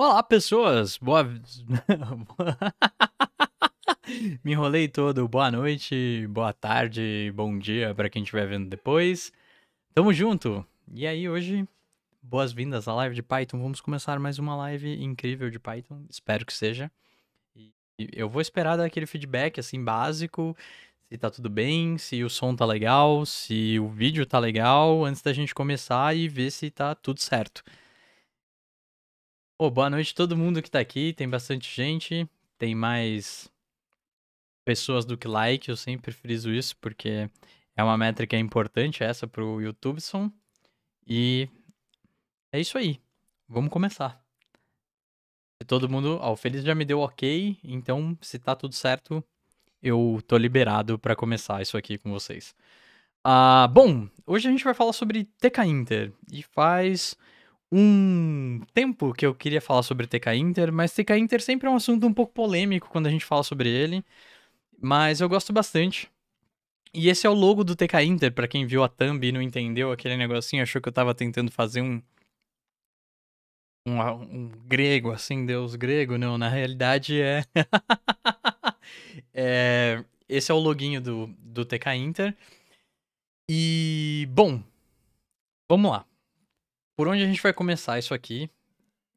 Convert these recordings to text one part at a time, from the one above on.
Olá, pessoas! Boa. Me enrolei todo. Boa noite, boa tarde, bom dia para quem estiver vendo depois. Tamo junto! E aí, hoje, boas-vindas à live de Python. Vamos começar mais uma live incrível de Python. Espero que seja. E eu vou esperar dar aquele feedback, assim, básico. Se tá tudo bem, se o som tá legal, se o vídeo tá legal, antes da gente começar e ver se tá tudo certo. Oh, boa noite a todo mundo que tá aqui. Tem bastante gente. Tem mais pessoas do que like. Eu sempre friso isso, porque é uma métrica importante essa pro YouTubeson. E é isso aí. Vamos começar. todo mundo. Ó, oh, o Feliz já me deu ok. Então, se tá tudo certo, eu tô liberado para começar isso aqui com vocês. Ah, bom, hoje a gente vai falar sobre TK Inter. E faz um tempo que eu queria falar sobre TK Inter, mas TK Inter sempre é um assunto um pouco polêmico quando a gente fala sobre ele, mas eu gosto bastante. E esse é o logo do TK Inter, para quem viu a thumb e não entendeu aquele negocinho, achou que eu tava tentando fazer um um, um grego assim, deus grego, não, na realidade é... é esse é o loginho do do TK Inter. E bom, vamos lá por onde a gente vai começar isso aqui?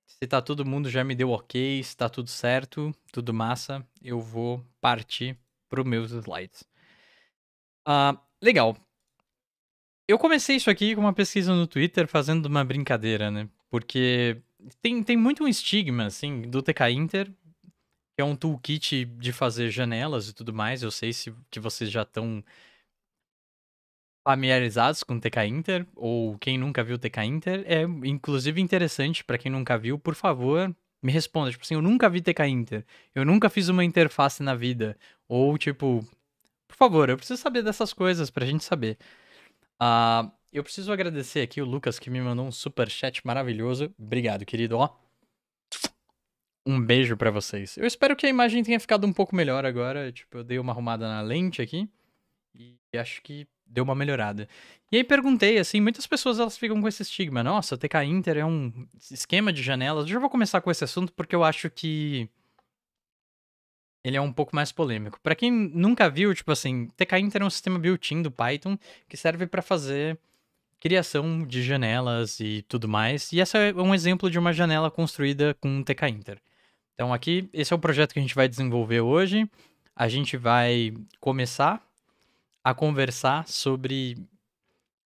Se tá todo mundo já me deu ok, se tá tudo certo, tudo massa, eu vou partir para os meus slides. Uh, legal. Eu comecei isso aqui com uma pesquisa no Twitter fazendo uma brincadeira, né? Porque tem, tem muito um estigma, assim, do TK Inter, que é um toolkit de fazer janelas e tudo mais. Eu sei se, que vocês já estão familiarizados com TK Inter, ou quem nunca viu TK Inter, é inclusive interessante para quem nunca viu, por favor, me responda, tipo assim, eu nunca vi TK Inter, eu nunca fiz uma interface na vida, ou tipo, por favor, eu preciso saber dessas coisas pra gente saber. Uh, eu preciso agradecer aqui o Lucas que me mandou um super chat maravilhoso, obrigado, querido, ó. Um beijo para vocês. Eu espero que a imagem tenha ficado um pouco melhor agora, tipo, eu dei uma arrumada na lente aqui, e acho que deu uma melhorada. E aí perguntei, assim, muitas pessoas elas ficam com esse estigma, nossa, TK Inter é um esquema de janelas. Eu já vou começar com esse assunto porque eu acho que ele é um pouco mais polêmico. Para quem nunca viu, tipo assim, TK Inter é um sistema built-in do Python que serve para fazer criação de janelas e tudo mais. E essa é um exemplo de uma janela construída com TK Inter. Então aqui, esse é o projeto que a gente vai desenvolver hoje. A gente vai começar a conversar sobre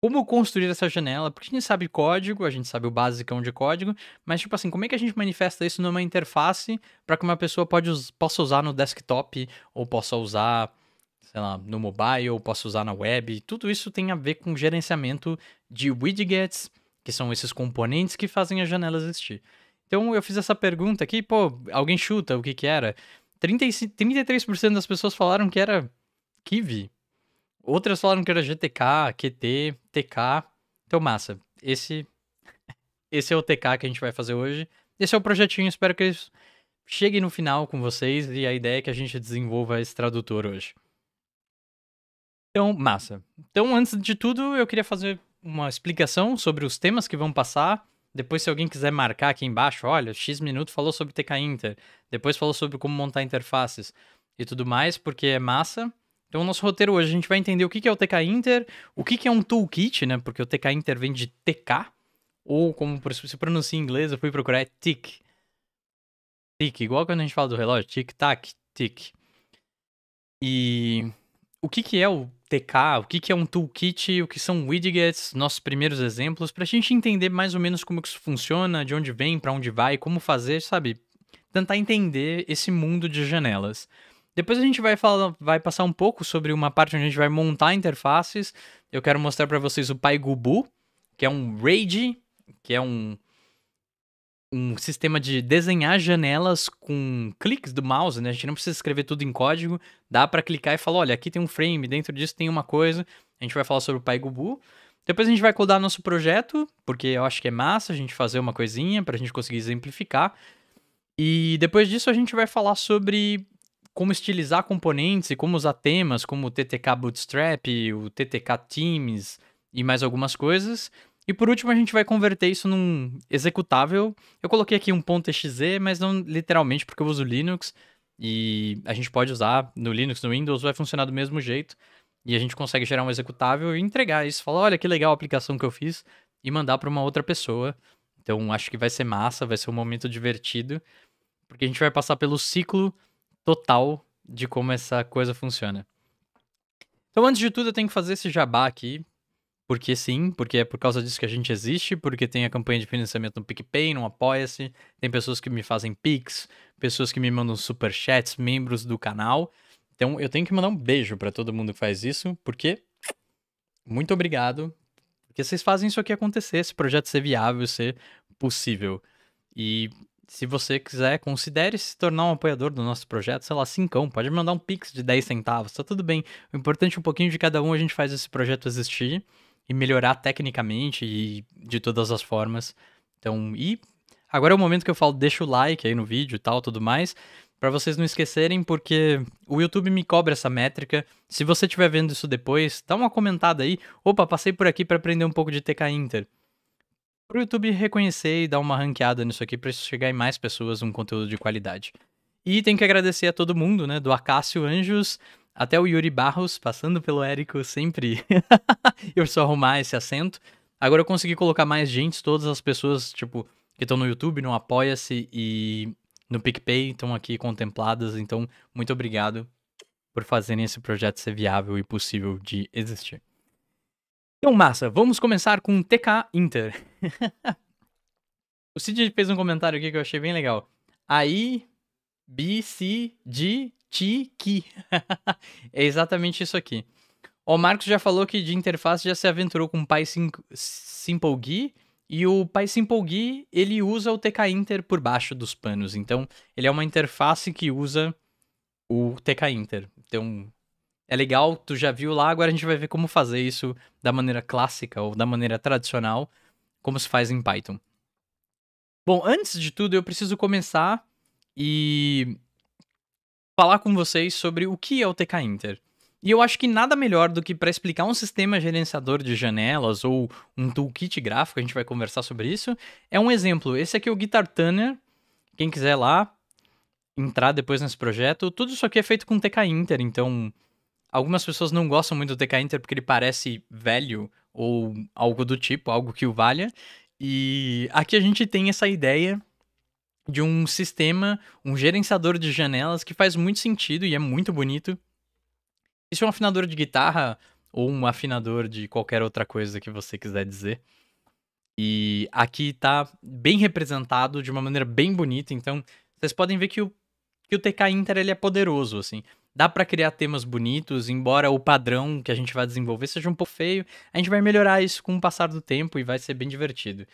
como construir essa janela, porque a gente sabe código, a gente sabe o basicão de código, mas tipo assim, como é que a gente manifesta isso numa interface para que uma pessoa pode, possa usar no desktop ou possa usar, sei lá, no mobile ou possa usar na web? Tudo isso tem a ver com gerenciamento de widgets, que são esses componentes que fazem a janela existir. Então eu fiz essa pergunta aqui, pô, alguém chuta o que que era? 30, 33% das pessoas falaram que era Kiwi. Outras falaram que era GTK, QT, TK. Então, massa. Esse, esse é o TK que a gente vai fazer hoje. Esse é o projetinho. Espero que eles cheguem no final com vocês. E a ideia é que a gente desenvolva esse tradutor hoje. Então, massa. Então, antes de tudo, eu queria fazer uma explicação sobre os temas que vão passar. Depois, se alguém quiser marcar aqui embaixo, olha, X Minuto falou sobre TK Inter. Depois falou sobre como montar interfaces e tudo mais, porque é massa. Então, o nosso roteiro hoje, a gente vai entender o que é o TK Inter, o que é um toolkit, né? Porque o TK Inter vem de TK, ou como se pronuncia em inglês, eu fui procurar, é TIC. TIC, igual quando a gente fala do relógio, tic-tac, TIC. E o que é o TK, o que é um toolkit, o que são widgets, nossos primeiros exemplos, para a gente entender mais ou menos como que isso funciona, de onde vem, para onde vai, como fazer, sabe? Tentar entender esse mundo de janelas. Depois a gente vai, falar, vai passar um pouco sobre uma parte onde a gente vai montar interfaces. Eu quero mostrar para vocês o PyGubu, que é um RAID, que é um, um sistema de desenhar janelas com cliques do mouse, né? A gente não precisa escrever tudo em código, dá para clicar e falar, olha, aqui tem um frame, dentro disso tem uma coisa. A gente vai falar sobre o PyGubu. Depois a gente vai codar nosso projeto, porque eu acho que é massa a gente fazer uma coisinha para a gente conseguir exemplificar. E depois disso a gente vai falar sobre como estilizar componentes e como usar temas como o TTK Bootstrap, o TTK Teams e mais algumas coisas. E por último, a gente vai converter isso num executável. Eu coloquei aqui um .exe, mas não literalmente, porque eu uso Linux. E a gente pode usar no Linux, no Windows, vai funcionar do mesmo jeito. E a gente consegue gerar um executável e entregar isso. Falar, olha que legal a aplicação que eu fiz. E mandar para uma outra pessoa. Então, acho que vai ser massa, vai ser um momento divertido. Porque a gente vai passar pelo ciclo total de como essa coisa funciona. Então, antes de tudo, eu tenho que fazer esse jabá aqui, porque sim, porque é por causa disso que a gente existe, porque tem a campanha de financiamento no PicPay, no Apoia-se, tem pessoas que me fazem Pix, pessoas que me mandam superchats, membros do canal. Então, eu tenho que mandar um beijo para todo mundo que faz isso, porque muito obrigado, porque vocês fazem isso aqui acontecer, esse projeto ser viável, ser possível. E se você quiser, considere se tornar um apoiador do nosso projeto, sei lá, cincão, pode mandar um pix de 10 centavos, tá tudo bem. O importante é um pouquinho de cada um, a gente faz esse projeto existir e melhorar tecnicamente e de todas as formas. Então, e agora é o momento que eu falo, deixa o like aí no vídeo e tal, tudo mais, para vocês não esquecerem, porque o YouTube me cobra essa métrica. Se você estiver vendo isso depois, dá uma comentada aí. Opa, passei por aqui para aprender um pouco de TK Inter pro YouTube reconhecer e dar uma ranqueada nisso aqui para chegar em mais pessoas um conteúdo de qualidade. E tem que agradecer a todo mundo, né? Do Acácio Anjos até o Yuri Barros, passando pelo Érico sempre. eu só arrumar esse assento. Agora eu consegui colocar mais gente, todas as pessoas, tipo, que estão no YouTube, no Apoia-se e no PicPay estão aqui contempladas. Então, muito obrigado por fazerem esse projeto ser viável e possível de existir. Então, massa, vamos começar com TK Inter. o Cid fez um comentário aqui que eu achei bem legal. Aí, B, C, D T, K. é exatamente isso aqui. O Marcos já falou que de interface já se aventurou com o PySimpleGui e o PySimpleGui ele usa o TK Inter por baixo dos panos. Então, ele é uma interface que usa o TK Inter. Então, é legal, tu já viu lá, agora a gente vai ver como fazer isso da maneira clássica ou da maneira tradicional, como se faz em Python. Bom, antes de tudo, eu preciso começar e falar com vocês sobre o que é o TK Inter. E eu acho que nada melhor do que para explicar um sistema gerenciador de janelas ou um toolkit gráfico, a gente vai conversar sobre isso, é um exemplo. Esse aqui é o Guitar Tanner, quem quiser lá entrar depois nesse projeto, tudo isso aqui é feito com TK Inter, então algumas pessoas não gostam muito do TK Inter porque ele parece velho ou algo do tipo, algo que o valha. E aqui a gente tem essa ideia de um sistema, um gerenciador de janelas que faz muito sentido e é muito bonito. Isso é um afinador de guitarra ou um afinador de qualquer outra coisa que você quiser dizer. E aqui está bem representado de uma maneira bem bonita, então vocês podem ver que o, que o TK Inter ele é poderoso, assim dá para criar temas bonitos, embora o padrão que a gente vai desenvolver seja um pouco feio, a gente vai melhorar isso com o passar do tempo e vai ser bem divertido.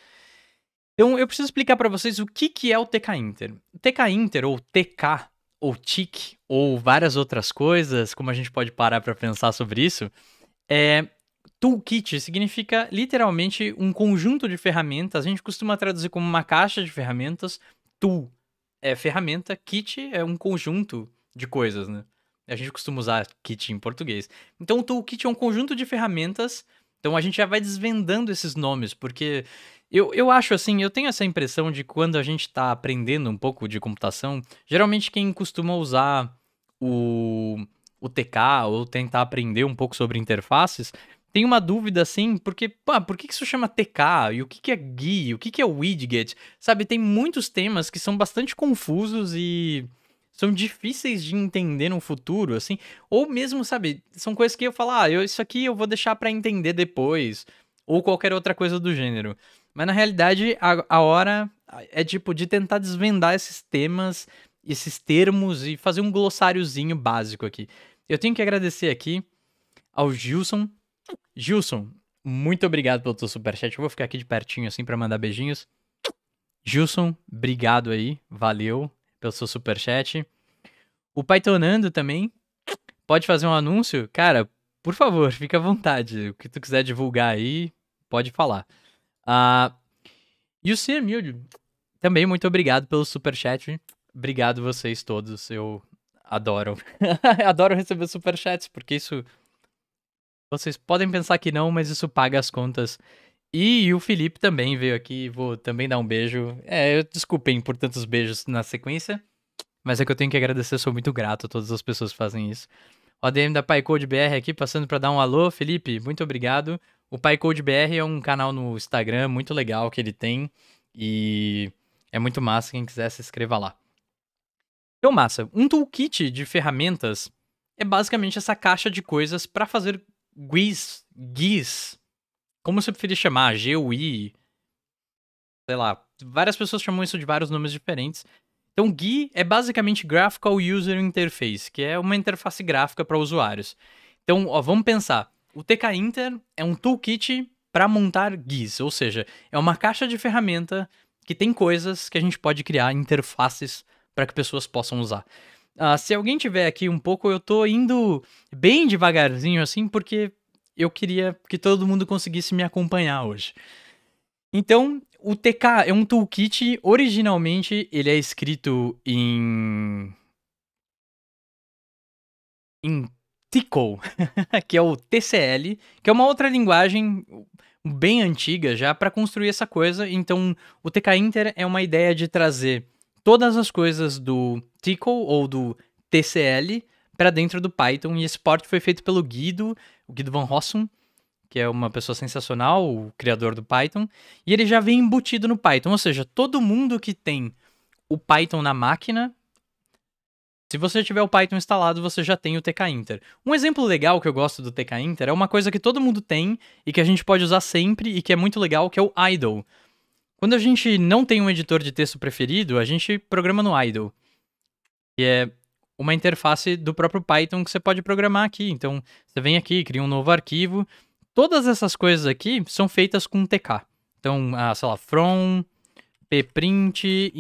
Então, eu preciso explicar para vocês o que, que é o TK Inter. O TK Inter, ou TK, ou TIC, ou várias outras coisas, como a gente pode parar para pensar sobre isso, é... Toolkit significa literalmente um conjunto de ferramentas. A gente costuma traduzir como uma caixa de ferramentas. Tool é ferramenta, kit é um conjunto de coisas, né? a gente costuma usar kit em português. Então, o toolkit é um conjunto de ferramentas. Então, a gente já vai desvendando esses nomes, porque eu, eu acho assim, eu tenho essa impressão de quando a gente está aprendendo um pouco de computação, geralmente quem costuma usar o, o TK ou tentar aprender um pouco sobre interfaces, tem uma dúvida assim, porque, pá, por que isso chama TK? E o que, que é GUI? O que, que é widget? Sabe, tem muitos temas que são bastante confusos e são difíceis de entender no futuro, assim, ou mesmo, sabe, são coisas que eu falo, ah, eu, isso aqui eu vou deixar para entender depois, ou qualquer outra coisa do gênero. Mas na realidade, a, a hora é tipo de tentar desvendar esses temas, esses termos e fazer um glossáriozinho básico aqui. Eu tenho que agradecer aqui ao Gilson. Gilson, muito obrigado pelo teu superchat. Eu vou ficar aqui de pertinho assim para mandar beijinhos. Gilson, obrigado aí, valeu pelo seu superchat. O Pythonando também pode fazer um anúncio. Cara, por favor, fica à vontade. O que tu quiser divulgar aí, pode falar. Uh, e o Sir também muito obrigado pelo superchat. Obrigado vocês todos. Eu adoro. adoro receber superchats, porque isso. Vocês podem pensar que não, mas isso paga as contas e o Felipe também veio aqui, vou também dar um beijo. É, eu desculpem por tantos beijos na sequência, mas é que eu tenho que agradecer, sou muito grato a todas as pessoas que fazem isso. O ADM da PyCode BR aqui, passando para dar um alô, Felipe, muito obrigado. O PyCode BR é um canal no Instagram muito legal que ele tem e é muito massa, quem quiser se inscreva lá. Então, massa, um toolkit de ferramentas é basicamente essa caixa de coisas para fazer GUIs, GUIs como você preferir chamar? GUI? Sei lá. Várias pessoas chamam isso de vários nomes diferentes. Então, GUI é basicamente Graphical User Interface, que é uma interface gráfica para usuários. Então, ó, vamos pensar. O TK Inter é um toolkit para montar GUIs, ou seja, é uma caixa de ferramenta que tem coisas que a gente pode criar interfaces para que pessoas possam usar. Uh, se alguém tiver aqui um pouco, eu tô indo bem devagarzinho assim, porque eu queria que todo mundo conseguisse me acompanhar hoje. Então, o TK é um toolkit, originalmente ele é escrito em em Tcl, que é o TCL, que é uma outra linguagem bem antiga já para construir essa coisa. Então, o TK Inter é uma ideia de trazer todas as coisas do Tcl ou do TCL para dentro do Python. E esse port foi feito pelo Guido o Guido Van Rossum, que é uma pessoa sensacional, o criador do Python, e ele já vem embutido no Python, ou seja, todo mundo que tem o Python na máquina, se você tiver o Python instalado, você já tem o tkinter. Um exemplo legal que eu gosto do tkinter é uma coisa que todo mundo tem e que a gente pode usar sempre e que é muito legal, que é o idle. Quando a gente não tem um editor de texto preferido, a gente programa no idle. Que é uma interface do próprio Python que você pode programar aqui. Então, você vem aqui, cria um novo arquivo. Todas essas coisas aqui são feitas com TK. Então, ah, sei lá, from pprint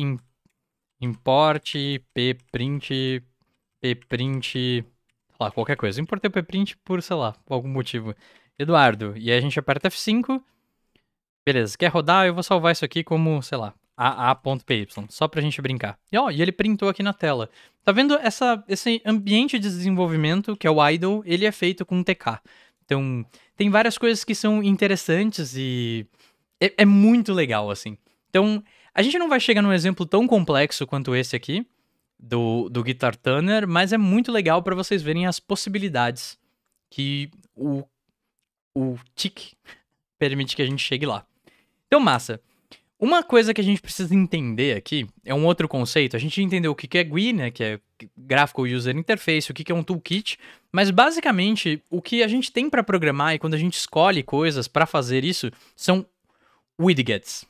import pprint pprint, lá, qualquer coisa. importei o pprint por, sei lá, por algum motivo. Eduardo, e aí a gente aperta F5. Beleza, quer rodar? Eu vou salvar isso aqui como, sei lá, AA.py, só pra gente brincar. E, ó, e ele printou aqui na tela. Tá vendo essa, esse ambiente de desenvolvimento, que é o idle, ele é feito com TK. Então, tem várias coisas que são interessantes e é, é muito legal, assim. Então, a gente não vai chegar num exemplo tão complexo quanto esse aqui, do, do Guitar Turner, mas é muito legal para vocês verem as possibilidades que o, o TIC permite que a gente chegue lá. Então, massa. Uma coisa que a gente precisa entender aqui é um outro conceito. A gente entendeu o que é GUI, né, que é Graphical User Interface, o que é um toolkit, mas basicamente o que a gente tem para programar e quando a gente escolhe coisas para fazer isso são widgets.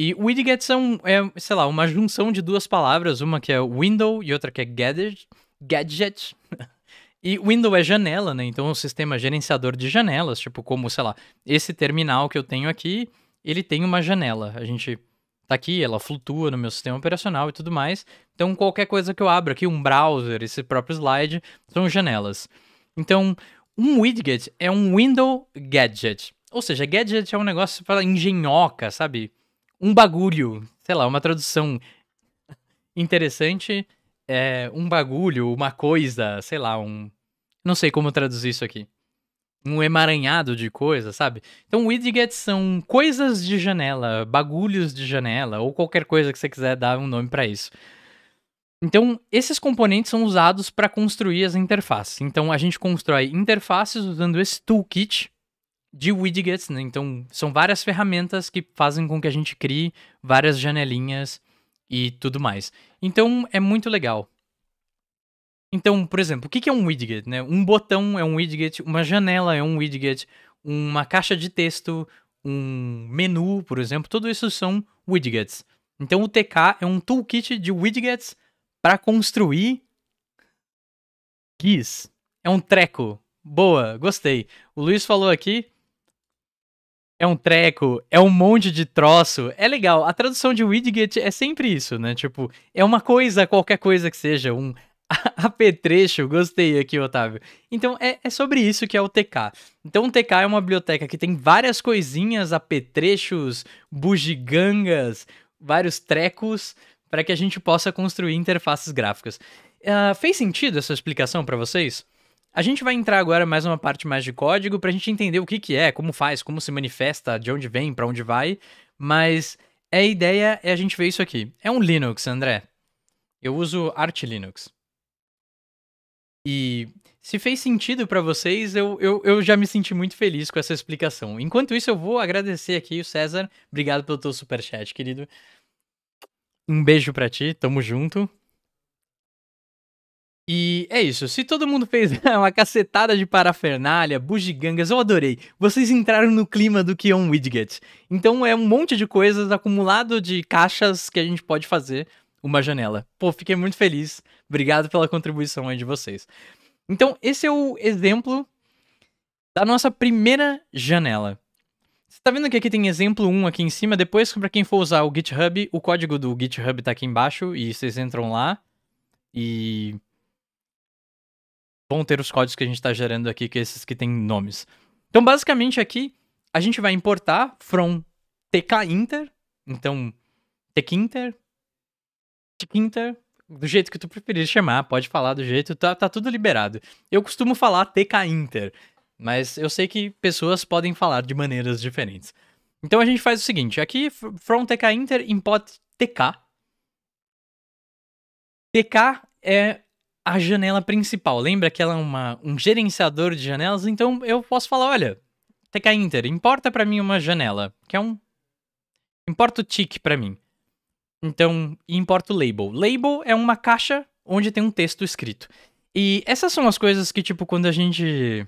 E widgets são, é, sei lá, uma junção de duas palavras, uma que é window e outra que é gadget. gadget. E window é janela, né? Então é um sistema gerenciador de janelas, tipo como, sei lá, esse terminal que eu tenho aqui, ele tem uma janela. A gente tá aqui, ela flutua no meu sistema operacional e tudo mais. Então, qualquer coisa que eu abra aqui, um browser, esse próprio slide, são janelas. Então, um widget é um window gadget. Ou seja, gadget é um negócio para engenhoca, sabe? Um bagulho, sei lá, uma tradução interessante, é um bagulho, uma coisa, sei lá, um não sei como traduzir isso aqui um emaranhado de coisas, sabe? Então, widgets são coisas de janela, bagulhos de janela, ou qualquer coisa que você quiser dar um nome para isso. Então, esses componentes são usados para construir as interfaces. Então, a gente constrói interfaces usando esse toolkit de widgets, né? Então, são várias ferramentas que fazem com que a gente crie várias janelinhas e tudo mais. Então, é muito legal. Então, por exemplo, o que é um widget? Né? Um botão é um widget, uma janela é um widget, uma caixa de texto, um menu, por exemplo, tudo isso são widgets. Então o TK é um toolkit de widgets para construir keys. É um treco. Boa, gostei. O Luiz falou aqui. É um treco, é um monte de troço. É legal. A tradução de widget é sempre isso, né? Tipo, é uma coisa, qualquer coisa que seja, um Apetrecho, gostei aqui, Otávio. Então é, é, sobre isso que é o TK. Então o TK é uma biblioteca que tem várias coisinhas, apetrechos, bugigangas, vários trecos, para que a gente possa construir interfaces gráficas. Uh, fez sentido essa explicação para vocês? A gente vai entrar agora mais uma parte mais de código para a gente entender o que, que é, como faz, como se manifesta, de onde vem, para onde vai. Mas a ideia é a gente ver isso aqui. É um Linux, André. Eu uso Arch Linux. E se fez sentido para vocês, eu, eu, eu, já me senti muito feliz com essa explicação. Enquanto isso, eu vou agradecer aqui o César. Obrigado pelo teu superchat, querido. Um beijo para ti, tamo junto. E é isso. Se todo mundo fez uma cacetada de parafernália, bugigangas, eu adorei. Vocês entraram no clima do que é um widget. Então é um monte de coisas acumulado de caixas que a gente pode fazer uma janela. Pô, fiquei muito feliz. Obrigado pela contribuição aí de vocês. Então, esse é o exemplo da nossa primeira janela. Você está vendo que aqui tem exemplo 1 aqui em cima. Depois, para quem for usar o GitHub, o código do GitHub está aqui embaixo e vocês entram lá e vão ter os códigos que a gente está gerando aqui, que é esses que têm nomes. Então, basicamente aqui, a gente vai importar from tkinter, então tkinter de quinta, do jeito que tu preferir chamar, pode falar do jeito, tá, tá tudo liberado. Eu costumo falar TK Inter, mas eu sei que pessoas podem falar de maneiras diferentes. Então a gente faz o seguinte, aqui from TK Inter import TK. TK é a janela principal. Lembra que ela é uma, um gerenciador de janelas? Então eu posso falar, olha, TK Inter, importa para mim uma janela, que é um importa o tick para mim. Então, importa o label. Label é uma caixa onde tem um texto escrito. E essas são as coisas que, tipo, quando a gente.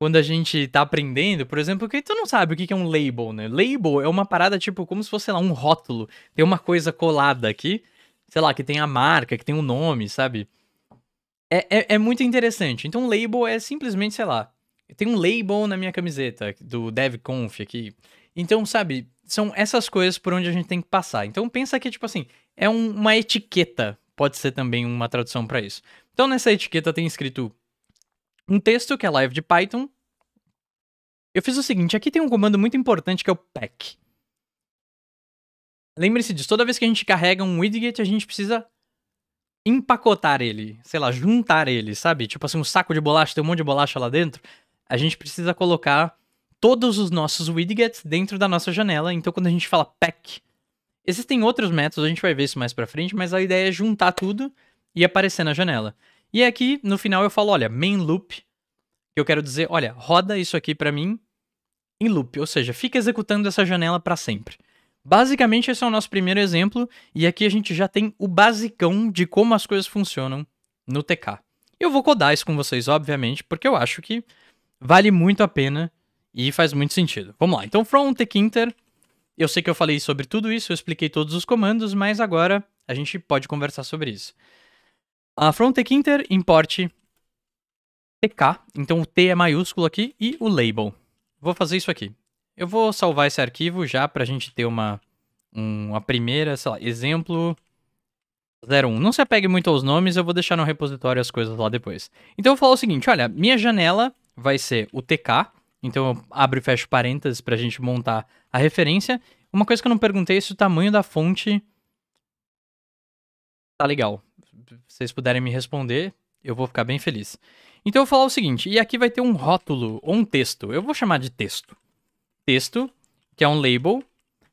Quando a gente tá aprendendo, por exemplo, que tu não sabe o que é um label, né? Label é uma parada, tipo, como se fosse, sei lá, um rótulo. Tem uma coisa colada aqui, sei lá, que tem a marca, que tem o um nome, sabe? É, é, é muito interessante. Então, label é simplesmente, sei lá, tem um label na minha camiseta do DevConf aqui. Então, sabe, são essas coisas por onde a gente tem que passar. Então pensa que, tipo assim, é um, uma etiqueta, pode ser também uma tradução para isso. Então nessa etiqueta tem escrito um texto que é live de Python. Eu fiz o seguinte, aqui tem um comando muito importante que é o pack. Lembre-se disso, toda vez que a gente carrega um widget, a gente precisa empacotar ele, sei lá, juntar ele, sabe? Tipo assim, um saco de bolacha, tem um monte de bolacha lá dentro. A gente precisa colocar todos os nossos widgets dentro da nossa janela. Então, quando a gente fala pack, existem outros métodos, a gente vai ver isso mais para frente, mas a ideia é juntar tudo e aparecer na janela. E aqui, no final, eu falo, olha, main loop, eu quero dizer, olha, roda isso aqui para mim em loop, ou seja, fica executando essa janela para sempre. Basicamente, esse é o nosso primeiro exemplo, e aqui a gente já tem o basicão de como as coisas funcionam no TK. Eu vou codar isso com vocês, obviamente, porque eu acho que vale muito a pena e faz muito sentido. Vamos lá. Então, from tkinter, eu sei que eu falei sobre tudo isso, eu expliquei todos os comandos, mas agora a gente pode conversar sobre isso. A from tkinter import tk, então o t é maiúsculo aqui, e o label. Vou fazer isso aqui. Eu vou salvar esse arquivo já para a gente ter uma, uma primeira, sei lá, exemplo 01. Não se apegue muito aos nomes, eu vou deixar no repositório as coisas lá depois. Então eu vou falar o seguinte, olha, minha janela vai ser o tk, então eu abro e fecho parênteses para a gente montar a referência. Uma coisa que eu não perguntei é se o tamanho da fonte tá legal. Se vocês puderem me responder, eu vou ficar bem feliz. Então eu vou falar o seguinte, e aqui vai ter um rótulo ou um texto. Eu vou chamar de texto. Texto, que é um label.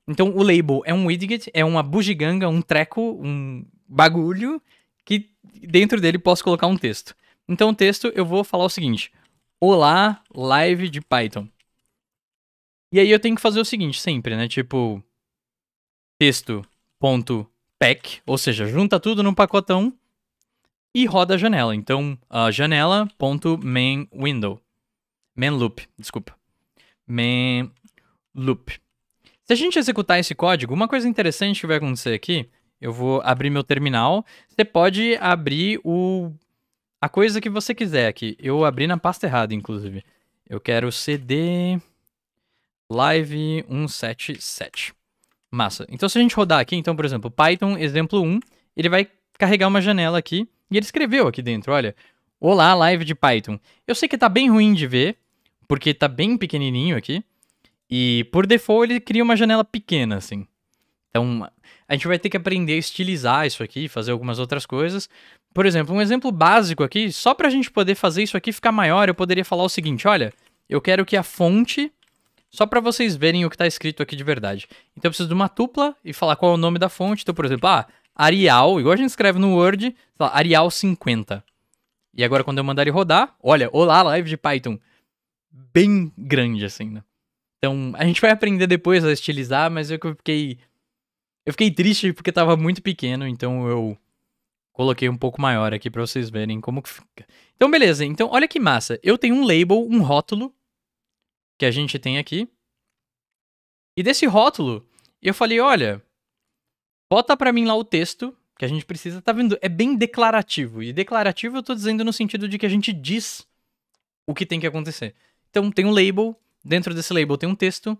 Então o label é um widget, é uma bugiganga, um treco, um bagulho que dentro dele posso colocar um texto. Então o texto eu vou falar o seguinte: Olá, live de Python. E aí eu tenho que fazer o seguinte sempre, né? Tipo, texto.pack, ou seja, junta tudo num pacotão e roda a janela. Então, uh, main loop, desculpa. loop. Se a gente executar esse código, uma coisa interessante que vai acontecer aqui, eu vou abrir meu terminal. Você pode abrir o a coisa que você quiser aqui. Eu abri na pasta errada, inclusive. Eu quero CD live 177. Massa. Então, se a gente rodar aqui, então, por exemplo, Python exemplo 1, ele vai carregar uma janela aqui e ele escreveu aqui dentro, olha, Olá, live de Python. Eu sei que tá bem ruim de ver, porque tá bem pequenininho aqui. E por default ele cria uma janela pequena, assim. Então a gente vai ter que aprender a estilizar isso aqui, fazer algumas outras coisas. Por exemplo, um exemplo básico aqui, só para a gente poder fazer isso aqui ficar maior, eu poderia falar o seguinte, olha, eu quero que a fonte, só para vocês verem o que está escrito aqui de verdade. Então eu preciso de uma tupla e falar qual é o nome da fonte. Então, por exemplo, ah, Arial, igual a gente escreve no Word, lá, Arial 50. E agora quando eu mandar ele rodar, olha, olá, live de Python. Bem grande assim, né? Então, a gente vai aprender depois a estilizar, mas eu fiquei eu fiquei triste porque estava muito pequeno, então eu Coloquei um pouco maior aqui para vocês verem como que fica. Então, beleza. Então, olha que massa. Eu tenho um label, um rótulo que a gente tem aqui. E desse rótulo, eu falei, olha, bota para mim lá o texto que a gente precisa. Tá vendo? É bem declarativo. E declarativo eu tô dizendo no sentido de que a gente diz o que tem que acontecer. Então, tem um label. Dentro desse label tem um texto.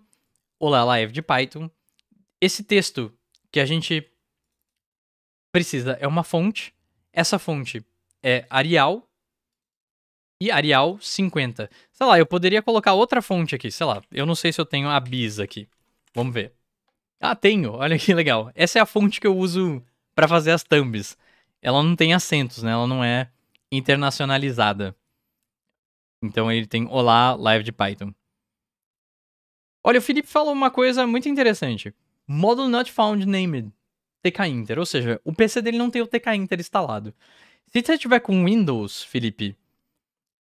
Olá, live de Python. Esse texto que a gente precisa é uma fonte. Essa fonte é Arial e Arial 50. Sei lá, eu poderia colocar outra fonte aqui, sei lá. Eu não sei se eu tenho a bis aqui. Vamos ver. Ah, tenho. Olha que legal. Essa é a fonte que eu uso para fazer as thumbs. Ela não tem acentos, né? Ela não é internacionalizada. Então ele tem Olá, Live de Python. Olha, o Felipe falou uma coisa muito interessante. Model not found named. TK Inter, ou seja, o PC dele não tem o TK Inter instalado. Se você tiver com Windows, Felipe,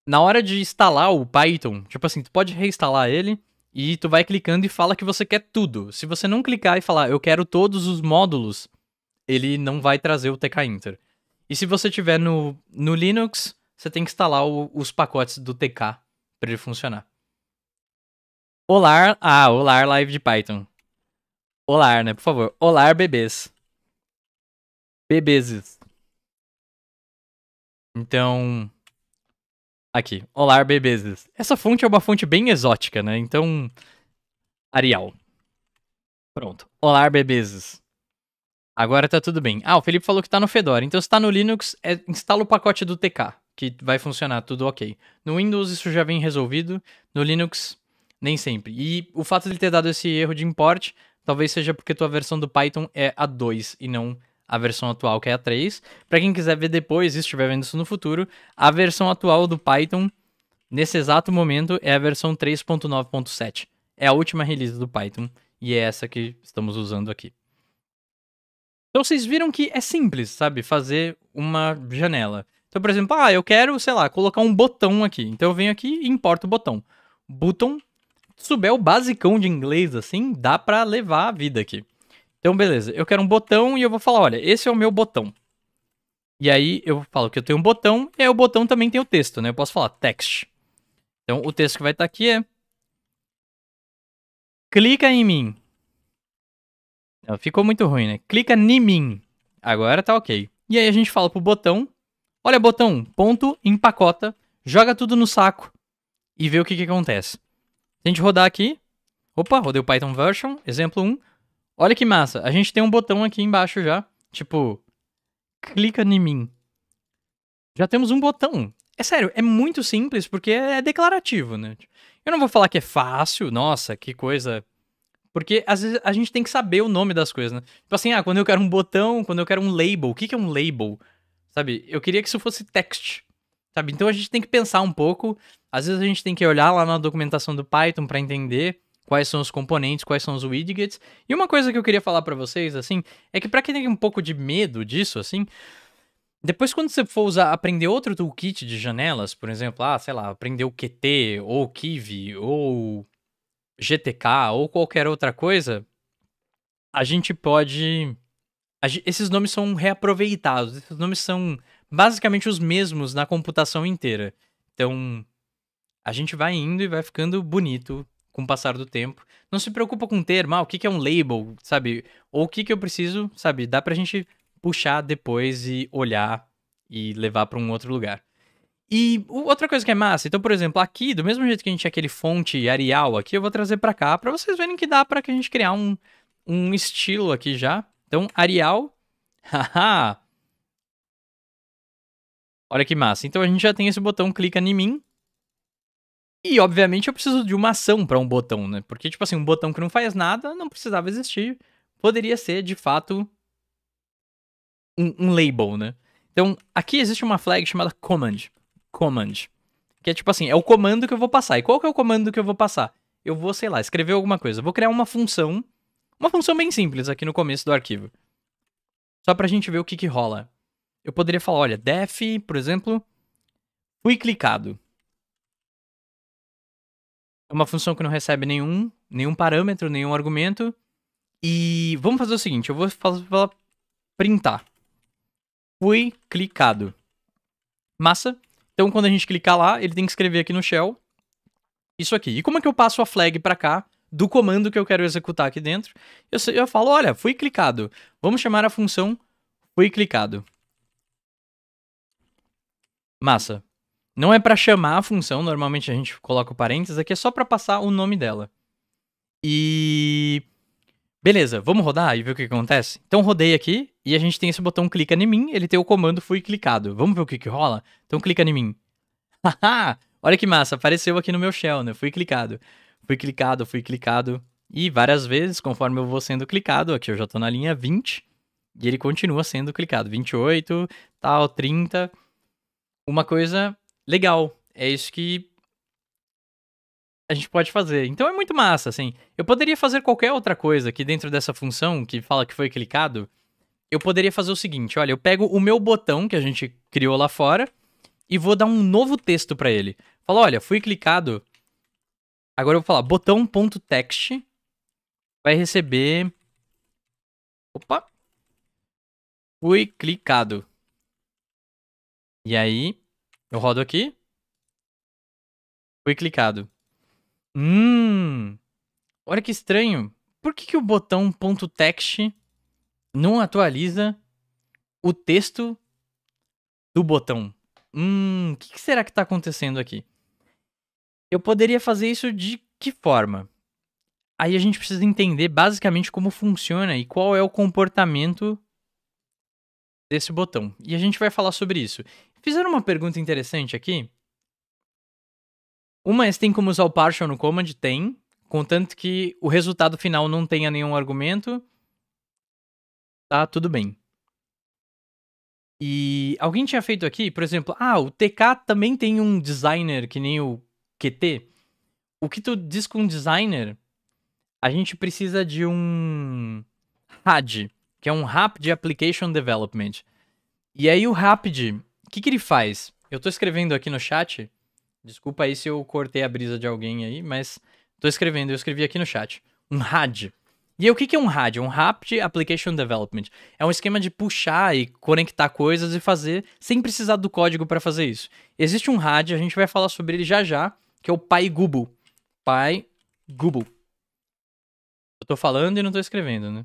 na hora de instalar o Python, tipo assim, tu pode reinstalar ele e tu vai clicando e fala que você quer tudo. Se você não clicar e falar eu quero todos os módulos, ele não vai trazer o TK Inter. E se você tiver no, no Linux, você tem que instalar o, os pacotes do TK para ele funcionar. Olá, ah, olá live de Python. Olá, né, por favor. Olá, bebês. Bebeses. Então. Aqui. Olá, bebezes. Essa fonte é uma fonte bem exótica, né? Então. Arial. Pronto. Olá, bebezes. Agora tá tudo bem. Ah, o Felipe falou que tá no Fedora. Então, se tá no Linux, é, instala o pacote do TK, que vai funcionar, tudo ok. No Windows, isso já vem resolvido. No Linux, nem sempre. E o fato de ele ter dado esse erro de import, talvez seja porque tua versão do Python é a 2 e não a versão atual, que é a 3. Para quem quiser ver depois, se estiver vendo isso no futuro, a versão atual do Python, nesse exato momento, é a versão 3.9.7. É a última release do Python e é essa que estamos usando aqui. Então vocês viram que é simples, sabe? Fazer uma janela. Então, por exemplo, ah, eu quero, sei lá, colocar um botão aqui. Então eu venho aqui e importo o botão. Button, se souber o basicão de inglês assim, dá para levar a vida aqui. Então, beleza, eu quero um botão e eu vou falar, olha, esse é o meu botão. E aí eu falo que eu tenho um botão, e aí o botão também tem o texto, né? Eu posso falar text. Então, o texto que vai estar aqui é... Clica em mim. Não, ficou muito ruim, né? Clica em mim. Agora tá ok. E aí a gente fala pro botão, olha botão, ponto, empacota, joga tudo no saco e vê o que, que acontece. Se a gente rodar aqui, opa, rodei o Python version, exemplo 1, Olha que massa. A gente tem um botão aqui embaixo já. Tipo, clica em mim. Já temos um botão. É sério, é muito simples porque é, é declarativo, né? Eu não vou falar que é fácil, nossa, que coisa. Porque às vezes a gente tem que saber o nome das coisas, né? Tipo assim, ah, quando eu quero um botão, quando eu quero um label, o que, que é um label? Sabe? Eu queria que isso fosse text, sabe? Então a gente tem que pensar um pouco. Às vezes a gente tem que olhar lá na documentação do Python para entender quais são os componentes, quais são os widgets. E uma coisa que eu queria falar para vocês, assim, é que para quem tem um pouco de medo disso, assim, depois quando você for usar, aprender outro toolkit de janelas, por exemplo, ah, sei lá, aprender o QT, ou o Kiwi, ou GTK, ou qualquer outra coisa, a gente pode... Esses nomes são reaproveitados, esses nomes são basicamente os mesmos na computação inteira. Então, a gente vai indo e vai ficando bonito com o passar do tempo. Não se preocupa com termo, ah, o que, que é um label, sabe? Ou o que, que eu preciso, sabe? Dá pra gente puxar depois e olhar e levar para um outro lugar. E outra coisa que é massa, então, por exemplo, aqui, do mesmo jeito que a gente tinha aquele fonte Arial aqui, eu vou trazer para cá para vocês verem que dá para que a gente criar um, um estilo aqui já. Então, Arial, haha. Olha que massa. Então a gente já tem esse botão clica em mim e, obviamente, eu preciso de uma ação para um botão, né? Porque, tipo assim, um botão que não faz nada não precisava existir. Poderia ser, de fato, um, um label, né? Então, aqui existe uma flag chamada command. Command. Que é tipo assim, é o comando que eu vou passar. E qual que é o comando que eu vou passar? Eu vou, sei lá, escrever alguma coisa. Eu vou criar uma função. Uma função bem simples aqui no começo do arquivo. Só pra gente ver o que que rola. Eu poderia falar, olha, def, por exemplo, fui clicado. É uma função que não recebe nenhum, nenhum parâmetro, nenhum argumento. E vamos fazer o seguinte, eu vou falar printar. Fui clicado. Massa. Então, quando a gente clicar lá, ele tem que escrever aqui no shell isso aqui. E como é que eu passo a flag para cá do comando que eu quero executar aqui dentro? Eu, eu falo, olha, fui clicado. Vamos chamar a função fui clicado. Massa. Não é para chamar a função, normalmente a gente coloca o parênteses aqui, é só para passar o nome dela. E. Beleza, vamos rodar e ver o que acontece? Então rodei aqui e a gente tem esse botão clica em mim, ele tem o comando fui clicado. Vamos ver o que, que rola? Então clica em mim. Haha! Olha que massa, apareceu aqui no meu shell, né? Fui clicado. Fui clicado, fui clicado. E várias vezes, conforme eu vou sendo clicado, aqui eu já tô na linha 20, e ele continua sendo clicado. 28, tal, 30. Uma coisa legal, é isso que a gente pode fazer. Então é muito massa, assim. Eu poderia fazer qualquer outra coisa aqui dentro dessa função que fala que foi clicado. Eu poderia fazer o seguinte, olha, eu pego o meu botão que a gente criou lá fora e vou dar um novo texto para ele. Fala, olha, fui clicado. Agora eu vou falar botão.text vai receber Opa. Fui clicado. E aí eu rodo aqui. foi clicado. Hum. Olha que estranho. Por que, que o botão ponto .text não atualiza o texto do botão? Hum, o que, que será que está acontecendo aqui? Eu poderia fazer isso de que forma? Aí a gente precisa entender basicamente como funciona e qual é o comportamento desse botão. E a gente vai falar sobre isso. Fizeram uma pergunta interessante aqui. Uma é se tem como usar o partial no command? Tem. Contanto que o resultado final não tenha nenhum argumento. Tá tudo bem. E alguém tinha feito aqui, por exemplo, ah, o TK também tem um designer que nem o QT. O que tu diz com designer? A gente precisa de um RAD, que é um Rapid Application Development. E aí o Rapid o que, que ele faz? Eu tô escrevendo aqui no chat. Desculpa aí se eu cortei a brisa de alguém aí, mas tô escrevendo, eu escrevi aqui no chat. Um RAD. E aí, o que, que é um RAD? É um Rapid Application Development. É um esquema de puxar e conectar coisas e fazer sem precisar do código para fazer isso. Existe um RAD, a gente vai falar sobre ele já já, que é o PyGoogle. PyGoogle. Eu tô falando e não tô escrevendo, né?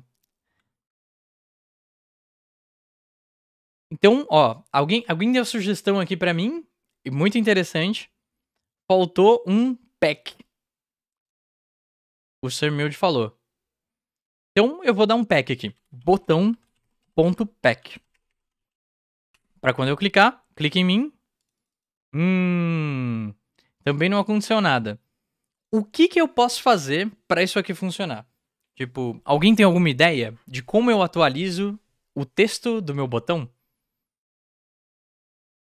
Então, ó, alguém, alguém deu sugestão aqui para mim, e muito interessante. Faltou um pack. O Sir falou. Então, eu vou dar um pack aqui. Botão.pack. Para quando eu clicar, clique em mim. Hum. Também não aconteceu nada. O que, que eu posso fazer para isso aqui funcionar? Tipo, alguém tem alguma ideia de como eu atualizo o texto do meu botão?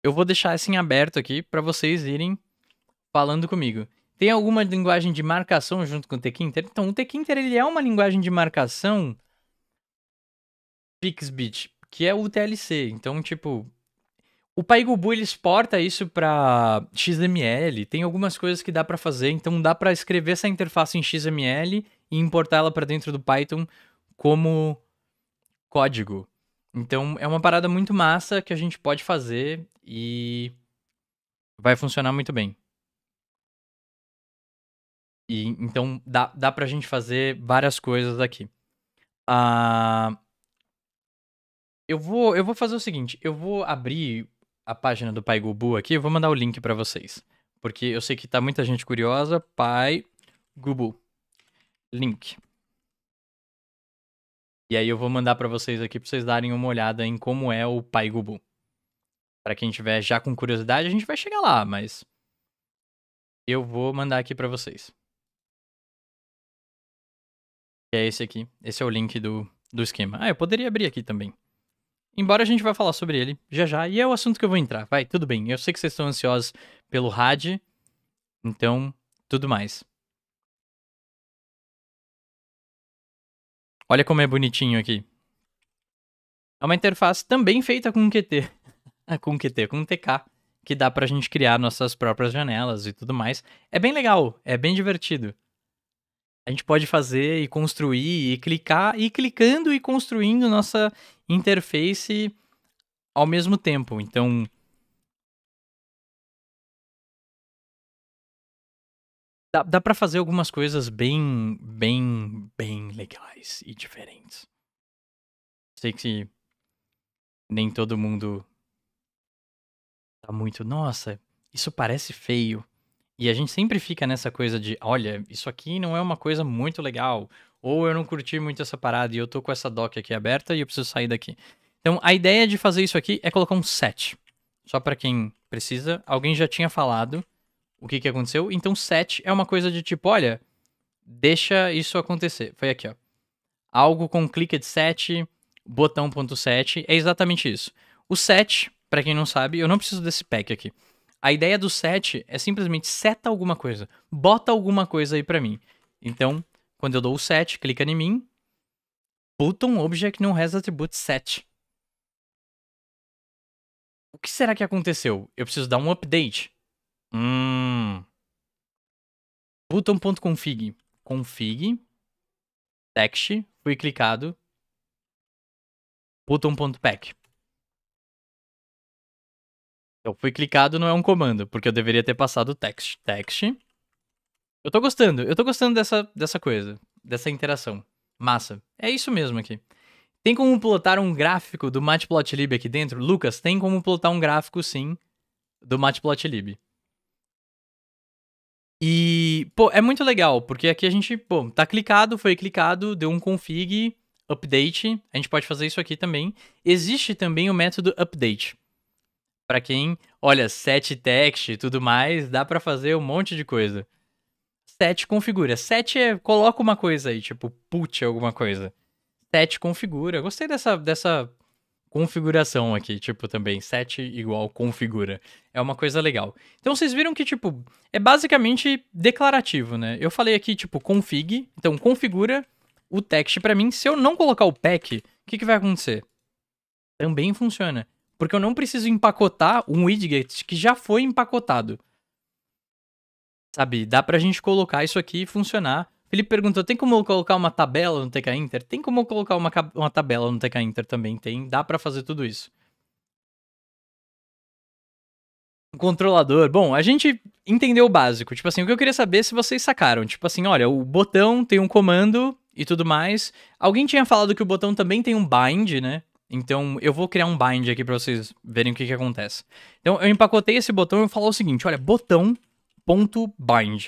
Eu vou deixar assim aberto aqui para vocês irem falando comigo. Tem alguma linguagem de marcação junto com o Tkinter? Então, o Tkinter ele é uma linguagem de marcação Pixbit, que é UTLC. Então, tipo, o Pygubu ele exporta isso para XML. Tem algumas coisas que dá para fazer, então dá para escrever essa interface em XML e importá-la para dentro do Python como código. Então, é uma parada muito massa que a gente pode fazer e vai funcionar muito bem. E, então dá, dá pra gente fazer várias coisas aqui. Uh, eu, vou, eu vou fazer o seguinte: eu vou abrir a página do Pai Gubu aqui, eu vou mandar o link para vocês. Porque eu sei que tá muita gente curiosa. Pai Gubu. Link. E aí eu vou mandar para vocês aqui para vocês darem uma olhada em como é o Pai Gubu para quem tiver já com curiosidade, a gente vai chegar lá, mas eu vou mandar aqui para vocês. é esse aqui. Esse é o link do, do esquema. Ah, eu poderia abrir aqui também. Embora a gente vá falar sobre ele já já, e é o assunto que eu vou entrar. Vai, tudo bem. Eu sei que vocês estão ansiosos pelo RAD, então tudo mais. Olha como é bonitinho aqui. É uma interface também feita com QT. Ah, com QT, com TK, que dá pra gente criar nossas próprias janelas e tudo mais. É bem legal, é bem divertido. A gente pode fazer e construir e clicar, e clicando e construindo nossa interface ao mesmo tempo. Então, dá, dá para fazer algumas coisas bem, bem, bem legais e diferentes. Sei que nem todo mundo tá muito, nossa, isso parece feio. E a gente sempre fica nessa coisa de, olha, isso aqui não é uma coisa muito legal, ou eu não curti muito essa parada e eu tô com essa doc aqui aberta e eu preciso sair daqui. Então, a ideia de fazer isso aqui é colocar um set. Só para quem precisa, alguém já tinha falado o que que aconteceu. Então, set é uma coisa de tipo, olha, deixa isso acontecer. Foi aqui, ó. Algo com clicked set, botão.set, é exatamente isso. O set para quem não sabe, eu não preciso desse pack aqui. A ideia do set é simplesmente seta alguma coisa. Bota alguma coisa aí para mim. Então, quando eu dou o set, clica em mim. Button object não has attribute set. O que será que aconteceu? Eu preciso dar um update. Hum. Button.config. Config. Text. Fui clicado. Button.pack. Então, fui clicado não é um comando, porque eu deveria ter passado text. Text. Eu tô gostando, eu tô gostando dessa, dessa coisa, dessa interação. Massa. É isso mesmo aqui. Tem como plotar um gráfico do Matplotlib aqui dentro? Lucas, tem como plotar um gráfico, sim, do Matplotlib. E, pô, é muito legal, porque aqui a gente, pô, tá clicado, foi clicado, deu um config, update, a gente pode fazer isso aqui também. Existe também o método update para quem olha set text e tudo mais, dá para fazer um monte de coisa. Set configura. Set é coloca uma coisa aí, tipo put alguma coisa. Set configura. Gostei dessa dessa configuração aqui, tipo também set igual configura. É uma coisa legal. Então vocês viram que tipo é basicamente declarativo, né? Eu falei aqui tipo config, então configura o text para mim. Se eu não colocar o pack, o que, que vai acontecer? Também funciona. Porque eu não preciso empacotar um widget que já foi empacotado. Sabe, dá pra gente colocar isso aqui e funcionar. Felipe perguntou: tem como colocar uma tabela no TK Inter? Tem como colocar uma, uma tabela no TK Inter também? Tem, dá para fazer tudo isso. Um controlador. Bom, a gente entendeu o básico. Tipo assim, o que eu queria saber é se vocês sacaram. Tipo assim, olha, o botão tem um comando e tudo mais. Alguém tinha falado que o botão também tem um bind, né? Então, eu vou criar um bind aqui para vocês verem o que, que acontece. Então, eu empacotei esse botão e vou falar o seguinte, olha, botão.bind.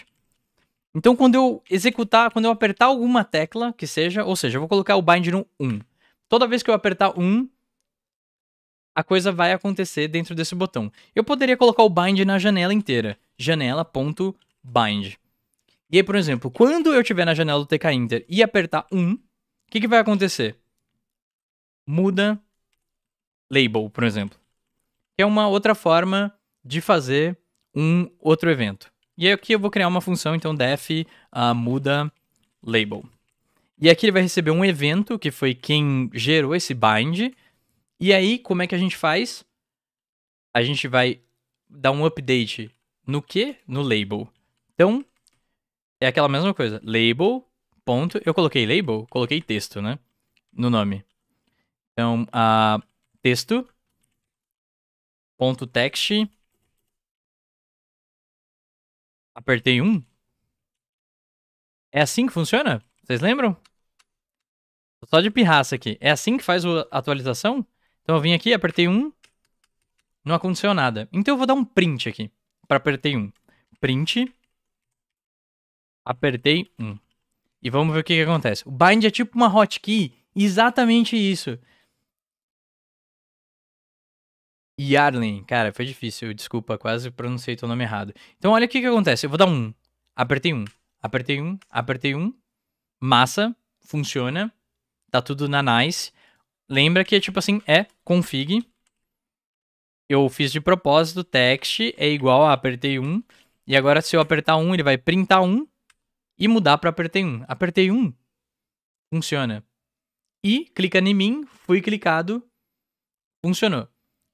Então, quando eu executar, quando eu apertar alguma tecla que seja, ou seja, eu vou colocar o bind no 1. Toda vez que eu apertar 1, a coisa vai acontecer dentro desse botão. Eu poderia colocar o bind na janela inteira, janela.bind. E aí, por exemplo, quando eu estiver na janela do TK Inter e apertar 1, o que, que vai acontecer? muda label, por exemplo. É uma outra forma de fazer um outro evento. E aqui eu vou criar uma função, então def uh, muda label. E aqui ele vai receber um evento, que foi quem gerou esse bind. E aí, como é que a gente faz? A gente vai dar um update no que? No label. Então, é aquela mesma coisa. Label, ponto. Eu coloquei label, coloquei texto, né? No nome. Então, uh, texto. Ponto text. Apertei um. É assim que funciona? Vocês lembram? Tô só de pirraça aqui. É assim que faz a atualização? Então eu vim aqui, apertei um. Não aconteceu nada. Então eu vou dar um print aqui. Para apertei um. Print. Apertei um. E vamos ver o que, que acontece. O bind é tipo uma hotkey. Exatamente isso. Yarlin. Cara, foi difícil, desculpa, quase pronunciei teu nome errado. Então olha o que que acontece, eu vou dar um. Apertei um, apertei um, apertei um. Massa, funciona, tá tudo na nice. Lembra que é tipo assim, é config. Eu fiz de propósito, text é igual a apertei um. E agora se eu apertar um, ele vai printar um e mudar para apertei um. Apertei um, funciona. E clicando em mim, fui clicado, funcionou.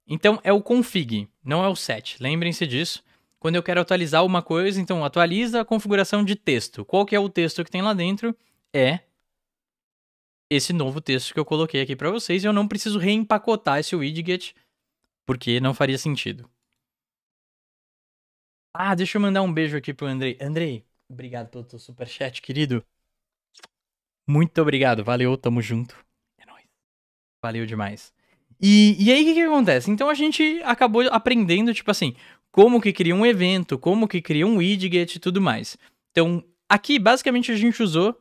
Então é o config, não é o set. Lembrem-se disso. Quando eu quero atualizar uma coisa, então atualiza a configuração de texto. Qual que é o texto que tem lá dentro? É esse novo texto que eu coloquei aqui para vocês. Eu não preciso reempacotar esse widget, porque não faria sentido. Ah, deixa eu mandar um beijo aqui pro Andrei. Andrei, obrigado pelo teu superchat, querido. Muito obrigado, valeu, tamo junto. É nóis. Valeu demais. E, e aí o que, que acontece? Então a gente acabou aprendendo, tipo assim, como que cria um evento, como que cria um widget e tudo mais. Então, aqui basicamente a gente usou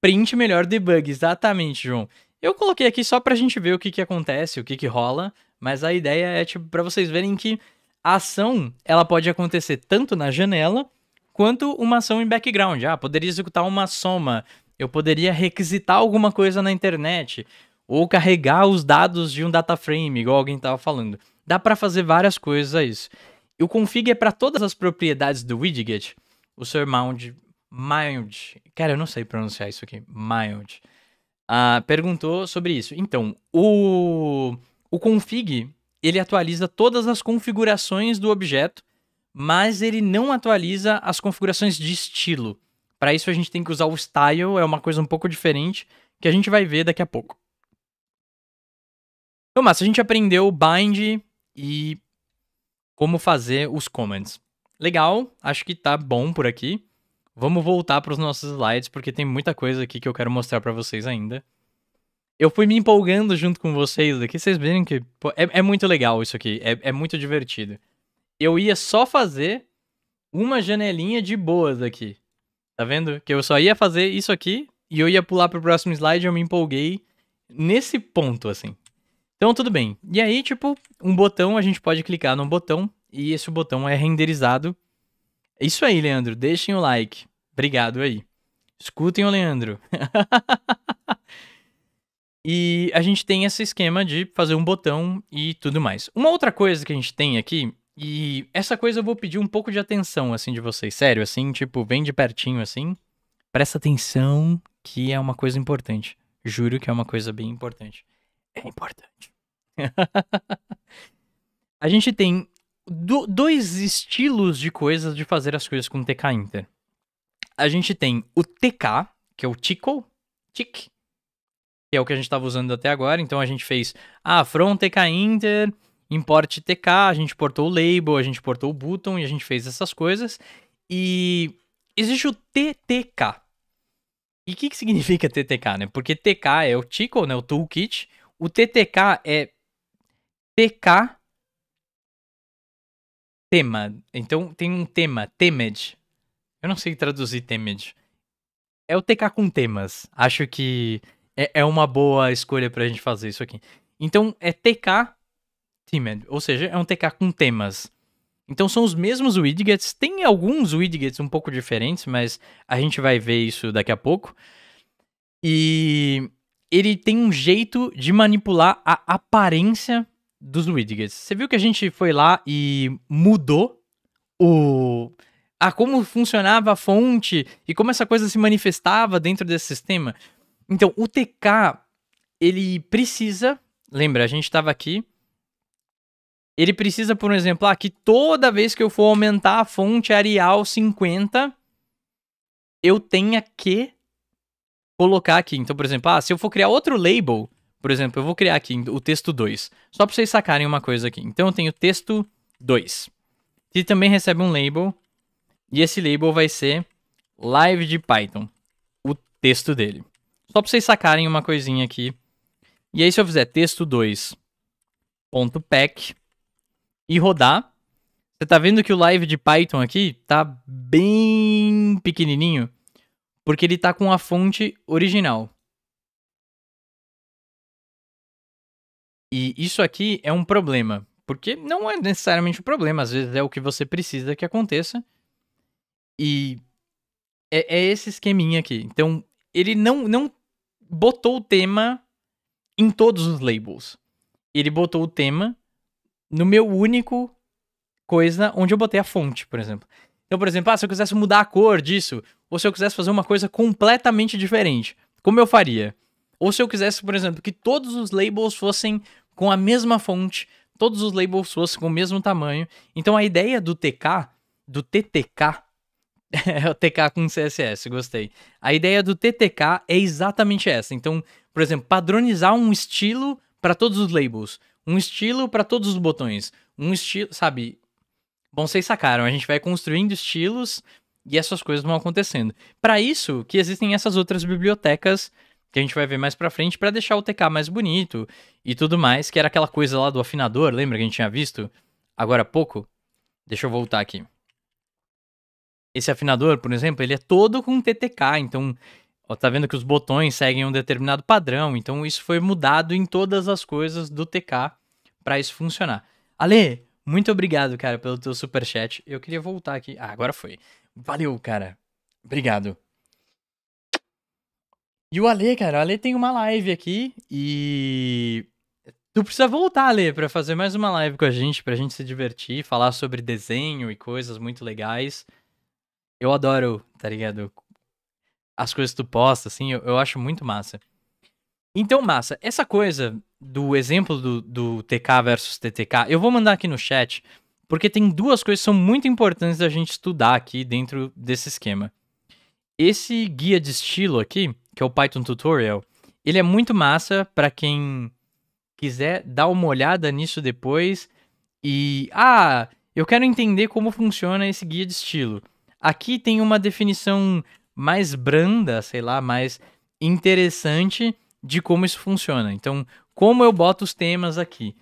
print melhor debug, exatamente, João. Eu coloquei aqui só pra gente ver o que que acontece, o que que rola, mas a ideia é tipo para vocês verem que a ação, ela pode acontecer tanto na janela quanto uma ação em background. Ah, poderia executar uma soma, eu poderia requisitar alguma coisa na internet, ou carregar os dados de um data frame, igual alguém estava falando. Dá para fazer várias coisas a isso. E o config é para todas as propriedades do widget. O seu mount mild, cara, eu não sei pronunciar isso aqui, mild, uh, ah, perguntou sobre isso. Então, o, o config ele atualiza todas as configurações do objeto, mas ele não atualiza as configurações de estilo. Para isso a gente tem que usar o style, é uma coisa um pouco diferente que a gente vai ver daqui a pouco. Então, massa, a gente aprendeu bind e como fazer os comments. Legal, acho que tá bom por aqui. Vamos voltar para os nossos slides, porque tem muita coisa aqui que eu quero mostrar para vocês ainda. Eu fui me empolgando junto com vocês aqui, vocês viram que pô, é, é, muito legal isso aqui, é, é muito divertido. Eu ia só fazer uma janelinha de boas aqui, tá vendo? Que eu só ia fazer isso aqui e eu ia pular para o próximo slide, eu me empolguei nesse ponto, assim. Então, tudo bem. E aí, tipo, um botão, a gente pode clicar num botão e esse botão é renderizado. É isso aí, Leandro. Deixem o like. Obrigado aí. Escutem o Leandro. e a gente tem esse esquema de fazer um botão e tudo mais. Uma outra coisa que a gente tem aqui, e essa coisa eu vou pedir um pouco de atenção, assim, de vocês. Sério, assim, tipo, vem de pertinho, assim. Presta atenção, que é uma coisa importante. Juro que é uma coisa bem importante. É importante. a gente tem do, dois estilos de coisas de fazer as coisas com TK Inter. A gente tem o TK, que é o Tico Tic, que é o que a gente estava usando até agora. Então a gente fez ah, from TK Inter, import TK, a gente portou o label, a gente portou o button e a gente fez essas coisas. E existe o TTK. E o que, que significa TTK, né? Porque TK é o Tico, né? O Toolkit. O TTK é TK tema. Então tem um tema, temed. Eu não sei traduzir temed. É o TK com temas. Acho que é, é, uma boa escolha pra gente fazer isso aqui. Então é TK temed, ou seja, é um TK com temas. Então são os mesmos widgets. Tem alguns widgets um pouco diferentes, mas a gente vai ver isso daqui a pouco. E ele tem um jeito de manipular a aparência dos Widgets. Você viu que a gente foi lá e mudou o a como funcionava a fonte e como essa coisa se manifestava dentro desse sistema. Então, o TK, ele precisa, lembra, a gente estava aqui, ele precisa, por exemplo, ah, que toda vez que eu for aumentar a fonte Arial 50, eu tenha que colocar aqui. Então, por exemplo, ah, se eu for criar outro label, por exemplo, eu vou criar aqui o texto 2, só para vocês sacarem uma coisa aqui. Então eu tenho texto 2, que também recebe um label, e esse label vai ser live de Python, o texto dele. Só para vocês sacarem uma coisinha aqui. E aí se eu fizer texto 2.pack e rodar, você tá vendo que o live de Python aqui tá bem pequenininho, porque ele tá com a fonte original. E isso aqui é um problema, porque não é necessariamente um problema, às vezes é o que você precisa que aconteça. E é, é esse esqueminha aqui. Então, ele não, não botou o tema em todos os labels. Ele botou o tema no meu único coisa onde eu botei a fonte, por exemplo. Então, por exemplo, ah, se eu quisesse mudar a cor disso, ou se eu quisesse fazer uma coisa completamente diferente, como eu faria? Ou se eu quisesse, por exemplo, que todos os labels fossem com a mesma fonte, todos os labels fossem com o mesmo tamanho. Então a ideia do TK, do TTK, é o TK com CSS, gostei. A ideia do TTK é exatamente essa. Então, por exemplo, padronizar um estilo para todos os labels, um estilo para todos os botões, um estilo, sabe? Bom, vocês sacaram, a gente vai construindo estilos e essas coisas vão acontecendo. Para isso que existem essas outras bibliotecas que a gente vai ver mais pra frente para deixar o TK mais bonito e tudo mais, que era aquela coisa lá do afinador, lembra que a gente tinha visto agora há pouco? Deixa eu voltar aqui. Esse afinador, por exemplo, ele é todo com TTK, então ó, tá vendo que os botões seguem um determinado padrão, então isso foi mudado em todas as coisas do TK para isso funcionar. Ale, muito obrigado, cara, pelo teu super chat. Eu queria voltar aqui. Ah, agora foi. Valeu, cara. Obrigado. E o Ale, cara, o Ale tem uma live aqui e. Tu precisa voltar, Ale, pra fazer mais uma live com a gente, pra gente se divertir, falar sobre desenho e coisas muito legais. Eu adoro, tá ligado? As coisas que tu posta, assim, eu, eu acho muito massa. Então, massa, essa coisa do exemplo do, do TK versus TTK, eu vou mandar aqui no chat, porque tem duas coisas que são muito importantes da gente estudar aqui dentro desse esquema. Esse guia de estilo aqui, que é o Python Tutorial, ele é muito massa para quem quiser dar uma olhada nisso depois e ah, eu quero entender como funciona esse guia de estilo. Aqui tem uma definição mais branda, sei lá, mais interessante de como isso funciona. Então, como eu boto os temas aqui?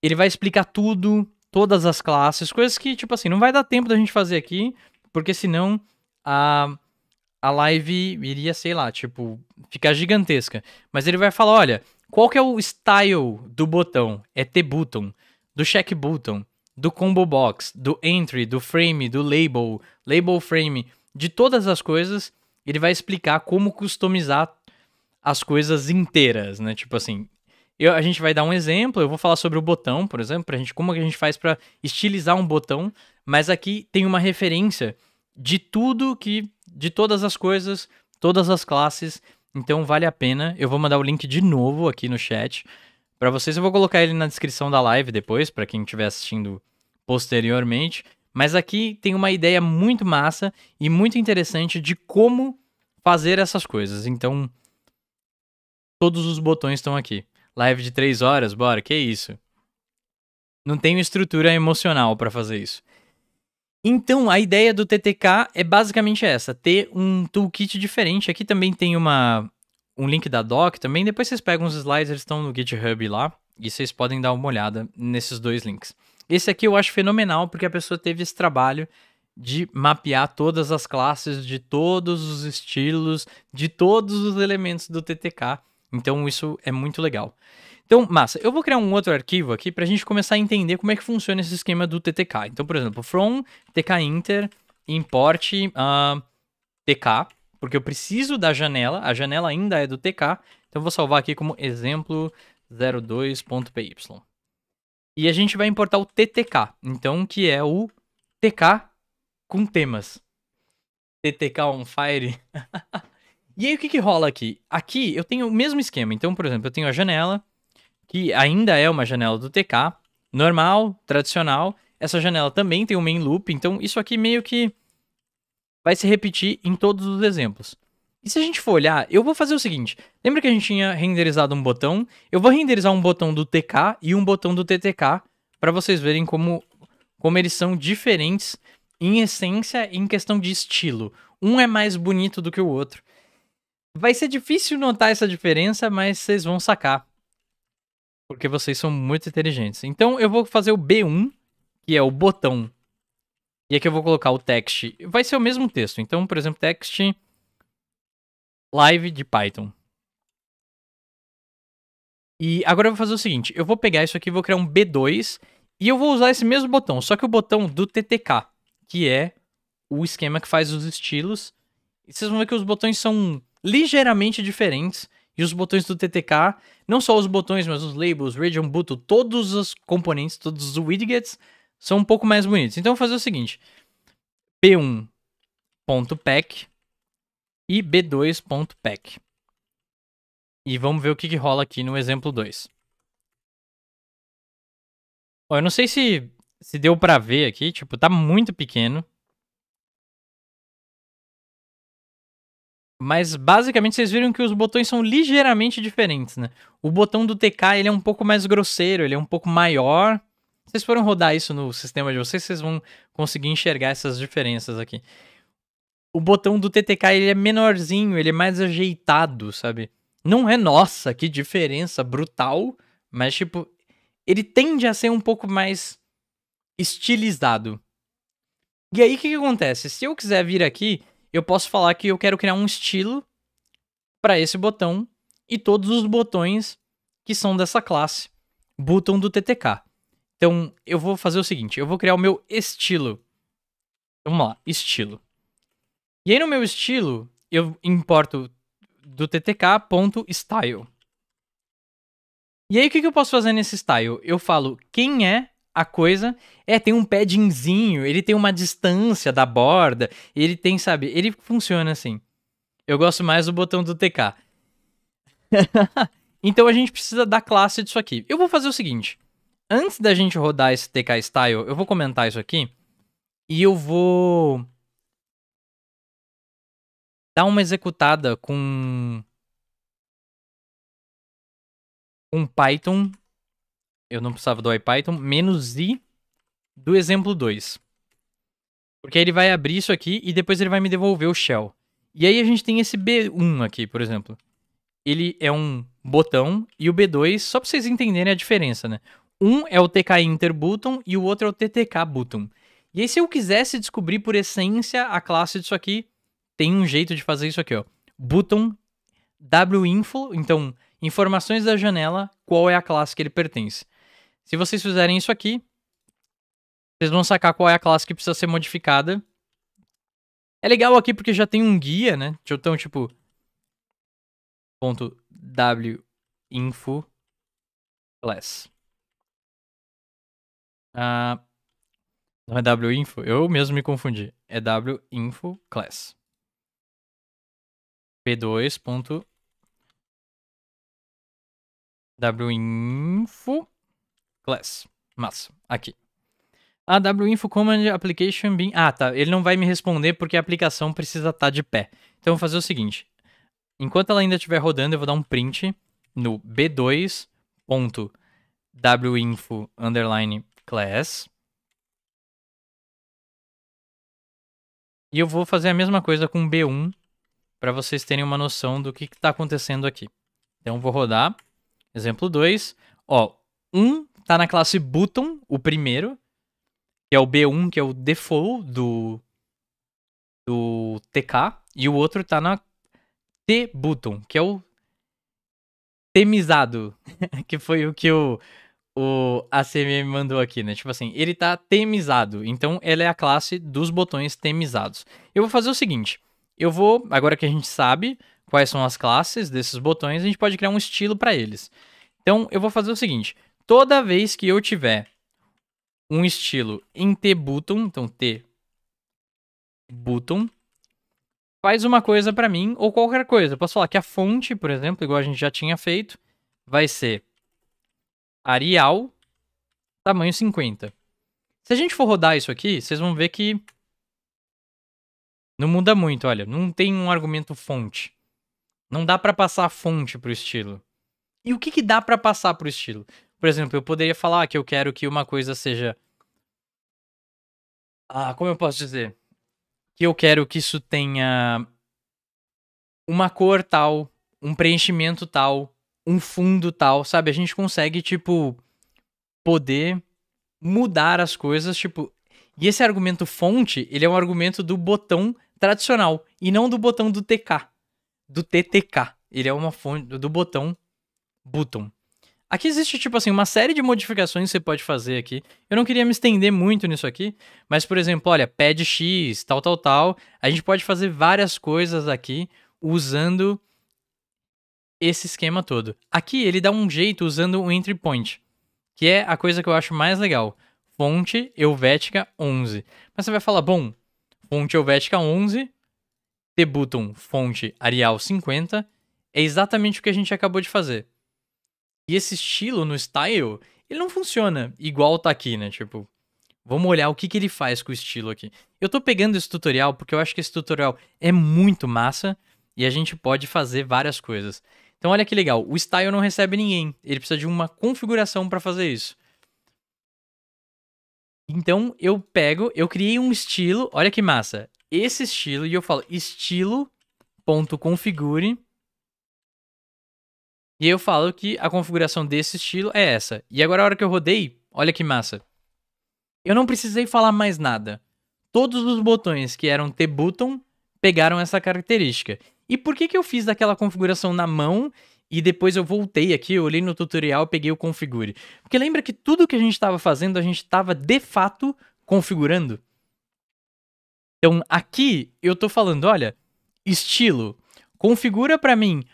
Ele vai explicar tudo, todas as classes, coisas que, tipo assim, não vai dar tempo da gente fazer aqui, porque senão a a live iria, sei lá, tipo, ficar gigantesca. Mas ele vai falar, olha, qual que é o style do botão? É T-button, do check button, do combo box, do entry, do frame, do label, label frame, de todas as coisas, ele vai explicar como customizar as coisas inteiras, né? Tipo assim, eu, a gente vai dar um exemplo, eu vou falar sobre o botão, por exemplo, pra gente como a gente faz para estilizar um botão, mas aqui tem uma referência de tudo que de todas as coisas, todas as classes. Então vale a pena. Eu vou mandar o link de novo aqui no chat para vocês. Eu vou colocar ele na descrição da live depois, para quem estiver assistindo posteriormente. Mas aqui tem uma ideia muito massa e muito interessante de como fazer essas coisas. Então, todos os botões estão aqui. Live de três horas, bora, que isso? Não tenho estrutura emocional para fazer isso. Então, a ideia do TTK é basicamente essa, ter um toolkit diferente. Aqui também tem uma, um link da doc também, depois vocês pegam os slides, eles estão no GitHub lá, e vocês podem dar uma olhada nesses dois links. Esse aqui eu acho fenomenal, porque a pessoa teve esse trabalho de mapear todas as classes, de todos os estilos, de todos os elementos do TTK. Então, isso é muito legal. Então, massa, eu vou criar um outro arquivo aqui para a gente começar a entender como é que funciona esse esquema do TTK. Então, por exemplo, from tkinter import uh, ah, tk, porque eu preciso da janela, a janela ainda é do tk, então eu vou salvar aqui como exemplo 02.py. E a gente vai importar o TTK, então que é o TK com temas. TTK on fire. e aí o que, que rola aqui? Aqui eu tenho o mesmo esquema, então por exemplo, eu tenho a janela, que ainda é uma janela do TK, normal, tradicional. Essa janela também tem um main loop, então isso aqui meio que vai se repetir em todos os exemplos. E se a gente for olhar, eu vou fazer o seguinte. Lembra que a gente tinha renderizado um botão? Eu vou renderizar um botão do TK e um botão do TTK para vocês verem como, como eles são diferentes em essência e em questão de estilo. Um é mais bonito do que o outro. Vai ser difícil notar essa diferença, mas vocês vão sacar. Porque vocês são muito inteligentes. Então eu vou fazer o B1, que é o botão. E aqui eu vou colocar o text. Vai ser o mesmo texto. Então, por exemplo, text live de Python. E agora eu vou fazer o seguinte, eu vou pegar isso aqui, vou criar um B2 e eu vou usar esse mesmo botão, só que o botão do TTK, que é o esquema que faz os estilos. E vocês vão ver que os botões são ligeiramente diferentes, e os botões do TTK, não só os botões, mas os labels, region, button, todos os componentes, todos os widgets são um pouco mais bonitos. Então eu vou fazer o seguinte: p1.pack e b2.pack. E vamos ver o que, que rola aqui no exemplo 2. eu não sei se, se deu para ver aqui, tipo, tá muito pequeno. Mas basicamente vocês viram que os botões são ligeiramente diferentes, né? O botão do TK ele é um pouco mais grosseiro, ele é um pouco maior. Se vocês forem rodar isso no sistema de vocês, vocês vão conseguir enxergar essas diferenças aqui. O botão do TTK ele é menorzinho, ele é mais ajeitado, sabe? Não é nossa, que diferença brutal, mas tipo, ele tende a ser um pouco mais estilizado. E aí o que, que acontece? Se eu quiser vir aqui eu posso falar que eu quero criar um estilo para esse botão e todos os botões que são dessa classe, button do TTK. Então, eu vou fazer o seguinte, eu vou criar o meu estilo. vamos lá, estilo. E aí no meu estilo, eu importo do ttk.style. E aí o que, que eu posso fazer nesse style? Eu falo quem é a coisa. É, tem um paddingzinho, ele tem uma distância da borda, ele tem, sabe, ele funciona assim. Eu gosto mais do botão do TK. então a gente precisa da classe disso aqui. Eu vou fazer o seguinte. Antes da gente rodar esse TK Style, eu vou comentar isso aqui. E eu vou... Dar uma executada com... Um Python eu não precisava do IPython, menos i do exemplo 2. Porque ele vai abrir isso aqui e depois ele vai me devolver o shell. E aí a gente tem esse B1 aqui, por exemplo. Ele é um botão e o B2, só para vocês entenderem a diferença, né? Um é o TK Inter Button e o outro é o TTK Button. E aí se eu quisesse descobrir por essência a classe disso aqui, tem um jeito de fazer isso aqui, ó. Button winfo, então informações da janela, qual é a classe que ele pertence. Se vocês fizerem isso aqui, vocês vão sacar qual é a classe que precisa ser modificada. É legal aqui porque já tem um guia, né? Então, tipo, ponto winfo class. Ah, não é winfo? Eu mesmo me confundi. É winfo class. p2 ponto winfo class. Massa, aqui. Winfo Command Application Bin. Ah, tá. Ele não vai me responder porque a aplicação precisa estar tá de pé. Então eu vou fazer o seguinte. Enquanto ela ainda estiver rodando, eu vou dar um print no b2.winfo underline class. E eu vou fazer a mesma coisa com B1 para vocês terem uma noção do que está acontecendo aqui. Então vou rodar. Exemplo 2. Ó, 1 tá na classe Button, o primeiro, que é o B1, que é o default do, do TK, e o outro tá na T-Button, que é o temizado, que foi o que o, o ACM mandou aqui, né? Tipo assim, ele tá temizado, então ela é a classe dos botões temizados. Eu vou fazer o seguinte, eu vou, agora que a gente sabe quais são as classes desses botões, a gente pode criar um estilo para eles. Então, eu vou fazer o seguinte, Toda vez que eu tiver um estilo em T button, então T button, faz uma coisa para mim ou qualquer coisa. Eu posso falar que a fonte, por exemplo, igual a gente já tinha feito, vai ser Arial, tamanho 50. Se a gente for rodar isso aqui, vocês vão ver que não muda muito, olha, não tem um argumento fonte. Não dá para passar fonte pro estilo. E o que que dá para passar pro estilo? Por exemplo, eu poderia falar que eu quero que uma coisa seja. Ah, como eu posso dizer? Que eu quero que isso tenha uma cor tal, um preenchimento tal, um fundo tal, sabe? A gente consegue, tipo, poder mudar as coisas, tipo. E esse argumento fonte, ele é um argumento do botão tradicional e não do botão do TK, do TTK. Ele é uma fonte do botão button. Aqui existe, tipo assim, uma série de modificações que você pode fazer aqui. Eu não queria me estender muito nisso aqui, mas, por exemplo, olha, pad X, tal, tal, tal. A gente pode fazer várias coisas aqui usando esse esquema todo. Aqui ele dá um jeito usando o entry point, que é a coisa que eu acho mais legal. Fonte Helvetica 11. Mas você vai falar, bom, fonte Helvetica 11, debutam fonte Arial 50, é exatamente o que a gente acabou de fazer. E esse estilo no style, ele não funciona igual tá aqui, né? Tipo, vamos olhar o que, que ele faz com o estilo aqui. Eu tô pegando esse tutorial porque eu acho que esse tutorial é muito massa e a gente pode fazer várias coisas. Então olha que legal, o style não recebe ninguém, ele precisa de uma configuração para fazer isso. Então eu pego, eu criei um estilo, olha que massa, esse estilo e eu falo estilo.configure.configure e aí eu falo que a configuração desse estilo é essa. E agora a hora que eu rodei, olha que massa. Eu não precisei falar mais nada. Todos os botões que eram T-Button pegaram essa característica. E por que, que eu fiz daquela configuração na mão e depois eu voltei aqui, eu olhei no tutorial, peguei o configure? Porque lembra que tudo que a gente estava fazendo, a gente estava de fato configurando? Então aqui eu estou falando, olha, estilo, configura para mim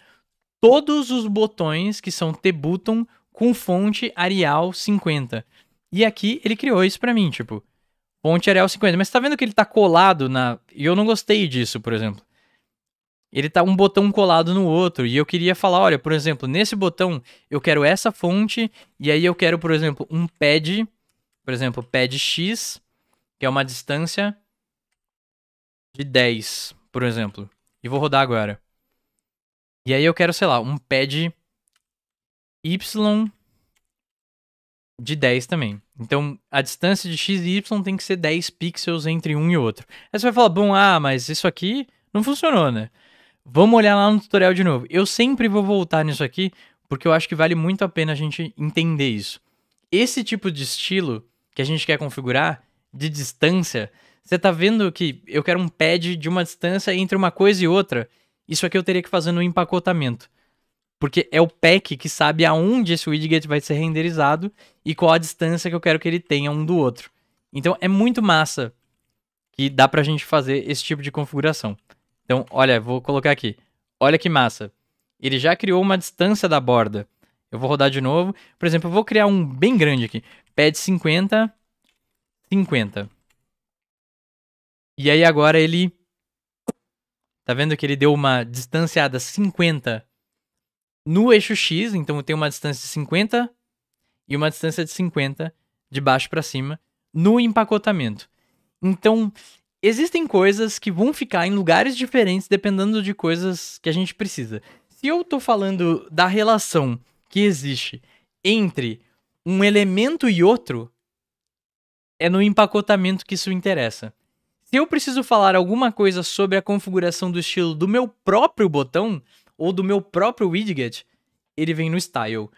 todos os botões que são T-Button com fonte Arial 50. E aqui ele criou isso para mim, tipo, fonte Arial 50. Mas tá vendo que ele tá colado na. E eu não gostei disso, por exemplo. Ele tá um botão colado no outro. E eu queria falar: olha, por exemplo, nesse botão eu quero essa fonte. E aí eu quero, por exemplo, um pad. Por exemplo, pad X, que é uma distância de 10, por exemplo. E vou rodar agora. E aí eu quero, sei lá, um pad Y de 10 também. Então, a distância de x e y tem que ser 10 pixels entre um e outro. Aí você vai falar, bom, ah, mas isso aqui não funcionou, né? Vamos olhar lá no tutorial de novo. Eu sempre vou voltar nisso aqui, porque eu acho que vale muito a pena a gente entender isso. Esse tipo de estilo que a gente quer configurar, de distância, você tá vendo que eu quero um pad de uma distância entre uma coisa e outra, isso aqui é eu teria que fazer no empacotamento. Porque é o pack que sabe aonde esse widget vai ser renderizado e qual a distância que eu quero que ele tenha um do outro. Então é muito massa que dá pra gente fazer esse tipo de configuração. Então, olha, vou colocar aqui. Olha que massa. Ele já criou uma distância da borda. Eu vou rodar de novo. Por exemplo, eu vou criar um bem grande aqui. Pad 50, 50. E aí agora ele Tá vendo que ele deu uma distanciada 50 no eixo X, então tem uma distância de 50 e uma distância de 50 de baixo para cima no empacotamento. Então, existem coisas que vão ficar em lugares diferentes dependendo de coisas que a gente precisa. Se eu estou falando da relação que existe entre um elemento e outro, é no empacotamento que isso interessa. Se eu preciso falar alguma coisa sobre a configuração do estilo do meu próprio botão ou do meu próprio widget, ele vem no style.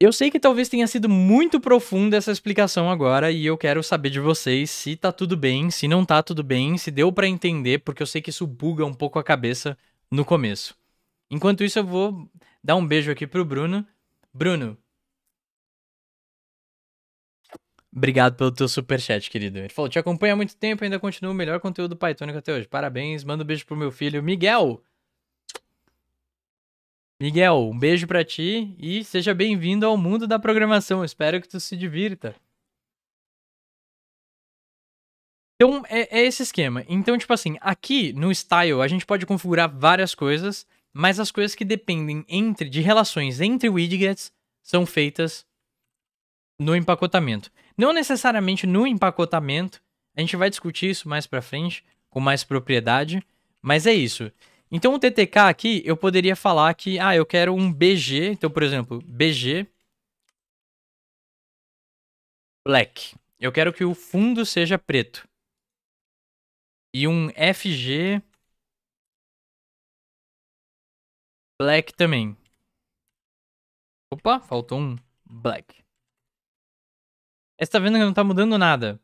Eu sei que talvez tenha sido muito profunda essa explicação agora e eu quero saber de vocês se tá tudo bem, se não tá tudo bem, se deu para entender, porque eu sei que isso buga um pouco a cabeça no começo. Enquanto isso, eu vou dar um beijo aqui pro Bruno. Bruno, Obrigado pelo teu superchat, querido. Ele falou: te acompanha há muito tempo, e ainda continua o melhor conteúdo Pythonico até hoje. Parabéns, manda um beijo pro meu filho, Miguel. Miguel, um beijo para ti e seja bem-vindo ao mundo da programação. Espero que tu se divirta. Então, é, é, esse esquema. Então, tipo assim, aqui no style a gente pode configurar várias coisas, mas as coisas que dependem entre de relações entre widgets são feitas no empacotamento. Não necessariamente no empacotamento, a gente vai discutir isso mais para frente, com mais propriedade, mas é isso. Então o TTK aqui, eu poderia falar que, ah, eu quero um BG, então por exemplo, BG black. Eu quero que o fundo seja preto. E um FG black também. Opa, faltou um black. É, você tá vendo que não tá mudando nada.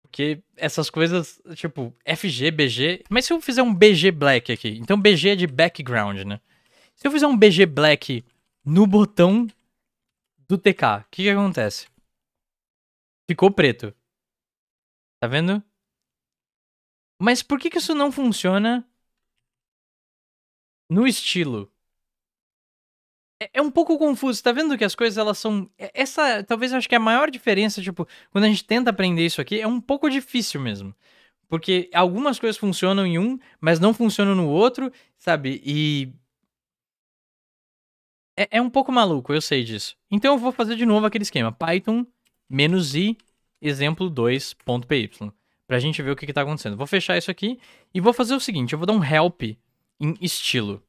Porque essas coisas, tipo, FG, BG. Mas se eu fizer um BG Black aqui, então BG é de background, né? Se eu fizer um BG Black no botão do TK, o que, que acontece? Ficou preto. Tá vendo? Mas por que, que isso não funciona no estilo? É, é um pouco confuso, tá vendo que as coisas elas são. É, essa talvez eu acho que é a maior diferença, tipo, quando a gente tenta aprender isso aqui, é um pouco difícil mesmo. Porque algumas coisas funcionam em um, mas não funcionam no outro, sabe? E. É, é um pouco maluco, eu sei disso. Então eu vou fazer de novo aquele esquema: Python menos i exemplo 2.py. Pra gente ver o que, que tá acontecendo. Vou fechar isso aqui e vou fazer o seguinte: eu vou dar um help em estilo.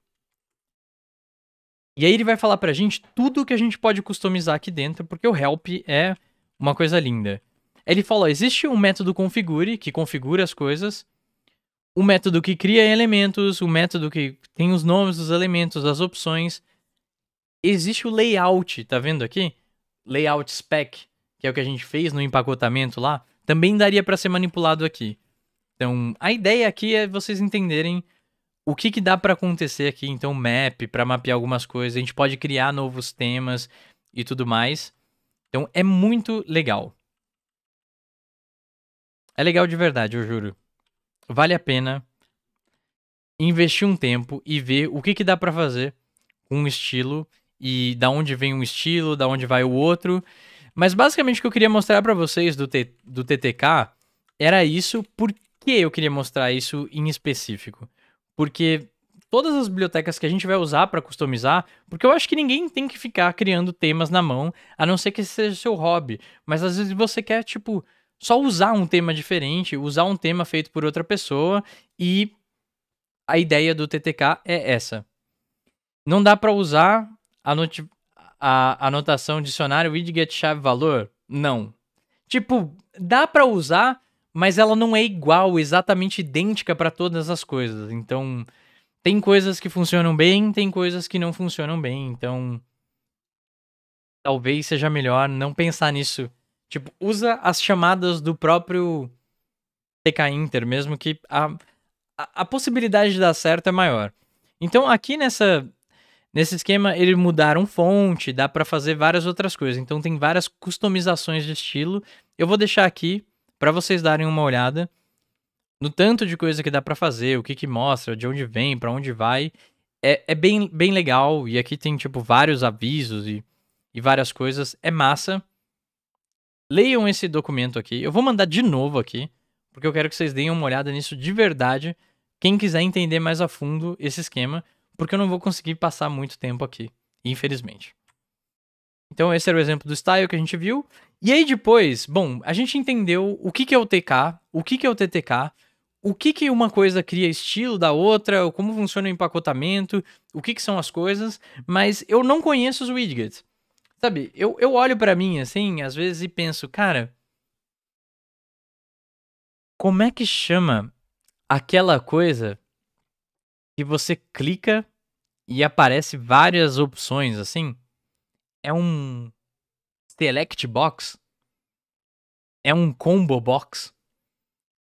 E aí ele vai falar pra gente tudo que a gente pode customizar aqui dentro, porque o help é uma coisa linda. Ele fala, ó, existe um método configure, que configura as coisas, um método que cria elementos, um método que tem os nomes dos elementos, das opções. Existe o layout, tá vendo aqui? Layout spec, que é o que a gente fez no empacotamento lá, também daria para ser manipulado aqui. Então, a ideia aqui é vocês entenderem o que, que dá para acontecer aqui, então, map, para mapear algumas coisas, a gente pode criar novos temas e tudo mais. Então, é muito legal. É legal de verdade, eu juro. Vale a pena investir um tempo e ver o que, que dá para fazer com um estilo e da onde vem um estilo, da onde vai o outro. Mas basicamente o que eu queria mostrar para vocês do, do TTK era isso, por que eu queria mostrar isso em específico? porque todas as bibliotecas que a gente vai usar para customizar, porque eu acho que ninguém tem que ficar criando temas na mão, a não ser que esse seja seu hobby, mas às vezes você quer tipo só usar um tema diferente, usar um tema feito por outra pessoa e a ideia do TTK é essa. Não dá para usar a, a anotação dicionário id get chave valor? Não. Tipo, dá para usar, mas ela não é igual, exatamente idêntica para todas as coisas. Então, tem coisas que funcionam bem, tem coisas que não funcionam bem. Então, talvez seja melhor não pensar nisso. Tipo, usa as chamadas do próprio TK Inter, mesmo que a, a, a possibilidade de dar certo é maior. Então, aqui nessa Nesse esquema, ele mudaram fonte, dá para fazer várias outras coisas. Então tem várias customizações de estilo. Eu vou deixar aqui para vocês darem uma olhada no tanto de coisa que dá para fazer, o que que mostra, de onde vem, para onde vai. É, é bem, bem legal e aqui tem, tipo, vários avisos e, e várias coisas. É massa. Leiam esse documento aqui. Eu vou mandar de novo aqui, porque eu quero que vocês deem uma olhada nisso de verdade. Quem quiser entender mais a fundo esse esquema, porque eu não vou conseguir passar muito tempo aqui, infelizmente. Então esse era o exemplo do style que a gente viu. E aí depois, bom, a gente entendeu o que, que é o TK, o que, que é o TTK, o que, que uma coisa cria estilo da outra, como funciona o empacotamento, o que, que são as coisas, mas eu não conheço os widgets. Sabe, eu, eu olho para mim assim, às vezes, e penso, cara, como é que chama aquela coisa que você clica e aparece várias opções assim? É um select box? É um combo box?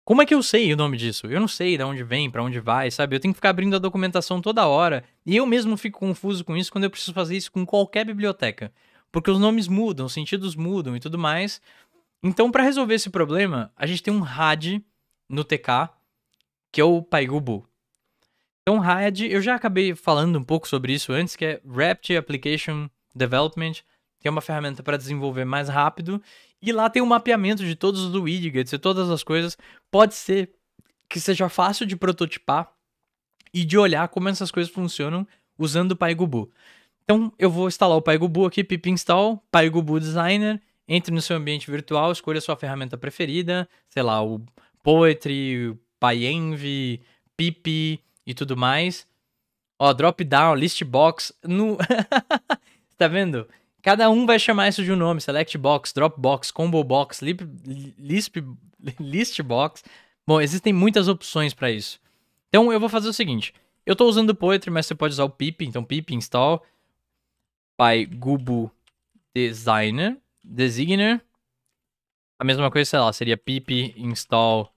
Como é que eu sei o nome disso? Eu não sei de onde vem, para onde vai, sabe? Eu tenho que ficar abrindo a documentação toda hora. E eu mesmo fico confuso com isso quando eu preciso fazer isso com qualquer biblioteca. Porque os nomes mudam, os sentidos mudam e tudo mais. Então, para resolver esse problema, a gente tem um RAD no TK, que é o Paigubu. Então, RAD, eu já acabei falando um pouco sobre isso antes, que é Wrapped Application Development, que é uma ferramenta para desenvolver mais rápido, e lá tem o um mapeamento de todos os widgets e todas as coisas. Pode ser que seja fácil de prototipar e de olhar como essas coisas funcionam usando o PyGubu. Então eu vou instalar o PyGubu aqui, pip install PyGubu Designer, entre no seu ambiente virtual, escolha a sua ferramenta preferida, sei lá, o Poetry, o PyEnv, Pip e tudo mais. Ó, drop down, list box, no Tá vendo? Cada um vai chamar isso de um nome: Select Box, Dropbox, Combo Box, Lip, Lisp, List Box. Bom, existem muitas opções para isso. Então eu vou fazer o seguinte: eu estou usando o Poetry, mas você pode usar o pip, então pip install by gubu designer, designer. A mesma coisa, sei lá, seria pip install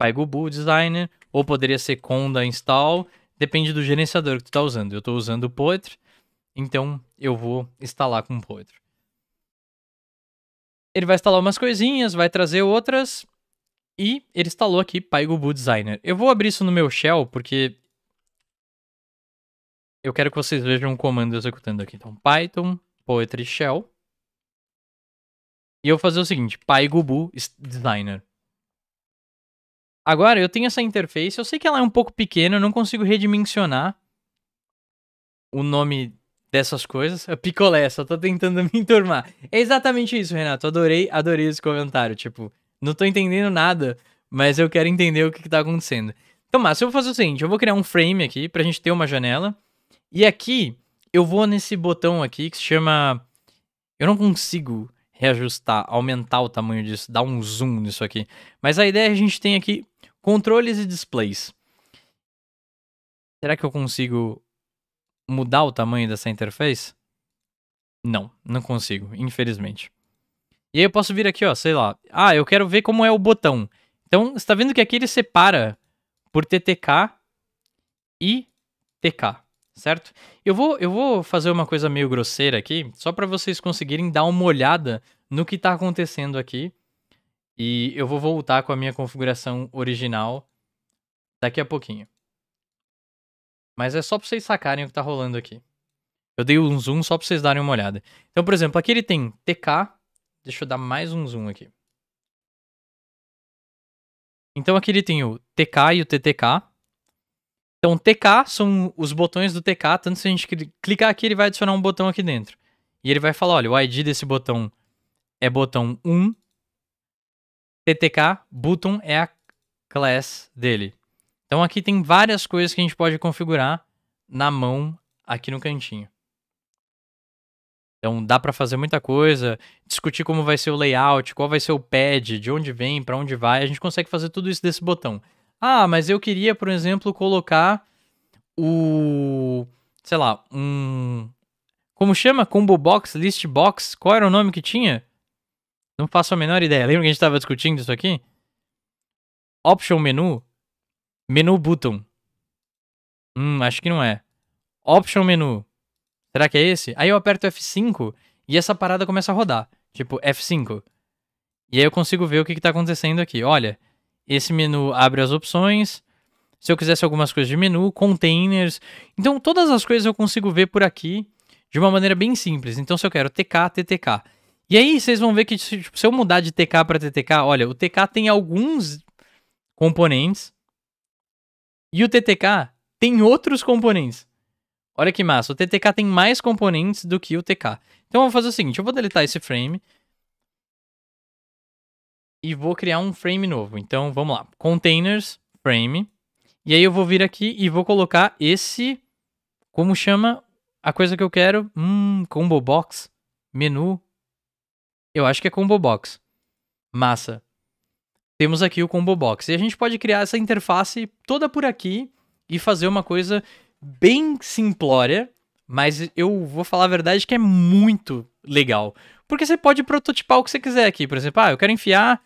by gubu designer, ou poderia ser conda install, depende do gerenciador que tu está usando. Eu estou usando o Poetry, então eu vou instalar com o Poetry. Ele vai instalar umas coisinhas, vai trazer outras. E ele instalou aqui PyGubu Designer. Eu vou abrir isso no meu shell, porque eu quero que vocês vejam o comando executando aqui. Então, Python, Poetry Shell. E eu vou fazer o seguinte, PyGubu Designer. Agora, eu tenho essa interface, eu sei que ela é um pouco pequena, eu não consigo redimensionar o nome dessas coisas. A picolé, só tô tentando me enturmar. É exatamente isso, Renato. Adorei, adorei esse comentário. Tipo, não tô entendendo nada, mas eu quero entender o que, que tá acontecendo. Então, Márcio, eu vou fazer o seguinte: eu vou criar um frame aqui pra gente ter uma janela. E aqui, eu vou nesse botão aqui que se chama. Eu não consigo reajustar, aumentar o tamanho disso, dar um zoom nisso aqui. Mas a ideia é a gente tem aqui controles e displays. Será que eu consigo mudar o tamanho dessa interface? Não, não consigo, infelizmente. E aí eu posso vir aqui, ó, sei lá. Ah, eu quero ver como é o botão. Então, você tá vendo que aqui ele separa por TTK e TK, certo? Eu vou, eu vou fazer uma coisa meio grosseira aqui, só para vocês conseguirem dar uma olhada no que está acontecendo aqui. E eu vou voltar com a minha configuração original daqui a pouquinho. Mas é só pra vocês sacarem o que tá rolando aqui. Eu dei um zoom só pra vocês darem uma olhada. Então, por exemplo, aqui ele tem TK. Deixa eu dar mais um zoom aqui. Então aqui ele tem o TK e o TTK. Então TK são os botões do TK, tanto se a gente clicar aqui ele vai adicionar um botão aqui dentro. E ele vai falar, olha, o ID desse botão é botão 1, TTK, button é a class dele. Então aqui tem várias coisas que a gente pode configurar na mão aqui no cantinho. Então dá para fazer muita coisa, discutir como vai ser o layout, qual vai ser o pad, de onde vem, para onde vai, a gente consegue fazer tudo isso desse botão. Ah, mas eu queria, por exemplo, colocar o, sei lá, um como chama? Combo box, list box, qual era o nome que tinha? Não faço a menor ideia. Lembra que a gente estava discutindo isso aqui? Option menu, Menu button. Hum, acho que não é. Option menu. Será que é esse? Aí eu aperto F5 e essa parada começa a rodar. Tipo, F5. E aí eu consigo ver o que, está acontecendo aqui. Olha, esse menu abre as opções. Se eu quisesse algumas coisas de menu, containers. Então, todas as coisas eu consigo ver por aqui de uma maneira bem simples. Então, se eu quero TK, TTK. E aí, vocês vão ver que tipo, se eu mudar de TK para TTK, olha, o TK tem alguns componentes e o TTK tem outros componentes. Olha que massa, o TTK tem mais componentes do que o TK. Então eu vou fazer o seguinte, eu vou deletar esse frame e vou criar um frame novo. Então vamos lá, containers, frame, e aí eu vou vir aqui e vou colocar esse, como chama a coisa que eu quero? Hum, combo box, menu, eu acho que é combo box. Massa temos aqui o combo box. E a gente pode criar essa interface toda por aqui e fazer uma coisa bem simplória, mas eu vou falar a verdade que é muito legal. Porque você pode prototipar o que você quiser aqui. Por exemplo, ah, eu quero enfiar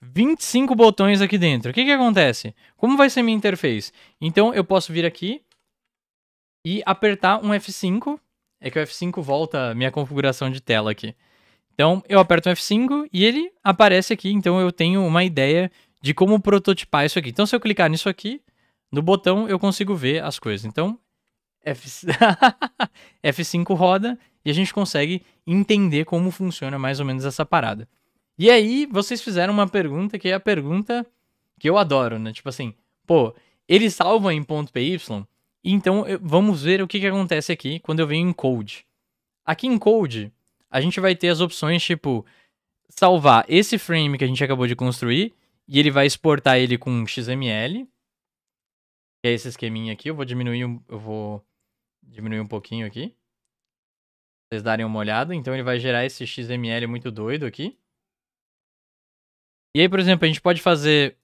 25 botões aqui dentro. O que, que acontece? Como vai ser minha interface? Então eu posso vir aqui e apertar um F5. É que o F5 volta a minha configuração de tela aqui. Então eu aperto F5 e ele aparece aqui, então eu tenho uma ideia de como prototipar isso aqui. Então se eu clicar nisso aqui, no botão eu consigo ver as coisas. Então F... F5 roda e a gente consegue entender como funciona mais ou menos essa parada. E aí vocês fizeram uma pergunta que é a pergunta que eu adoro, né? Tipo assim, pô, ele salva em .py? Então vamos ver o que, que acontece aqui quando eu venho em code. Aqui em code, a gente vai ter as opções tipo salvar esse frame que a gente acabou de construir e ele vai exportar ele com XML. Que é esse esqueminha aqui, eu vou diminuir, eu vou diminuir um pouquinho aqui. Pra vocês darem uma olhada, então ele vai gerar esse XML muito doido aqui. E aí, por exemplo, a gente pode fazer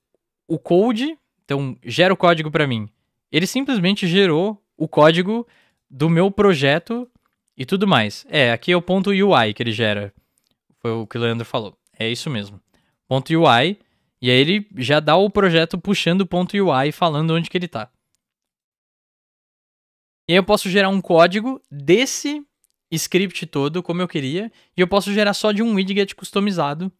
o code, então gera o código para mim. Ele simplesmente gerou o código do meu projeto e tudo mais. É, aqui é o ponto UI que ele gera. Foi o que o Leandro falou. É isso mesmo. Ponto UI. E aí ele já dá o projeto puxando o ponto UI falando onde que ele tá. E aí eu posso gerar um código desse script todo, como eu queria, e eu posso gerar só de um widget customizado,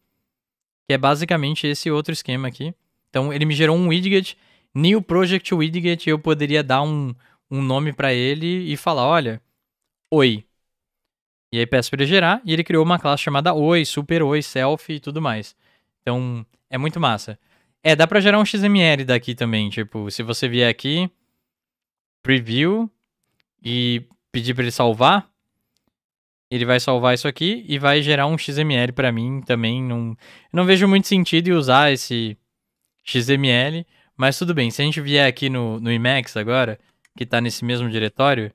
que é basicamente esse outro esquema aqui. Então ele me gerou um widget, new project widget, eu poderia dar um, um nome para ele e falar, olha, oi, e aí peço para ele gerar e ele criou uma classe chamada Oi, Super Oi, Selfie e tudo mais. Então, é muito massa. É, dá para gerar um XML daqui também, tipo, se você vier aqui, preview e pedir para ele salvar, ele vai salvar isso aqui e vai gerar um XML para mim também. Não, não vejo muito sentido em usar esse XML, mas tudo bem. Se a gente vier aqui no, no Emacs agora, que está nesse mesmo diretório,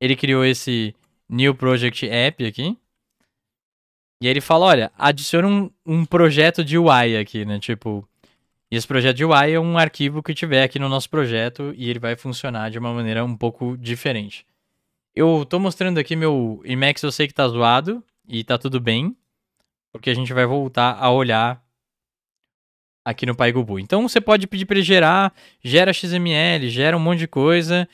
ele criou esse New Project App aqui. E ele fala, olha, adiciona um, um projeto de UI aqui, né? Tipo, e esse projeto de UI é um arquivo que tiver aqui no nosso projeto e ele vai funcionar de uma maneira um pouco diferente. Eu tô mostrando aqui meu Emacs, eu sei que tá zoado e tá tudo bem, porque a gente vai voltar a olhar aqui no PyGubu. Então você pode pedir para ele gerar, gera XML, gera um monte de coisa,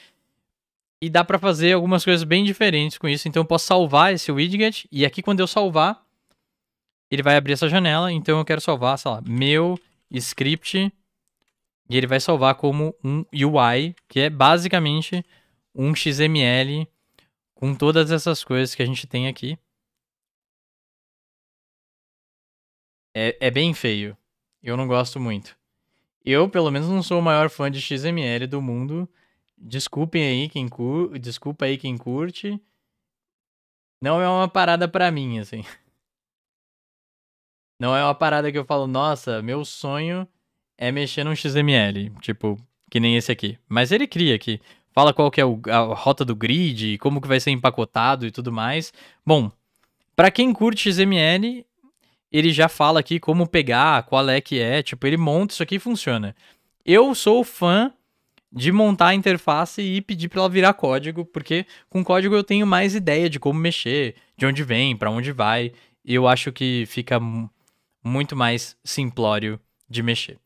e dá para fazer algumas coisas bem diferentes com isso. Então eu posso salvar esse widget e aqui quando eu salvar, ele vai abrir essa janela. Então eu quero salvar, sei lá, meu script e ele vai salvar como um UI, que é basicamente um XML com todas essas coisas que a gente tem aqui. É, é bem feio. Eu não gosto muito. Eu, pelo menos, não sou o maior fã de XML do mundo. Desculpem aí quem cur... desculpa aí quem curte. Não é uma parada para mim, assim. Não é uma parada que eu falo, nossa, meu sonho é mexer num XML, tipo, que nem esse aqui. Mas ele cria aqui, fala qual que é o, a rota do grid, como que vai ser empacotado e tudo mais. Bom, para quem curte XML, ele já fala aqui como pegar, qual é que é, tipo, ele monta isso aqui e funciona. Eu sou fã de montar a interface e pedir para ela virar código, porque com código eu tenho mais ideia de como mexer, de onde vem, para onde vai, e eu acho que fica muito mais simplório de mexer.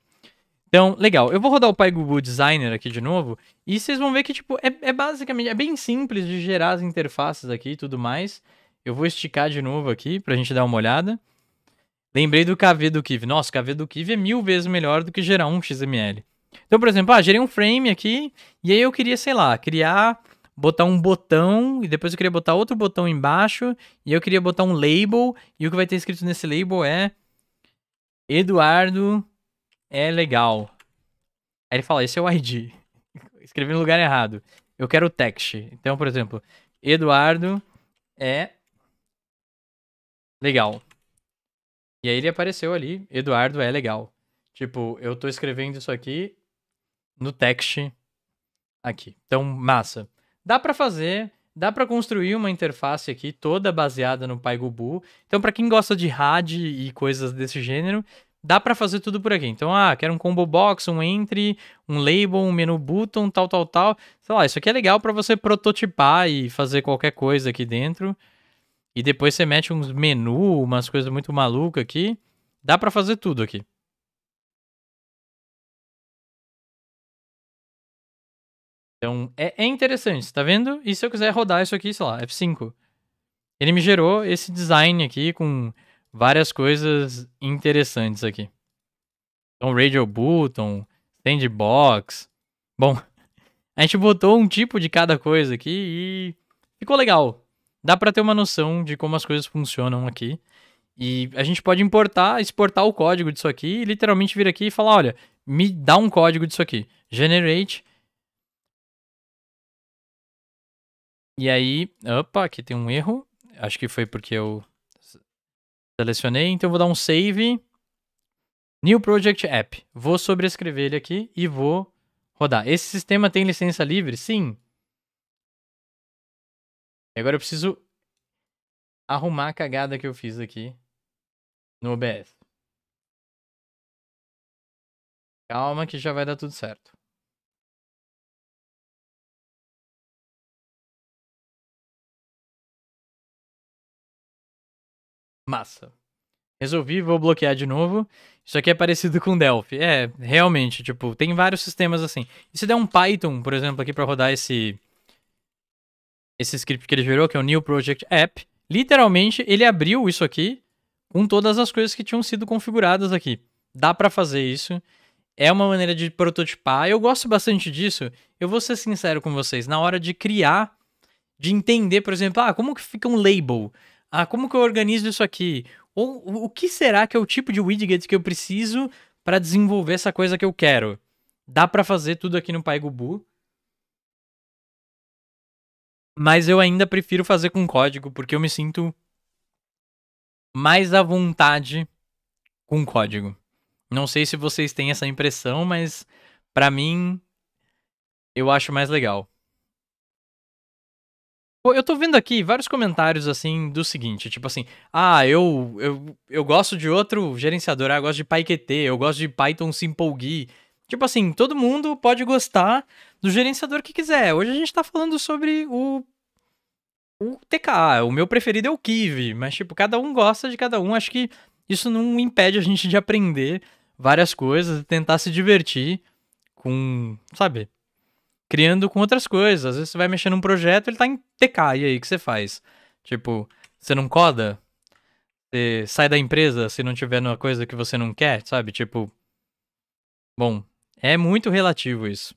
Então, legal. Eu vou rodar o PyGoogle Designer aqui de novo, e vocês vão ver que, tipo, é, é basicamente, é bem simples de gerar as interfaces aqui e tudo mais. Eu vou esticar de novo aqui para a gente dar uma olhada. Lembrei do KV do Kiv. Nossa, o KV do Kiv é mil vezes melhor do que gerar um XML. Então, por exemplo, ah, gerei um frame aqui e aí eu queria, sei lá, criar, botar um botão e depois eu queria botar outro botão embaixo e eu queria botar um label e o que vai ter escrito nesse label é Eduardo é legal. Aí ele fala, esse é o ID. Escrevi no lugar errado. Eu quero o text. Então, por exemplo, Eduardo é legal. E aí ele apareceu ali, Eduardo é legal. Tipo, eu tô escrevendo isso aqui no text aqui. Então, massa. Dá para fazer, dá para construir uma interface aqui toda baseada no PyGubu. Então, para quem gosta de RAD e coisas desse gênero, dá para fazer tudo por aqui. Então, ah, quero um combo box, um entry, um label, um menu button, tal, tal, tal. Sei lá, isso aqui é legal para você prototipar e fazer qualquer coisa aqui dentro. E depois você mete uns menu, umas coisas muito malucas aqui. Dá para fazer tudo aqui. Então, é, é interessante, tá vendo? E se eu quiser rodar isso aqui, sei lá, F5. Ele me gerou esse design aqui com várias coisas interessantes aqui. Então, Radio Button, Sandbox. Bom, a gente botou um tipo de cada coisa aqui e ficou legal. Dá para ter uma noção de como as coisas funcionam aqui. E a gente pode importar, exportar o código disso aqui e literalmente vir aqui e falar, olha, me dá um código disso aqui. Generate E aí, opa, aqui tem um erro. Acho que foi porque eu selecionei. Então, eu vou dar um save. New Project App. Vou sobrescrever ele aqui e vou rodar. Esse sistema tem licença livre? Sim. E agora eu preciso arrumar a cagada que eu fiz aqui no OBS. Calma que já vai dar tudo certo. Massa. Resolvi, vou bloquear de novo. Isso aqui é parecido com Delphi. É, realmente, tipo, tem vários sistemas assim. E se der um Python, por exemplo, aqui para rodar esse esse script que ele gerou, que é o New Project App, literalmente ele abriu isso aqui com todas as coisas que tinham sido configuradas aqui. Dá para fazer isso. É uma maneira de prototipar. Eu gosto bastante disso. Eu vou ser sincero com vocês, na hora de criar, de entender, por exemplo, ah, como que fica um label? ah, como que eu organizo isso aqui? Ou o que será que é o tipo de widget que eu preciso para desenvolver essa coisa que eu quero? Dá para fazer tudo aqui no PyGubu, Mas eu ainda prefiro fazer com código, porque eu me sinto mais à vontade com código. Não sei se vocês têm essa impressão, mas para mim eu acho mais legal. Eu tô vendo aqui vários comentários assim do seguinte, tipo assim, ah, eu eu, eu gosto de outro gerenciador, ah, eu gosto de PyQt, eu gosto de Python Simplegui, Tipo assim, todo mundo pode gostar do gerenciador que quiser. Hoje a gente tá falando sobre o o TK, o meu preferido é o Kiwi, mas tipo, cada um gosta de cada um. Acho que isso não impede a gente de aprender várias coisas, tentar se divertir com, sabe, criando com outras coisas. Às vezes você vai mexer num projeto, ele tá em TK, e aí, o que você faz? Tipo, você não coda? Você sai da empresa se não tiver uma coisa que você não quer, sabe? Tipo, bom, é muito relativo isso.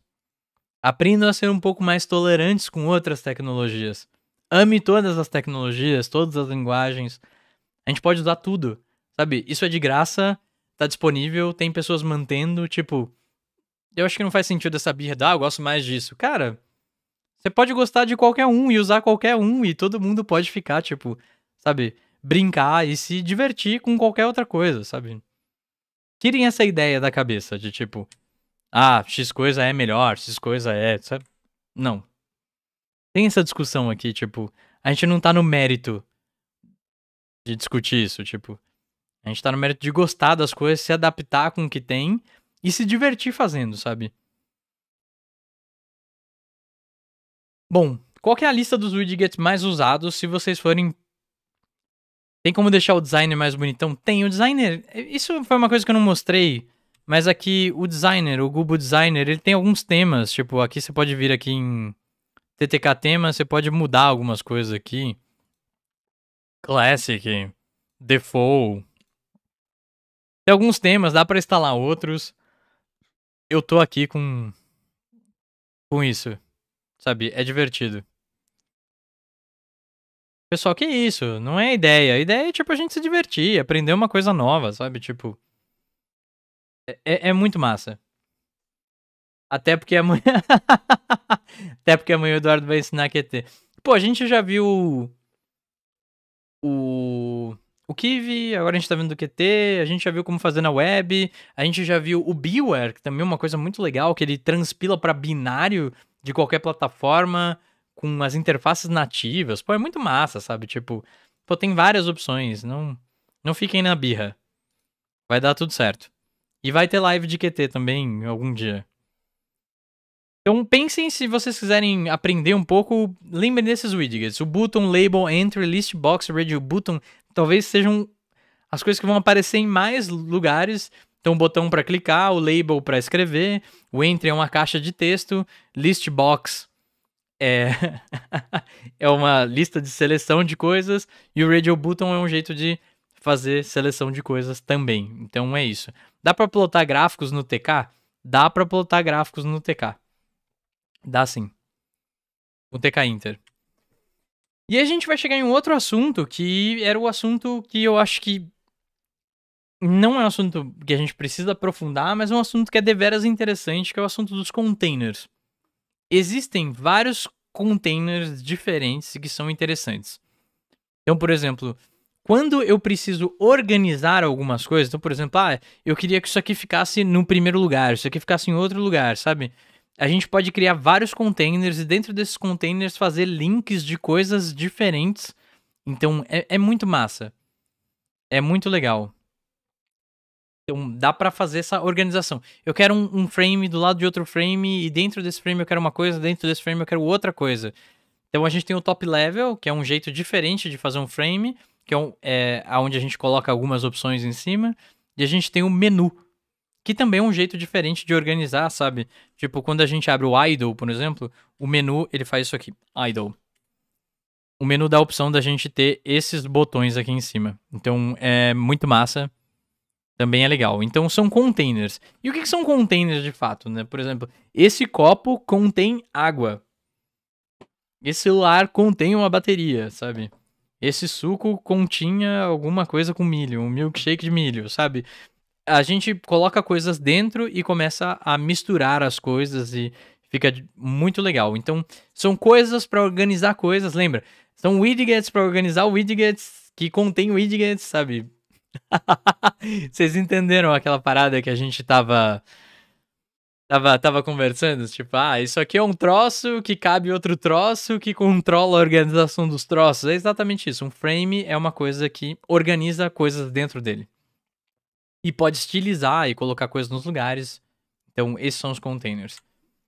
Aprendam a ser um pouco mais tolerantes com outras tecnologias. Ame todas as tecnologias, todas as linguagens. A gente pode usar tudo, sabe? Isso é de graça, tá disponível, tem pessoas mantendo, tipo, eu acho que não faz sentido essa birra, ah, eu gosto mais disso. Cara, você pode gostar de qualquer um e usar qualquer um e todo mundo pode ficar, tipo, sabe, brincar e se divertir com qualquer outra coisa, sabe? Tirem essa ideia da cabeça de tipo, ah, X coisa é melhor, X coisa é, sabe? Não. Tem essa discussão aqui, tipo, a gente não tá no mérito de discutir isso, tipo, a gente tá no mérito de gostar das coisas, se adaptar com o que tem e se divertir fazendo, sabe? Bom, qual é a lista dos widgets mais usados se vocês forem tem como deixar o designer mais bonitão? Tem. O designer. É, isso foi uma coisa que eu não mostrei. Mas aqui o designer, o Google Designer, ele tem alguns temas. Tipo, aqui você pode vir aqui em TTK temas, você pode mudar algumas coisas aqui. Classic, Default. Tem alguns temas, dá para instalar outros eu tô aqui com com isso. Sabe? É divertido. Pessoal, que isso? Não é ideia. A ideia é, tipo, a gente se divertir, aprender uma coisa nova, sabe? Tipo. É, é, é muito massa. Até porque amanhã. Até porque amanhã o Eduardo vai ensinar QT. Pô, a gente já viu. O o Kiwi, agora a gente tá vendo do QT, a gente já viu como fazer na web, a gente já viu o Beware, que também é uma coisa muito legal, que ele transpila para binário de qualquer plataforma com as interfaces nativas. Pô, é muito massa, sabe? Tipo, pô, tem várias opções, não não fiquem na birra. Vai dar tudo certo. E vai ter live de QT também algum dia. Então pensem se vocês quiserem aprender um pouco, lembrem desses widgets. O button label entry list box radio button talvez sejam as coisas que vão aparecer em mais lugares. Então, o botão para clicar, o label para escrever, o entry é uma caixa de texto, list box é, é uma lista de seleção de coisas e o radio button é um jeito de fazer seleção de coisas também. Então é isso. Dá para plotar gráficos no TK? Dá para plotar gráficos no TK. Dá sim. O TK Inter. E a gente vai chegar em um outro assunto que era o assunto que eu acho que não é um assunto que a gente precisa aprofundar, mas é um assunto que é deveras interessante, que é o assunto dos containers. Existem vários containers diferentes que são interessantes. Então, por exemplo, quando eu preciso organizar algumas coisas, então, por exemplo, ah, eu queria que isso aqui ficasse no primeiro lugar, isso aqui ficasse em outro lugar, sabe? a gente pode criar vários containers e dentro desses containers fazer links de coisas diferentes. Então é, é muito massa. É muito legal. Então dá para fazer essa organização. Eu quero um, um, frame do lado de outro frame e dentro desse frame eu quero uma coisa, dentro desse frame eu quero outra coisa. Então a gente tem o top level, que é um jeito diferente de fazer um frame, que é, um, é onde a gente coloca algumas opções em cima. E a gente tem o menu, que também é um jeito diferente de organizar, sabe? Tipo, quando a gente abre o idle, por exemplo, o menu, ele faz isso aqui, idle. O menu dá a opção da gente ter esses botões aqui em cima. Então, é muito massa. Também é legal. Então, são containers. E o que, que são containers de fato, né? Por exemplo, esse copo contém água. Esse celular contém uma bateria, sabe? Esse suco continha alguma coisa com milho, um milkshake de milho, sabe? a gente coloca coisas dentro e começa a misturar as coisas e fica muito legal. Então, são coisas para organizar coisas, lembra? São widgets para organizar widgets que contém widgets, sabe? Vocês entenderam aquela parada que a gente tava tava tava conversando, tipo, ah, isso aqui é um troço que cabe outro troço que controla a organização dos troços. É exatamente isso. Um frame é uma coisa que organiza coisas dentro dele e pode estilizar e colocar coisas nos lugares. Então, esses são os containers.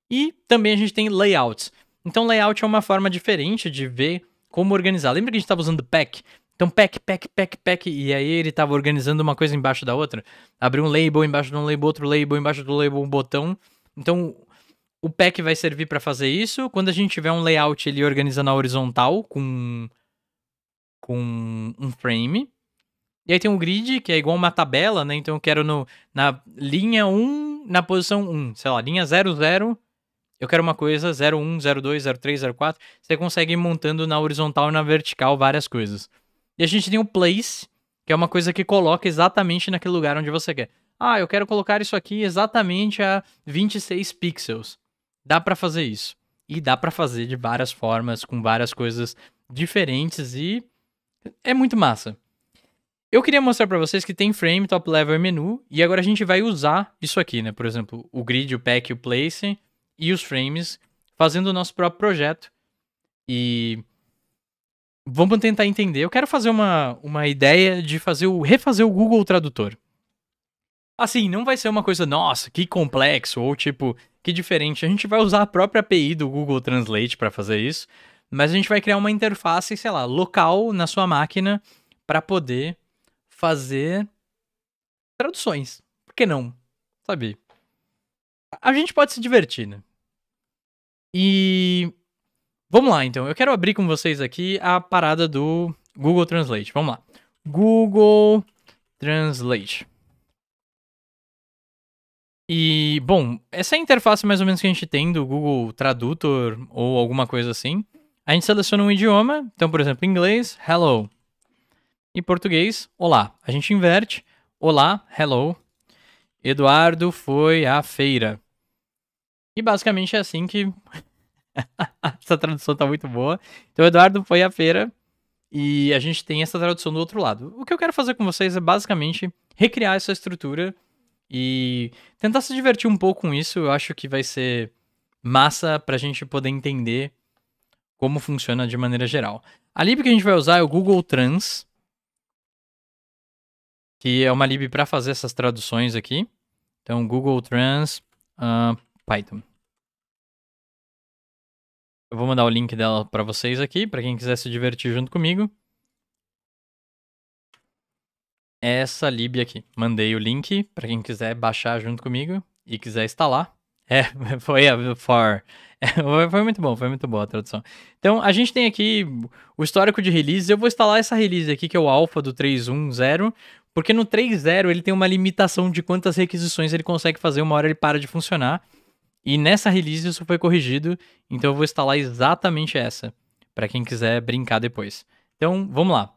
E também a gente tem layouts. Então, layout é uma forma diferente de ver como organizar. Lembra que a gente estava usando pack? Então, pack, pack, pack, pack, e aí ele estava organizando uma coisa embaixo da outra. Abriu um label embaixo de um label, outro label embaixo do label, um botão. Então, o pack vai servir para fazer isso. Quando a gente tiver um layout, ele organiza na horizontal com, com um frame. E aí tem um grid, que é igual uma tabela, né? Então eu quero no, na linha 1, na posição 1, sei lá, linha 00, eu quero uma coisa, 01, 02, 03, 04. Você consegue ir montando na horizontal e na vertical várias coisas. E a gente tem o place, que é uma coisa que coloca exatamente naquele lugar onde você quer. Ah, eu quero colocar isso aqui exatamente a 26 pixels. Dá para fazer isso. E dá para fazer de várias formas, com várias coisas diferentes e é muito massa. Eu queria mostrar para vocês que tem frame, top level menu, e agora a gente vai usar isso aqui, né? Por exemplo, o grid, o pack, o place e os frames, fazendo o nosso próprio projeto. E vamos tentar entender. Eu quero fazer uma, uma ideia de fazer o refazer o Google Tradutor. Assim, não vai ser uma coisa, nossa, que complexo ou tipo, que diferente. A gente vai usar a própria API do Google Translate para fazer isso, mas a gente vai criar uma interface, sei lá, local na sua máquina para poder fazer traduções. Por que não? Sabe? A gente pode se divertir, né? E vamos lá, então. Eu quero abrir com vocês aqui a parada do Google Translate. Vamos lá. Google Translate. E, bom, essa é a interface mais ou menos que a gente tem do Google Tradutor ou alguma coisa assim. A gente seleciona um idioma, então, por exemplo, inglês, hello. Em português, olá. A gente inverte. Olá, hello. Eduardo foi à feira. E basicamente é assim que. essa tradução tá muito boa. Então, Eduardo foi à feira e a gente tem essa tradução do outro lado. O que eu quero fazer com vocês é basicamente recriar essa estrutura e tentar se divertir um pouco com isso. Eu acho que vai ser massa pra gente poder entender como funciona de maneira geral. A lib que a gente vai usar é o Google Trans que é uma lib para fazer essas traduções aqui. Então, Google Trans uh, Python. Eu vou mandar o link dela para vocês aqui, para quem quiser se divertir junto comigo. Essa lib aqui. Mandei o link para quem quiser baixar junto comigo e quiser instalar. É, foi a for. É, foi muito bom, foi muito boa a tradução. Então, a gente tem aqui o histórico de releases. Eu vou instalar essa release aqui, que é o alpha do 3.1.0. Porque no 3.0 ele tem uma limitação de quantas requisições ele consegue fazer, uma hora ele para de funcionar. E nessa release isso foi corrigido, então eu vou instalar exatamente essa, para quem quiser brincar depois. Então, vamos lá.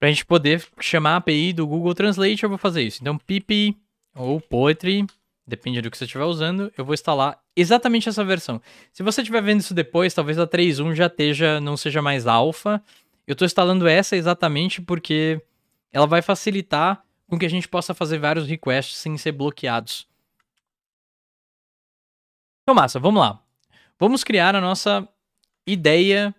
Para a gente poder chamar a API do Google Translate, eu vou fazer isso. Então, pip ou poetry, depende do que você estiver usando, eu vou instalar exatamente essa versão. Se você estiver vendo isso depois, talvez a 3.1 já esteja, não seja mais alfa. Eu estou instalando essa exatamente porque ela vai facilitar com que a gente possa fazer vários requests sem ser bloqueados. Então, massa, vamos lá. Vamos criar a nossa ideia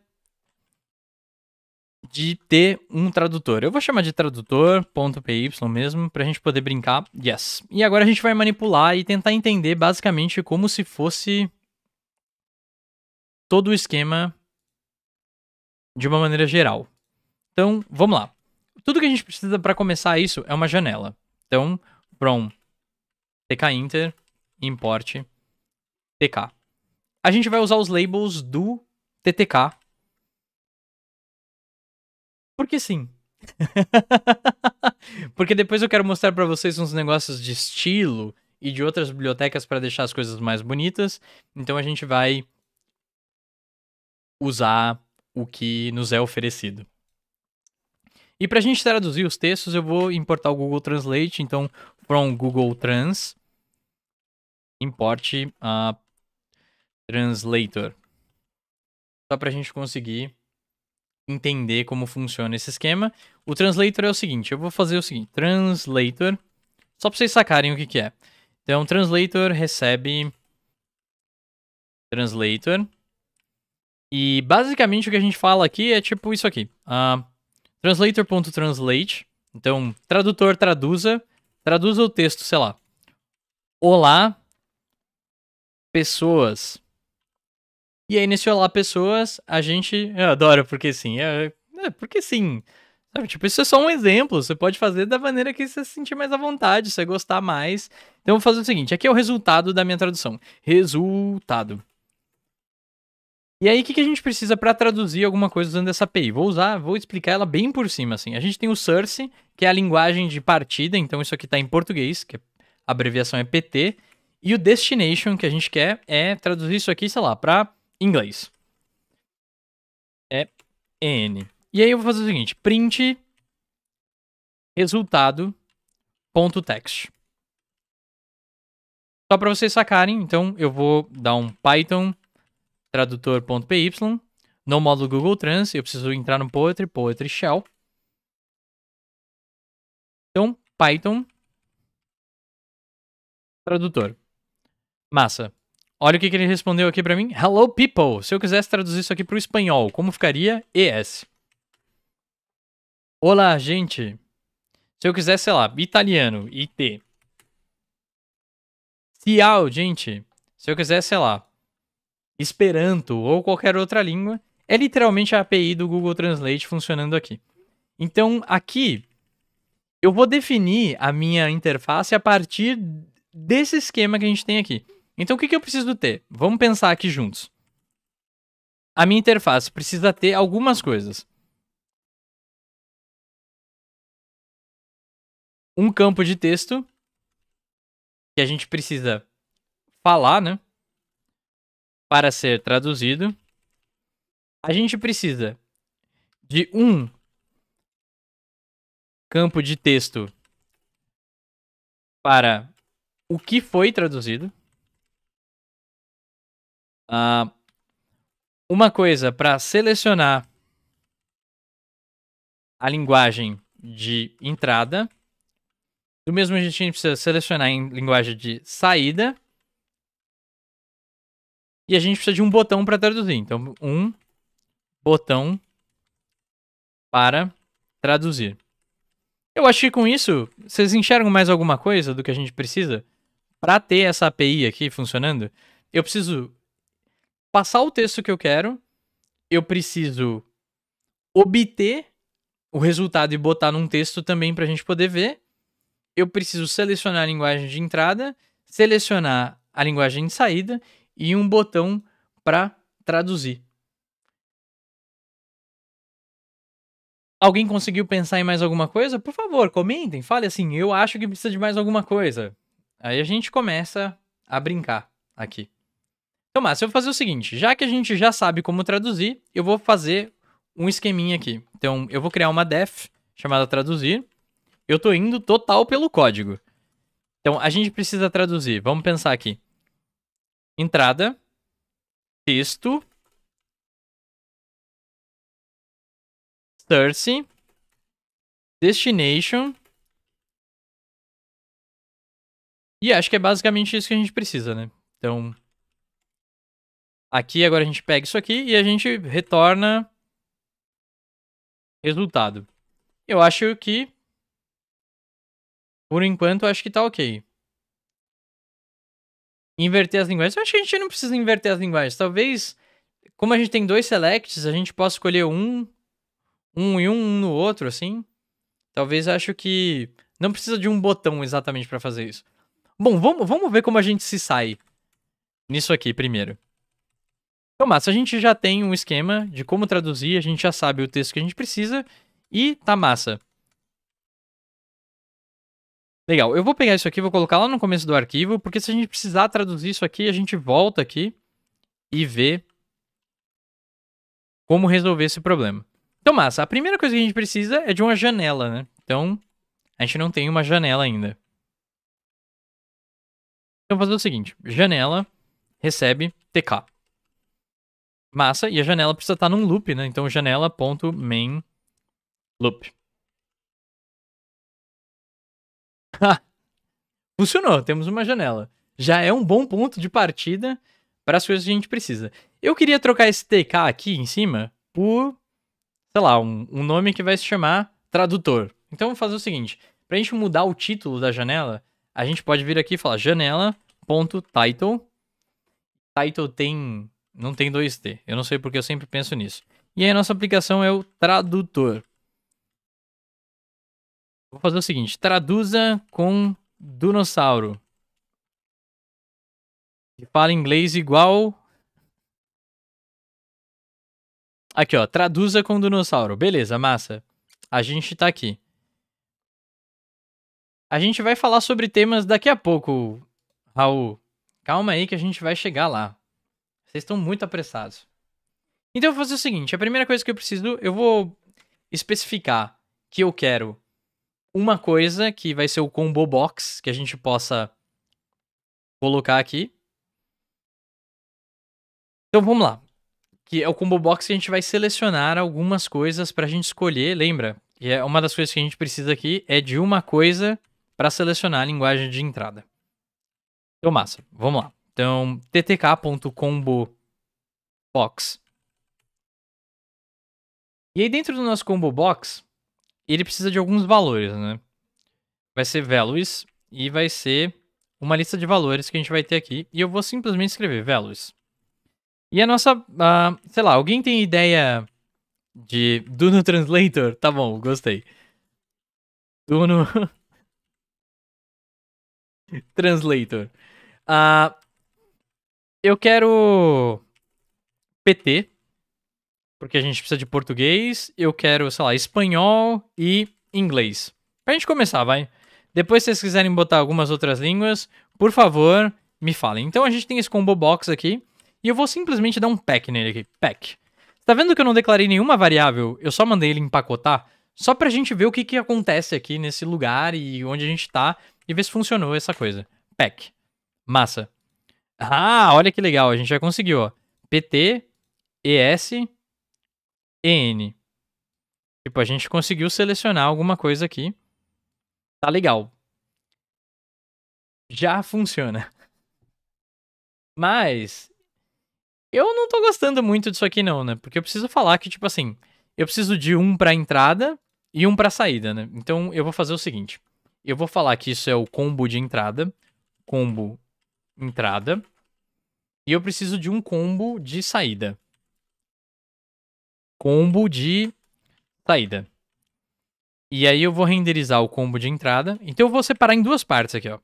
de ter um tradutor. Eu vou chamar de tradutor.py mesmo, para a gente poder brincar. Yes. E agora a gente vai manipular e tentar entender basicamente como se fosse todo o esquema de uma maneira geral. Então, vamos lá tudo que a gente precisa para começar isso é uma janela. Então, from tkinter import tk. A gente vai usar os labels do ttk. Porque sim. Porque depois eu quero mostrar para vocês uns negócios de estilo e de outras bibliotecas para deixar as coisas mais bonitas. Então a gente vai usar o que nos é oferecido. E para a gente traduzir os textos, eu vou importar o Google Translate. Então, from Google Trans, importe a Translator. Só para a gente conseguir entender como funciona esse esquema. O Translator é o seguinte, eu vou fazer o seguinte, Translator, só para vocês sacarem o que, que é. Então, Translator recebe Translator. E basicamente o que a gente fala aqui é tipo isso aqui. Uh, Translator.translate. Então, tradutor traduza. Traduza o texto, sei lá. Olá, pessoas. E aí, nesse Olá, pessoas, a gente. Eu adoro, porque sim. É, é porque sim. Sabe, tipo, isso é só um exemplo. Você pode fazer da maneira que você se sentir mais à vontade, você gostar mais. Então, eu vou fazer o seguinte: aqui é o resultado da minha tradução. Resultado. E aí, o que, que a gente precisa para traduzir alguma coisa usando essa API? Vou usar, vou explicar ela bem por cima, assim. A gente tem o source, que é a linguagem de partida, então isso aqui está em português, que é, a abreviação é PT, e o destination, que a gente quer, é traduzir isso aqui, sei lá, para inglês. É N. E aí eu vou fazer o seguinte, print resultado ponto Só para vocês sacarem, então eu vou dar um Python tradutor.py. No módulo Google Trans, eu preciso entrar no Poetry, Poetry Shell. Então, Python tradutor. Massa. Olha o que, que ele respondeu aqui para mim. Hello, people. Se eu quisesse traduzir isso aqui para o espanhol, como ficaria ES? Olá, gente. Se eu quisesse, sei lá, italiano, IT. Ciao, gente. Se eu quisesse, sei lá, Esperanto ou qualquer outra língua, é literalmente a API do Google Translate funcionando aqui. Então, aqui, eu vou definir a minha interface a partir desse esquema que a gente tem aqui. Então, o que, que eu preciso ter? Vamos pensar aqui juntos. A minha interface precisa ter algumas coisas. Um campo de texto, que a gente precisa falar, né? para ser traduzido, a gente precisa de um campo de texto para o que foi traduzido, uh, uma coisa para selecionar a linguagem de entrada. Do mesmo jeito, a gente precisa selecionar em linguagem de saída e a gente precisa de um botão para traduzir. Então, um botão para traduzir. Eu acho que com isso, vocês enxergam mais alguma coisa do que a gente precisa? Para ter essa API aqui funcionando, eu preciso passar o texto que eu quero, eu preciso obter o resultado e botar num texto também para a gente poder ver. Eu preciso selecionar a linguagem de entrada, selecionar a linguagem de saída e um botão para traduzir. Alguém conseguiu pensar em mais alguma coisa? Por favor, comentem, fale assim, eu acho que precisa de mais alguma coisa. Aí a gente começa a brincar aqui. Então, Márcio, eu vou fazer o seguinte, já que a gente já sabe como traduzir, eu vou fazer um esqueminha aqui. Então, eu vou criar uma def chamada traduzir. Eu tô indo total pelo código. Então, a gente precisa traduzir. Vamos pensar aqui. Entrada. Texto. Source. Destination. E acho que é basicamente isso que a gente precisa, né? Então, aqui agora a gente pega isso aqui e a gente retorna resultado. Eu acho que, por enquanto, acho que tá ok inverter as linguagens. Eu acho que a gente não precisa inverter as linguagens. Talvez, como a gente tem dois selects, a gente possa escolher um, um e um, um no outro, assim. Talvez acho que não precisa de um botão exatamente para fazer isso. Bom, vamos, vamos ver como a gente se sai nisso aqui primeiro. Então, massa, a gente já tem um esquema de como traduzir, a gente já sabe o texto que a gente precisa e tá massa. Legal, eu vou pegar isso aqui, vou colocar lá no começo do arquivo, porque se a gente precisar traduzir isso aqui, a gente volta aqui e vê como resolver esse problema. Então, massa, a primeira coisa que a gente precisa é de uma janela, né? Então, a gente não tem uma janela ainda. Então, vou fazer o seguinte, janela recebe tk. Massa, e a janela precisa estar num loop, né? Então, janela.main loop. Funcionou, temos uma janela. Já é um bom ponto de partida para as coisas que a gente precisa. Eu queria trocar esse TK aqui em cima por, sei lá, um, um nome que vai se chamar tradutor. Então vamos fazer o seguinte: para a gente mudar o título da janela, a gente pode vir aqui e falar janela.title. Title tem. Não tem 2T. Eu não sei porque eu sempre penso nisso. E aí a nossa aplicação é o tradutor. Vou fazer o seguinte: traduza com dinossauro. E fala inglês igual. Aqui, ó. Traduza com dinossauro. Beleza, massa. A gente tá aqui. A gente vai falar sobre temas daqui a pouco, Raul. Calma aí que a gente vai chegar lá. Vocês estão muito apressados. Então eu vou fazer o seguinte: a primeira coisa que eu preciso, eu vou especificar que eu quero uma coisa que vai ser o combo box que a gente possa colocar aqui. Então vamos lá. Que é o combo box que a gente vai selecionar algumas coisas para a gente escolher. Lembra? E é uma das coisas que a gente precisa aqui é de uma coisa para selecionar a linguagem de entrada. Então massa. Vamos lá. Então ttk.combobox. box. E aí dentro do nosso combo box ele precisa de alguns valores, né? Vai ser values e vai ser uma lista de valores que a gente vai ter aqui. E eu vou simplesmente escrever values. E a nossa, uh, sei lá, alguém tem ideia de Duno Translator? Tá bom, gostei. Duno Translator. Uh, eu quero PT porque a gente precisa de português, eu quero, sei lá, espanhol e inglês. Pra gente começar, vai. Depois, se vocês quiserem botar algumas outras línguas, por favor, me falem. Então a gente tem esse combo box aqui, e eu vou simplesmente dar um pack nele aqui. Pack. Tá vendo que eu não declarei nenhuma variável? Eu só mandei ele empacotar? Só pra gente ver o que, que acontece aqui nesse lugar e onde a gente tá, e ver se funcionou essa coisa. Pack. Massa. Ah, olha que legal, a gente já conseguiu, ó. PT, ES, EN. Tipo, a gente conseguiu selecionar alguma coisa aqui. Tá legal. Já funciona. Mas eu não tô gostando muito disso aqui não, né? Porque eu preciso falar que tipo assim, eu preciso de um para entrada e um para saída, né? Então eu vou fazer o seguinte. Eu vou falar que isso é o combo de entrada, combo entrada, e eu preciso de um combo de saída combo de saída. E aí eu vou renderizar o combo de entrada. Então eu vou separar em duas partes aqui, ó.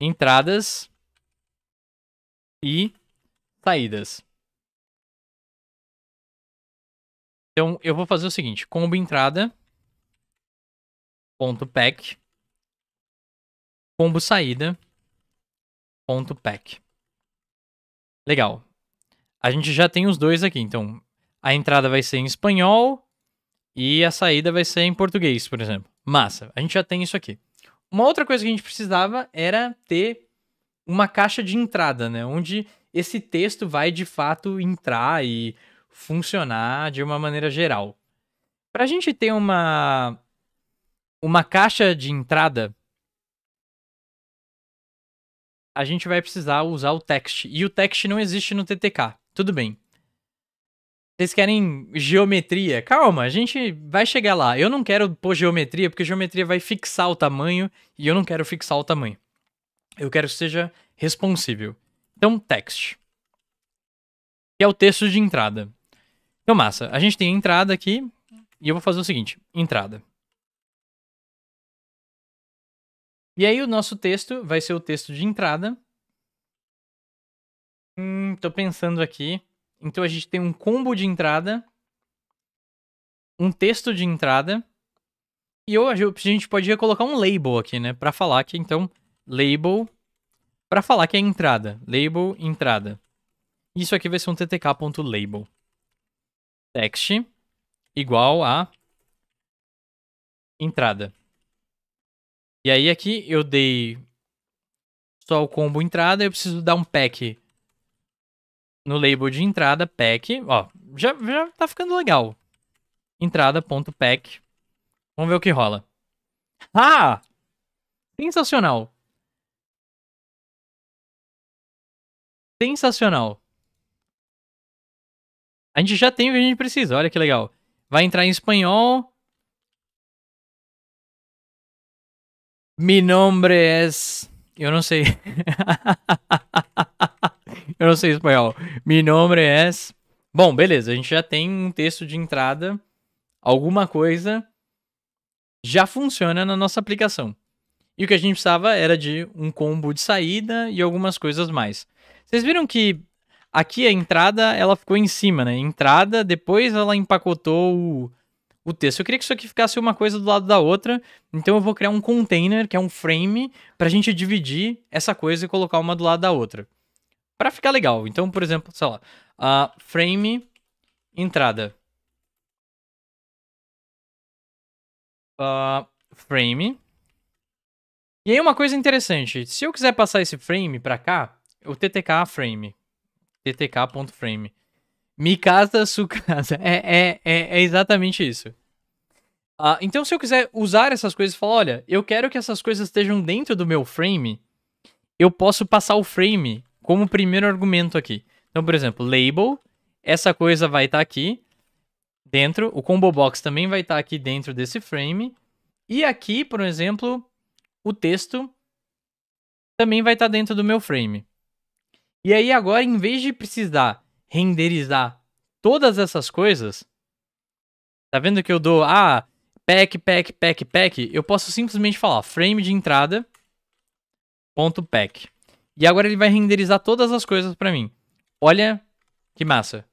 Entradas e saídas. Então eu vou fazer o seguinte, combo entrada ponto pack combo saída ponto pack. Legal. A gente já tem os dois aqui, então a entrada vai ser em espanhol e a saída vai ser em português, por exemplo. Massa, a gente já tem isso aqui. Uma outra coisa que a gente precisava era ter uma caixa de entrada, né? Onde esse texto vai de fato entrar e funcionar de uma maneira geral. Para a gente ter uma, uma caixa de entrada, a gente vai precisar usar o text. E o text não existe no TTK. Tudo bem. Vocês querem geometria? Calma, a gente vai chegar lá. Eu não quero pôr geometria, porque geometria vai fixar o tamanho e eu não quero fixar o tamanho. Eu quero que seja responsível. Então, text. Que é o texto de entrada. Então, massa. A gente tem a entrada aqui e eu vou fazer o seguinte. Entrada. E aí o nosso texto vai ser o texto de entrada. Hum, tô pensando aqui. Então a gente tem um combo de entrada, um texto de entrada, e hoje a gente podia colocar um label aqui, né? Para falar que então label para falar que é entrada, label entrada. Isso aqui vai ser um ttk.label. Text igual a entrada. E aí aqui eu dei só o combo entrada, eu preciso dar um pack no label de entrada, pack, ó, já, já tá ficando legal. Entrada.pack. Vamos ver o que rola. Ah! Sensacional! Sensacional! A gente já tem o que a gente precisa, olha que legal. Vai entrar em espanhol. Mi nombre es. Eu não sei. Eu não sei espanhol. Mi nome é. Bom, beleza, a gente já tem um texto de entrada. Alguma coisa já funciona na nossa aplicação. E o que a gente precisava era de um combo de saída e algumas coisas mais. Vocês viram que aqui a entrada ela ficou em cima, né? Entrada, depois ela empacotou o, o texto. Eu queria que isso aqui ficasse uma coisa do lado da outra, então eu vou criar um container, que é um frame, para a gente dividir essa coisa e colocar uma do lado da outra para ficar legal. Então, por exemplo, sei lá, a frame entrada. Uh, frame. E aí uma coisa interessante, se eu quiser passar esse frame para cá, o ttk frame, ttk.frame, casa Sukasa, é, é, é, é exatamente isso. Uh, então, se eu quiser usar essas coisas e falar, olha, eu quero que essas coisas estejam dentro do meu frame, eu posso passar o frame como primeiro argumento aqui. Então, por exemplo, label, essa coisa vai estar tá aqui dentro, o combo box também vai estar tá aqui dentro desse frame. E aqui, por exemplo, o texto também vai estar tá dentro do meu frame. E aí agora, em vez de precisar renderizar todas essas coisas, tá vendo que eu dou, ah, pack, pack, pack, pack, eu posso simplesmente falar frame de entrada, ponto pack. E agora ele vai renderizar todas as coisas para mim. Olha que massa.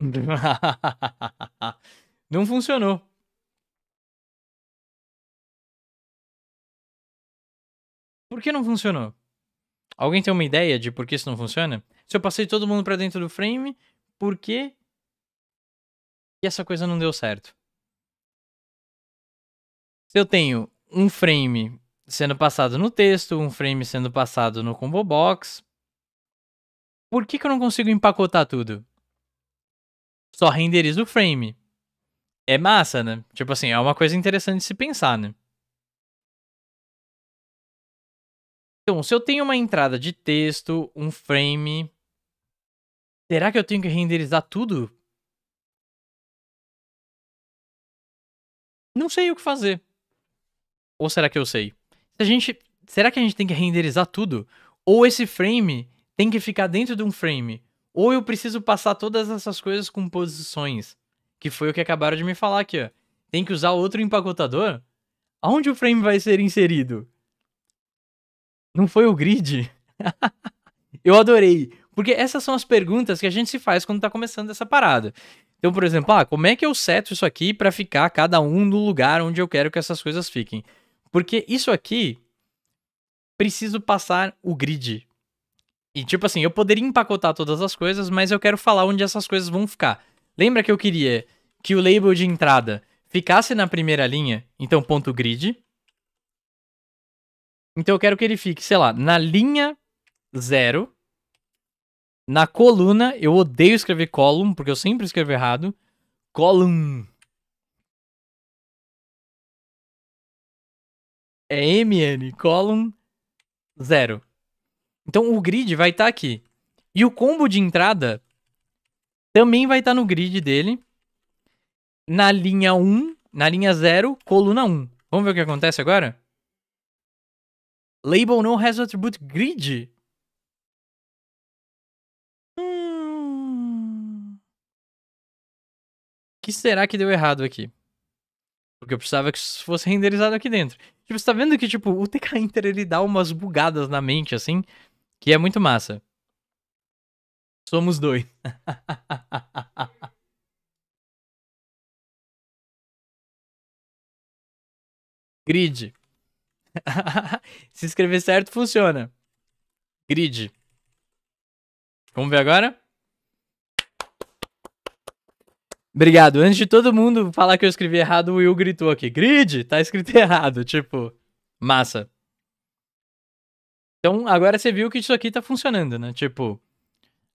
Não funcionou. Por que não funcionou? Alguém tem uma ideia de por que isso não funciona? Se eu passei todo mundo para dentro do frame, por que e essa coisa não deu certo? Se eu tenho um frame sendo passado no texto, um frame sendo passado no combo box. Por que, que eu não consigo empacotar tudo? Só renderizo o frame. É massa, né? Tipo assim, é uma coisa interessante de se pensar, né? Então, se eu tenho uma entrada de texto, um frame, será que eu tenho que renderizar tudo? Não sei o que fazer. Ou será que eu sei? Se a gente. Será que a gente tem que renderizar tudo? Ou esse frame tem que ficar dentro de um frame? Ou eu preciso passar todas essas coisas com posições? Que foi o que acabaram de me falar aqui, ó. Tem que usar outro empacotador? Aonde o frame vai ser inserido? Não foi o grid? eu adorei. Porque essas são as perguntas que a gente se faz quando tá começando essa parada. Então, por exemplo, ah, como é que eu seto isso aqui para ficar cada um no lugar onde eu quero que essas coisas fiquem? Porque isso aqui preciso passar o grid. E tipo assim, eu poderia empacotar todas as coisas, mas eu quero falar onde essas coisas vão ficar. Lembra que eu queria que o label de entrada ficasse na primeira linha, então ponto grid. Então eu quero que ele fique, sei lá, na linha 0, na coluna, eu odeio escrever column, porque eu sempre escrevo errado. Column é mn column 0. Então o grid vai estar tá aqui. E o combo de entrada também vai estar tá no grid dele. Na linha 1, na linha 0, coluna 1. Vamos ver o que acontece agora? Label no has attribute grid. Hum... O que será que deu errado aqui? Porque eu precisava que isso fosse renderizado aqui dentro. Tipo, você tá vendo que, tipo, o TK Inter, ele dá umas bugadas na mente, assim, que é muito massa. Somos dois. Grid. Se escrever certo, funciona. Grid. Vamos ver agora? Obrigado. Antes de todo mundo falar que eu escrevi errado, o Will gritou aqui: Grid, tá escrito errado. Tipo, massa. Então, agora você viu que isso aqui tá funcionando, né? Tipo,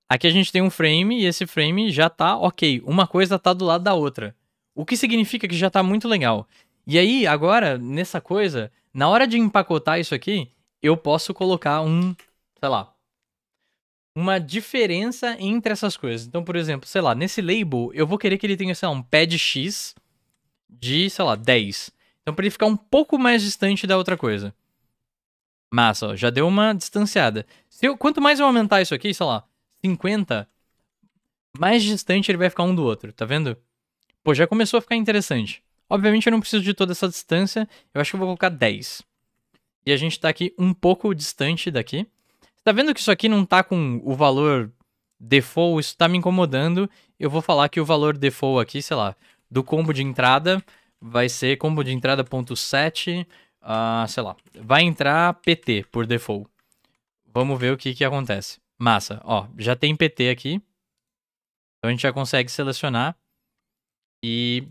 aqui a gente tem um frame e esse frame já tá ok. Uma coisa tá do lado da outra. O que significa que já tá muito legal. E aí, agora, nessa coisa, na hora de empacotar isso aqui, eu posso colocar um, sei lá, uma diferença entre essas coisas. Então, por exemplo, sei lá, nesse label, eu vou querer que ele tenha, sei lá, um pad X de, sei lá, 10. Então, para ele ficar um pouco mais distante da outra coisa. Massa, ó, já deu uma distanciada. Se eu, quanto mais eu aumentar isso aqui, sei lá, 50, mais distante ele vai ficar um do outro, tá vendo? Pô, já começou a ficar interessante. Obviamente eu não preciso de toda essa distância, eu acho que eu vou colocar 10. E a gente tá aqui um pouco distante daqui tá vendo que isso aqui não tá com o valor default, isso tá me incomodando. Eu vou falar que o valor default aqui, sei lá, do combo de entrada vai ser combo de entrada ponto uh, sei lá, vai entrar PT por default. Vamos ver o que que acontece. Massa, ó, já tem PT aqui. Então a gente já consegue selecionar e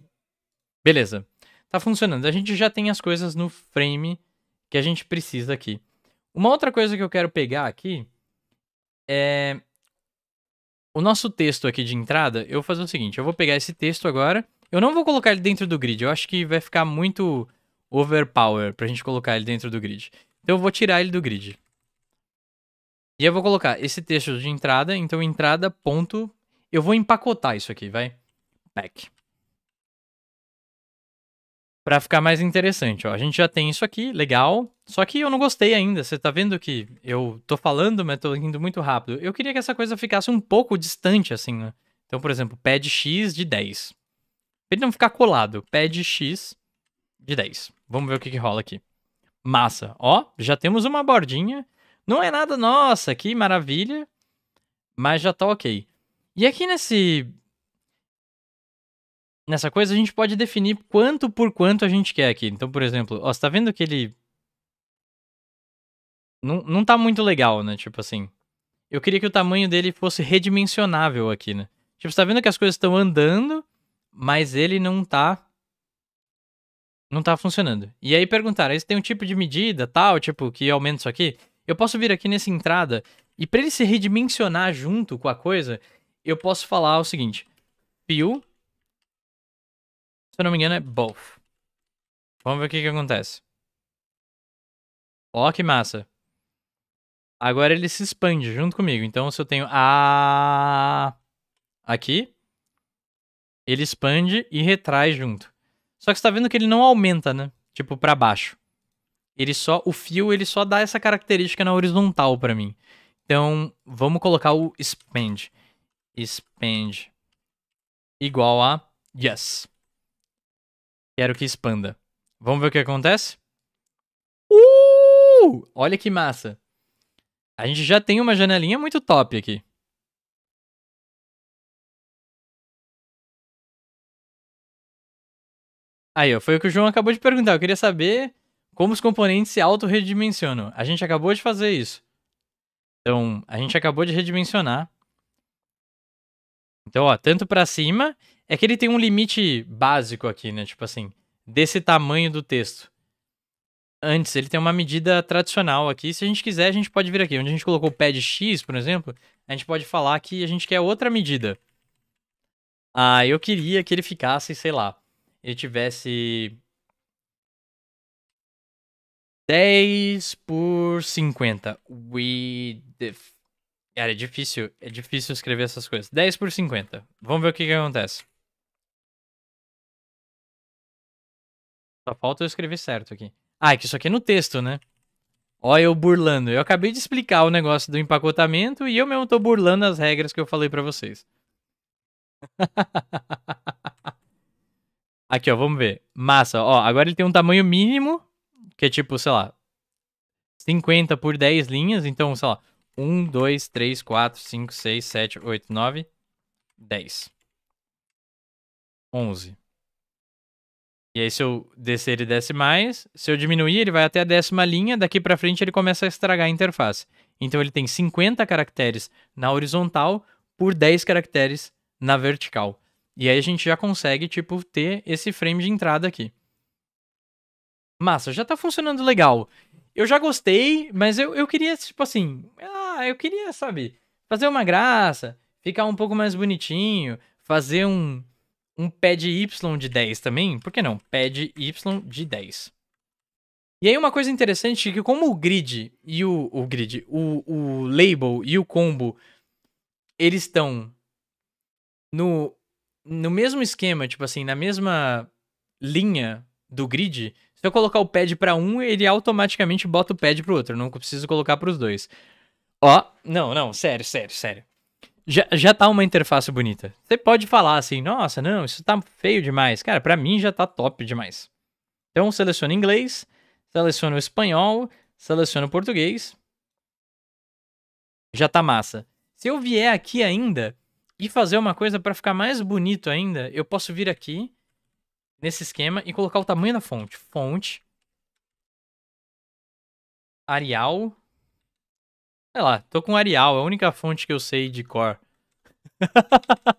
beleza. Tá funcionando. A gente já tem as coisas no frame que a gente precisa aqui. Uma outra coisa que eu quero pegar aqui é. O nosso texto aqui de entrada, eu vou fazer o seguinte: eu vou pegar esse texto agora. Eu não vou colocar ele dentro do grid, eu acho que vai ficar muito overpower pra gente colocar ele dentro do grid. Então eu vou tirar ele do grid. E eu vou colocar esse texto de entrada, então entrada ponto... Eu vou empacotar isso aqui, vai. Pack. Pra ficar mais interessante, ó. A gente já tem isso aqui, legal. Só que eu não gostei ainda. Você tá vendo que eu tô falando, mas tô indo muito rápido. Eu queria que essa coisa ficasse um pouco distante, assim, né? Então, por exemplo, pad x de 10. Pra ele não ficar colado, pad x de 10. Vamos ver o que, que rola aqui. Massa. Ó, já temos uma bordinha. Não é nada, nossa, que maravilha. Mas já tá ok. E aqui nesse. Nessa coisa, a gente pode definir quanto por quanto a gente quer aqui. Então, por exemplo, ó, você tá vendo que ele não, não tá muito legal, né? Tipo assim. Eu queria que o tamanho dele fosse redimensionável aqui, né? Tipo, você tá vendo que as coisas estão andando, mas ele não tá. Não tá funcionando. E aí perguntaram: aí tem um tipo de medida tal, tipo, que aumenta isso aqui? Eu posso vir aqui nessa entrada e para ele se redimensionar junto com a coisa, eu posso falar o seguinte: Pio. Se eu não me engano, é both. Vamos ver o que, que acontece. Ó, oh, que massa. Agora ele se expande junto comigo. Então, se eu tenho A aqui, ele expande e retrai junto. Só que você tá vendo que ele não aumenta, né? Tipo, para baixo. Ele só, o fio, ele só dá essa característica na horizontal para mim. Então, vamos colocar o expand. Expand igual a yes. Quero que expanda. Vamos ver o que acontece? Uh! Olha que massa. A gente já tem uma janelinha muito top aqui. Aí, ó, foi o que o João acabou de perguntar. Eu queria saber como os componentes se auto-redimensionam. A gente acabou de fazer isso. Então, a gente acabou de redimensionar. Então, ó, tanto para cima, é que ele tem um limite básico aqui, né? Tipo assim, desse tamanho do texto antes, ele tem uma medida tradicional aqui. Se a gente quiser, a gente pode vir aqui. Onde a gente colocou o pad x, por exemplo, a gente pode falar que a gente quer outra medida. Ah, eu queria que ele ficasse, sei lá, ele tivesse 10 por 50. We def... Cara, é difícil, é difícil escrever essas coisas. 10 por 50. Vamos ver o que, que acontece. Só falta eu escrever certo aqui. Ah, é que isso aqui é no texto, né? Ó, eu burlando. Eu acabei de explicar o negócio do empacotamento e eu mesmo tô burlando as regras que eu falei para vocês. aqui, ó, vamos ver. Massa, ó, agora ele tem um tamanho mínimo, que é tipo, sei lá, 50 por 10 linhas, então, sei lá, 1, 2, 3, 4, 5, 6, 7, 8, 9, 10. 11. E aí, se eu descer, ele desce mais. Se eu diminuir, ele vai até a décima linha. Daqui para frente, ele começa a estragar a interface. Então, ele tem 50 caracteres na horizontal por 10 caracteres na vertical. E aí, a gente já consegue, tipo, ter esse frame de entrada aqui. Massa, já tá funcionando legal. Eu já gostei, mas eu, eu queria, tipo assim... Ah, eu queria, sabe? Fazer uma graça, ficar um pouco mais bonitinho, fazer um um pad Y de 10 também. Por que não? Pad Y de 10. E aí uma coisa interessante é que como o grid e o, o grid, o, o label e o combo, eles estão no, no mesmo esquema, tipo assim, na mesma linha do grid, se eu colocar o pad para um, ele automaticamente bota o pad pro outro. não preciso colocar para os dois. Ó, não, não, sério, sério, sério já, já tá uma interface bonita. Você pode falar assim, nossa, não, isso tá feio demais. Cara, para mim já tá top demais. Então seleciona inglês, seleciona o espanhol, seleciona o português. Já tá massa. Se eu vier aqui ainda e fazer uma coisa para ficar mais bonito ainda, eu posso vir aqui nesse esquema e colocar o tamanho da fonte. Fonte. Arial Sei lá, tô com Arial, é a única fonte que eu sei de cor.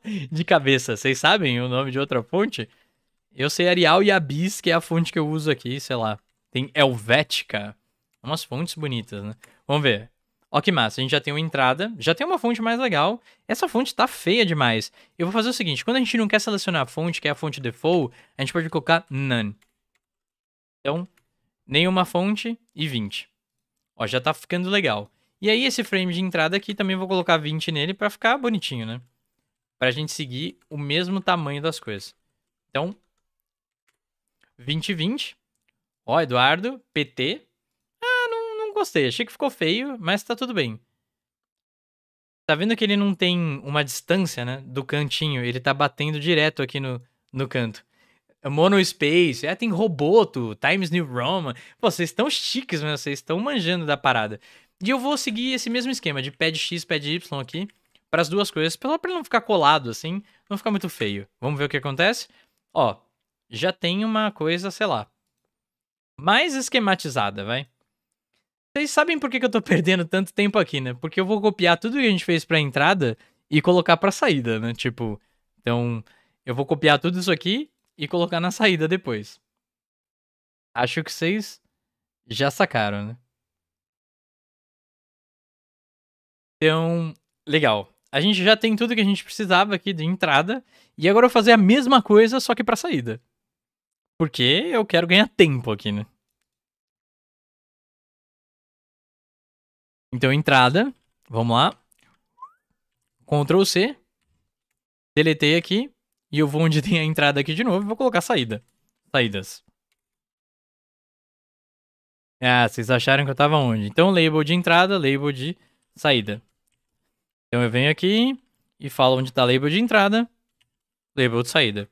de cabeça, vocês sabem o nome de outra fonte? Eu sei Arial e Abyss, que é a fonte que eu uso aqui, sei lá. Tem Helvética. Umas fontes bonitas, né? Vamos ver. Ó que massa, a gente já tem uma entrada, já tem uma fonte mais legal. Essa fonte tá feia demais. Eu vou fazer o seguinte, quando a gente não quer selecionar a fonte, que é a fonte default, a gente pode colocar none. Então, nenhuma fonte e 20. Ó, já tá ficando legal. E aí esse frame de entrada aqui também vou colocar 20 nele para ficar bonitinho, né? Para a gente seguir o mesmo tamanho das coisas. Então, 20 20. Ó, Eduardo, PT. Ah, não, não gostei, achei que ficou feio, mas tá tudo bem. Tá vendo que ele não tem uma distância, né, do cantinho, ele tá batendo direto aqui no, no canto. É Mono Space, é, tem Roboto, Times New Roman. Pô, vocês estão chiques, mas vocês estão manjando da parada. E eu vou seguir esse mesmo esquema de pad X, pad Y aqui, para as duas coisas, pelo para não ficar colado assim, não ficar muito feio. Vamos ver o que acontece? Ó, já tem uma coisa, sei lá, mais esquematizada, vai. Vocês sabem por que, que eu tô perdendo tanto tempo aqui, né? Porque eu vou copiar tudo que a gente fez pra entrada e colocar pra saída, né? Tipo, então eu vou copiar tudo isso aqui e colocar na saída depois. Acho que vocês já sacaram, né? Então, legal. A gente já tem tudo que a gente precisava aqui de entrada. E agora eu vou fazer a mesma coisa, só que pra saída. Porque eu quero ganhar tempo aqui, né? Então, entrada. Vamos lá. Ctrl C. Deletei aqui. E eu vou onde tem a entrada aqui de novo e vou colocar saída. Saídas. Ah, vocês acharam que eu tava onde? Então, label de entrada, label de saída. Então eu venho aqui e falo onde está label de entrada, label de saída.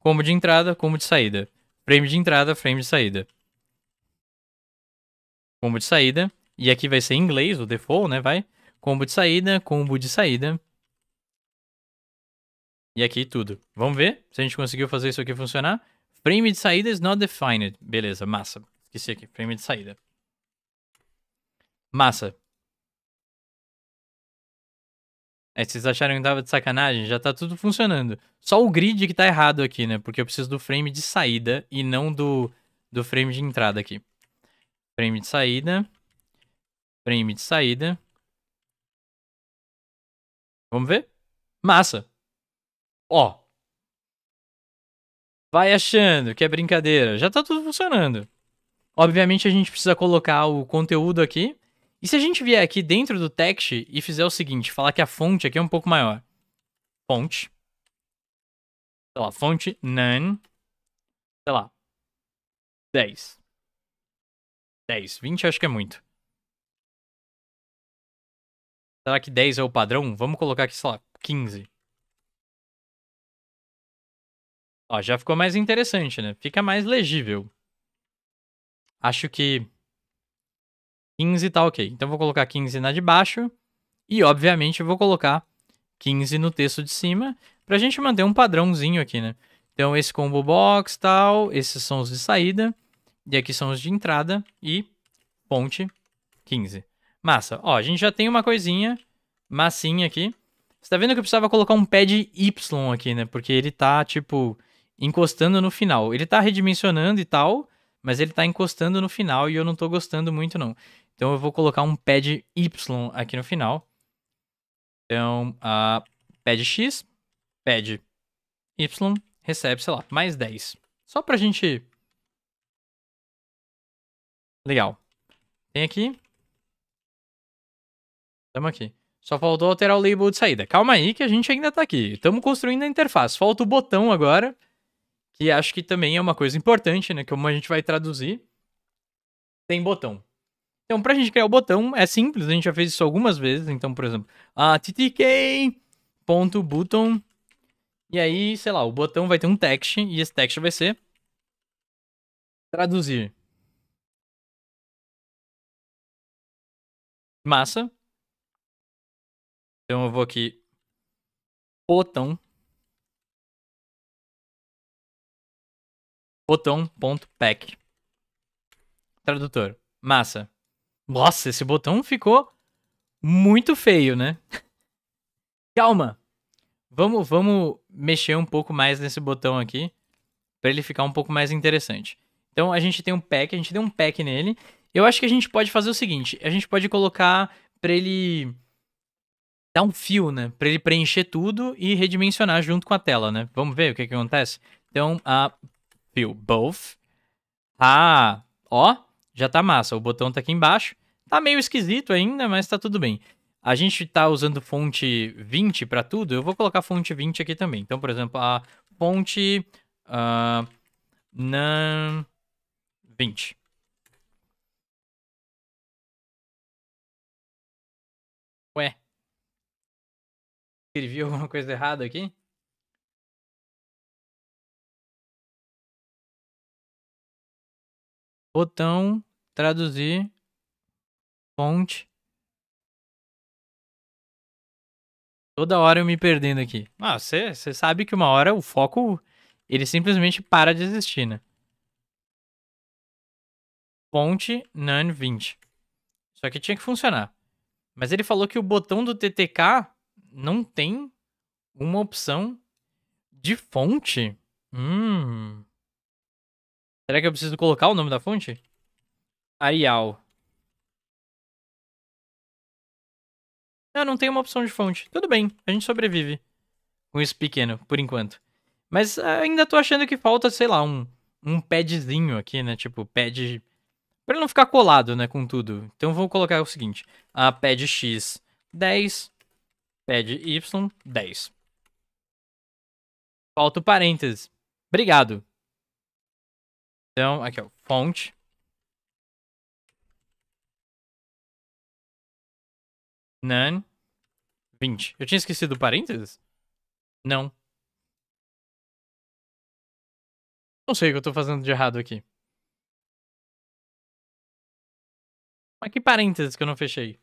combo de entrada, combo de saída. Frame de entrada, frame de saída. Combo de saída. E aqui vai ser em inglês, o default, né? Vai. Combo de saída, combo de saída. E aqui tudo. Vamos ver se a gente conseguiu fazer isso aqui funcionar. Frame de saída is not defined. Beleza, massa. Esqueci aqui. Frame de saída. Massa. Aí é, vocês acharam que tava de sacanagem? Já tá tudo funcionando. Só o grid que tá errado aqui, né? Porque eu preciso do frame de saída e não do, do frame de entrada aqui. Frame de saída. Frame de saída. Vamos ver? Massa. Ó. Vai achando que é brincadeira. Já tá tudo funcionando. Obviamente a gente precisa colocar o conteúdo aqui. E se a gente vier aqui dentro do text e fizer o seguinte, falar que a fonte aqui é um pouco maior. Fonte. Sei lá, fonte none. Sei lá. 10. 10. 20 acho que é muito. Será que 10 é o padrão? Vamos colocar aqui, sei lá, 15. Ó, já ficou mais interessante, né? Fica mais legível. Acho que 15 tá ok. Então vou colocar 15 na de baixo e, obviamente, vou colocar 15 no texto de cima para a gente manter um padrãozinho aqui, né? Então esse combo box tal, esses são os de saída e aqui são os de entrada e ponte 15. Massa. Ó, a gente já tem uma coisinha massinha aqui. Você tá vendo que eu precisava colocar um pad Y aqui, né? Porque ele tá, tipo, encostando no final. Ele tá redimensionando e tal, mas ele tá encostando no final e eu não tô gostando muito, não. Então eu vou colocar um pad Y aqui no final. Então, uh, pad X, pad Y, recebe, sei lá, mais 10. Só pra gente... Legal. Tem aqui. Tamo aqui. Só faltou alterar o label de saída. Calma aí que a gente ainda tá aqui. Estamos construindo a interface. Falta o botão agora, que acho que também é uma coisa importante, né? Como a gente vai traduzir. Tem botão. Então, pra gente criar o botão, é simples, a gente já fez isso algumas vezes. Então, por exemplo, a ttk.button. E aí, sei lá, o botão vai ter um text, e esse text vai ser traduzir. Massa. Então eu vou aqui. Botão. Botão.pack. Tradutor. Massa. Nossa, esse botão ficou muito feio, né? Calma. Vamos, vamos mexer um pouco mais nesse botão aqui para ele ficar um pouco mais interessante. Então a gente tem um pack, a gente deu um pack nele. Eu acho que a gente pode fazer o seguinte, a gente pode colocar para ele dar um fio, né? Para ele preencher tudo e redimensionar junto com a tela, né? Vamos ver o que que acontece. Então, a fio both. Ah, ó, já tá massa. O botão tá aqui embaixo. Tá meio esquisito ainda, mas tá tudo bem. A gente tá usando fonte 20 para tudo. Eu vou colocar fonte 20 aqui também. Então, por exemplo, a fonte uh, nan 20. Ué. Escrevi alguma coisa errada aqui? botão traduzir fonte. Toda hora eu me perdendo aqui. Ah, você sabe que uma hora o foco ele simplesmente para de existir, né? Fonte nan 20. Só que tinha que funcionar. Mas ele falou que o botão do TTK não tem uma opção de fonte. Hum. Será que eu preciso colocar o nome da fonte? Arial. Ah, não tem uma opção de fonte. Tudo bem, a gente sobrevive com isso pequeno, por enquanto. Mas ah, ainda tô achando que falta, sei lá, um, um padzinho aqui, né? Tipo, pad... Pra não ficar colado, né, com tudo. Então vou colocar o seguinte. A pad x, 10. Pad y, 10. Falta o parênteses. Obrigado. Então, aqui, ó, fonte. None. 20. Eu tinha esquecido parênteses? Não. Não sei o que eu tô fazendo de errado aqui. Mas que parênteses que eu não fechei?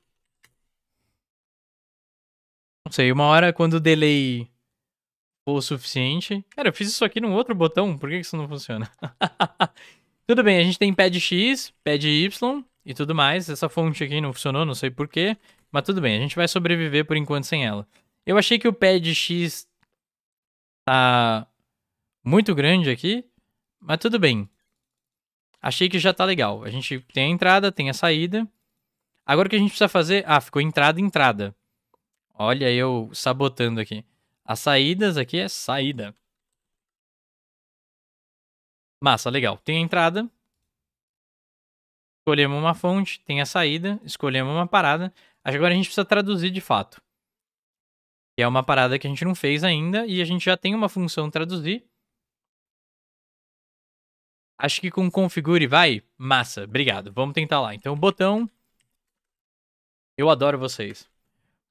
Não sei, uma hora quando o delay o suficiente. Cara, eu fiz isso aqui num outro botão, por que isso não funciona? tudo bem, a gente tem pad X, pad Y e tudo mais. Essa fonte aqui não funcionou, não sei porquê. Mas tudo bem, a gente vai sobreviver por enquanto sem ela. Eu achei que o pad X tá muito grande aqui, mas tudo bem. Achei que já tá legal. A gente tem a entrada, tem a saída. Agora o que a gente precisa fazer... Ah, ficou entrada, entrada. Olha eu sabotando aqui. As saídas aqui é saída. Massa, legal. Tem a entrada. Escolhemos uma fonte, tem a saída, escolhemos uma parada. Agora a gente precisa traduzir de fato. Que é uma parada que a gente não fez ainda e a gente já tem uma função traduzir. Acho que com configure vai. Massa, obrigado. Vamos tentar lá. Então, botão. Eu adoro vocês.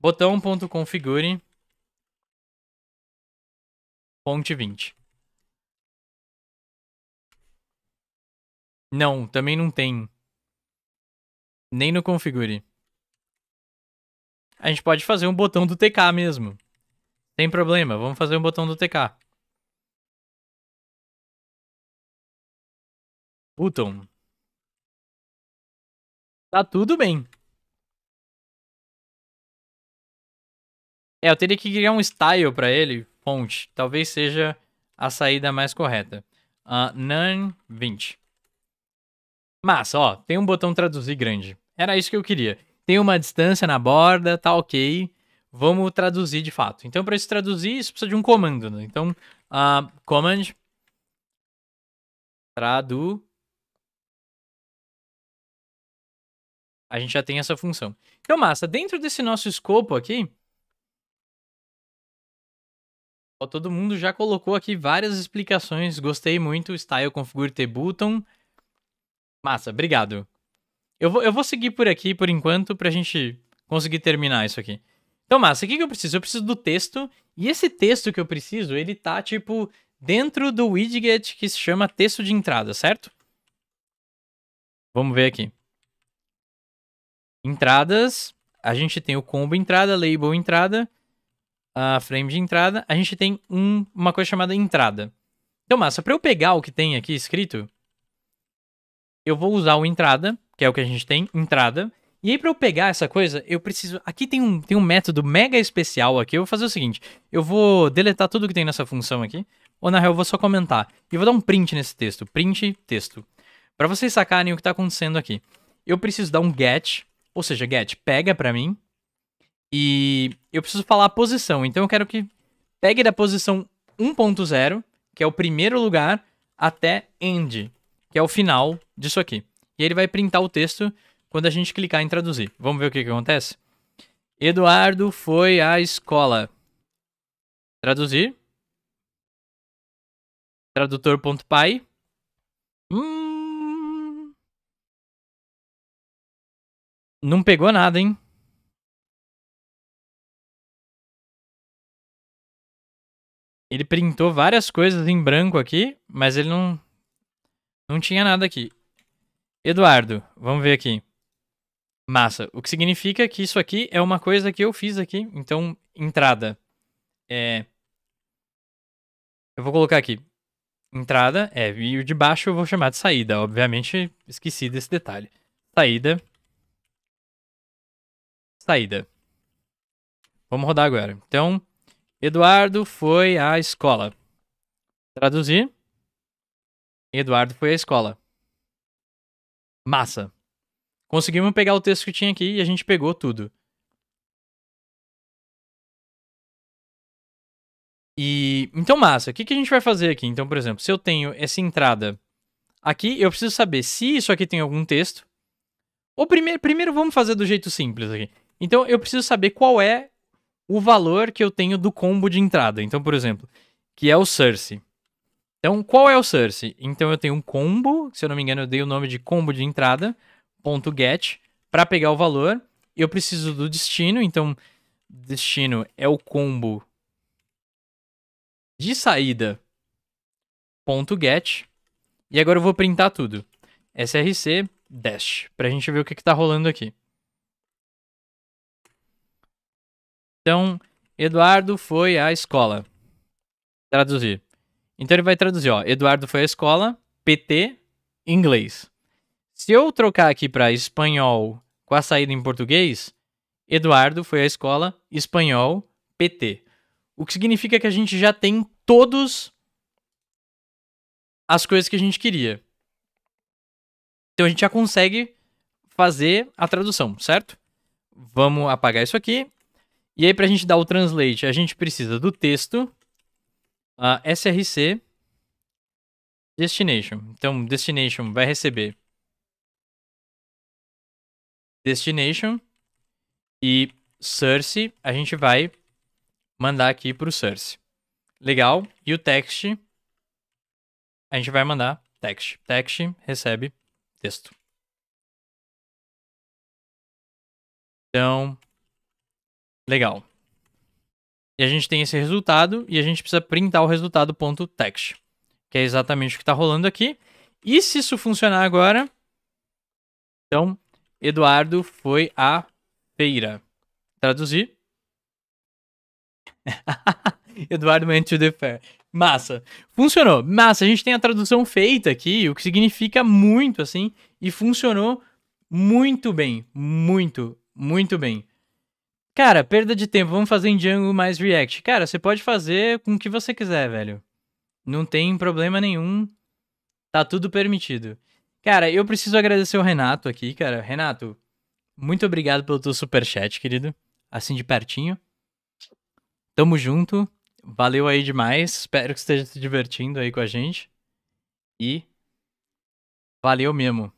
Botão.configure Ponte 20. Não, também não tem. Nem no configure. A gente pode fazer um botão do TK mesmo. Sem problema, vamos fazer um botão do TK. Button. Tá tudo bem. É, eu teria que criar um style pra ele, Talvez seja a saída mais correta. Uh, NAN 20. Mas, ó, tem um botão traduzir grande. Era isso que eu queria. Tem uma distância na borda, tá ok. Vamos traduzir de fato. Então, para isso traduzir, isso precisa de um comando. Né? Então, uh, command tradu. A gente já tem essa função. Então, massa, dentro desse nosso escopo aqui, Todo mundo já colocou aqui várias explicações. Gostei muito. Style Configure the Button. Massa, obrigado. Eu vou, eu vou seguir por aqui por enquanto pra gente conseguir terminar isso aqui. Então, massa, o que, que eu preciso? Eu preciso do texto. E esse texto que eu preciso, ele tá, tipo, dentro do widget que se chama texto de entrada, certo? Vamos ver aqui. Entradas. A gente tem o combo entrada, label entrada a frame de entrada, a gente tem um, uma coisa chamada entrada. Então, massa, para eu pegar o que tem aqui escrito, eu vou usar o entrada, que é o que a gente tem, entrada. E aí, para eu pegar essa coisa, eu preciso. Aqui tem um, tem um método mega especial aqui. Eu vou fazer o seguinte: eu vou deletar tudo que tem nessa função aqui. Ou na real, eu vou só comentar. E vou dar um print nesse texto. Print texto. Para vocês sacarem o que está acontecendo aqui. Eu preciso dar um get, ou seja, get pega para mim e eu preciso falar a posição. Então eu quero que pegue da posição 1.0, que é o primeiro lugar, até end, que é o final disso aqui. E ele vai printar o texto quando a gente clicar em traduzir. Vamos ver o que, que acontece? Eduardo foi à escola. Traduzir. Tradutor.py. Hum... Não pegou nada, hein? Ele printou várias coisas em branco aqui, mas ele não. Não tinha nada aqui. Eduardo, vamos ver aqui. Massa. O que significa que isso aqui é uma coisa que eu fiz aqui. Então, entrada. É. Eu vou colocar aqui. Entrada, é. E o de baixo eu vou chamar de saída. Obviamente, esqueci desse detalhe. Saída. Saída. Vamos rodar agora. Então, Eduardo foi à escola. Traduzir. Eduardo foi à escola. Massa. Conseguimos pegar o texto que tinha aqui e a gente pegou tudo. E então massa, o que, que a gente vai fazer aqui? Então, por exemplo, se eu tenho essa entrada aqui, eu preciso saber se isso aqui tem algum texto. Ou primeiro, primeiro vamos fazer do jeito simples aqui. Então, eu preciso saber qual é o valor que eu tenho do combo de entrada. Então, por exemplo, que é o Cersei. Então, qual é o Cersei? Então, eu tenho um combo, se eu não me engano, eu dei o nome de combo de entrada, ponto get, para pegar o valor. Eu preciso do destino, então, destino é o combo de saída, ponto get. E agora eu vou printar tudo. SRC dash, para a gente ver o que, está rolando aqui. Então, Eduardo foi à escola. Traduzir. Então ele vai traduzir, ó. Eduardo foi à escola, PT, inglês. Se eu trocar aqui para espanhol com a saída em português, Eduardo foi à escola, espanhol, PT. O que significa que a gente já tem todos as coisas que a gente queria. Então a gente já consegue fazer a tradução, certo? Vamos apagar isso aqui e aí, para a gente dar o translate, a gente precisa do texto, a src, destination. Então, destination vai receber destination e source, a gente vai mandar aqui para o source. Legal. E o text, a gente vai mandar text. Text recebe texto. Então, Legal. E a gente tem esse resultado e a gente precisa printar o resultado.text, que é exatamente o que está rolando aqui. E se isso funcionar agora, então Eduardo foi à feira. Traduzir. Eduardo went to the fair. Massa. Funcionou. Massa. A gente tem a tradução feita aqui, o que significa muito, assim, e funcionou muito bem. Muito, muito bem. Cara, perda de tempo, vamos fazer em Django mais React. Cara, você pode fazer com o que você quiser, velho. Não tem problema nenhum. Tá tudo permitido. Cara, eu preciso agradecer o Renato aqui, cara. Renato, muito obrigado pelo teu super chat, querido. Assim de pertinho. Tamo junto. Valeu aí demais. Espero que esteja se divertindo aí com a gente. E valeu mesmo.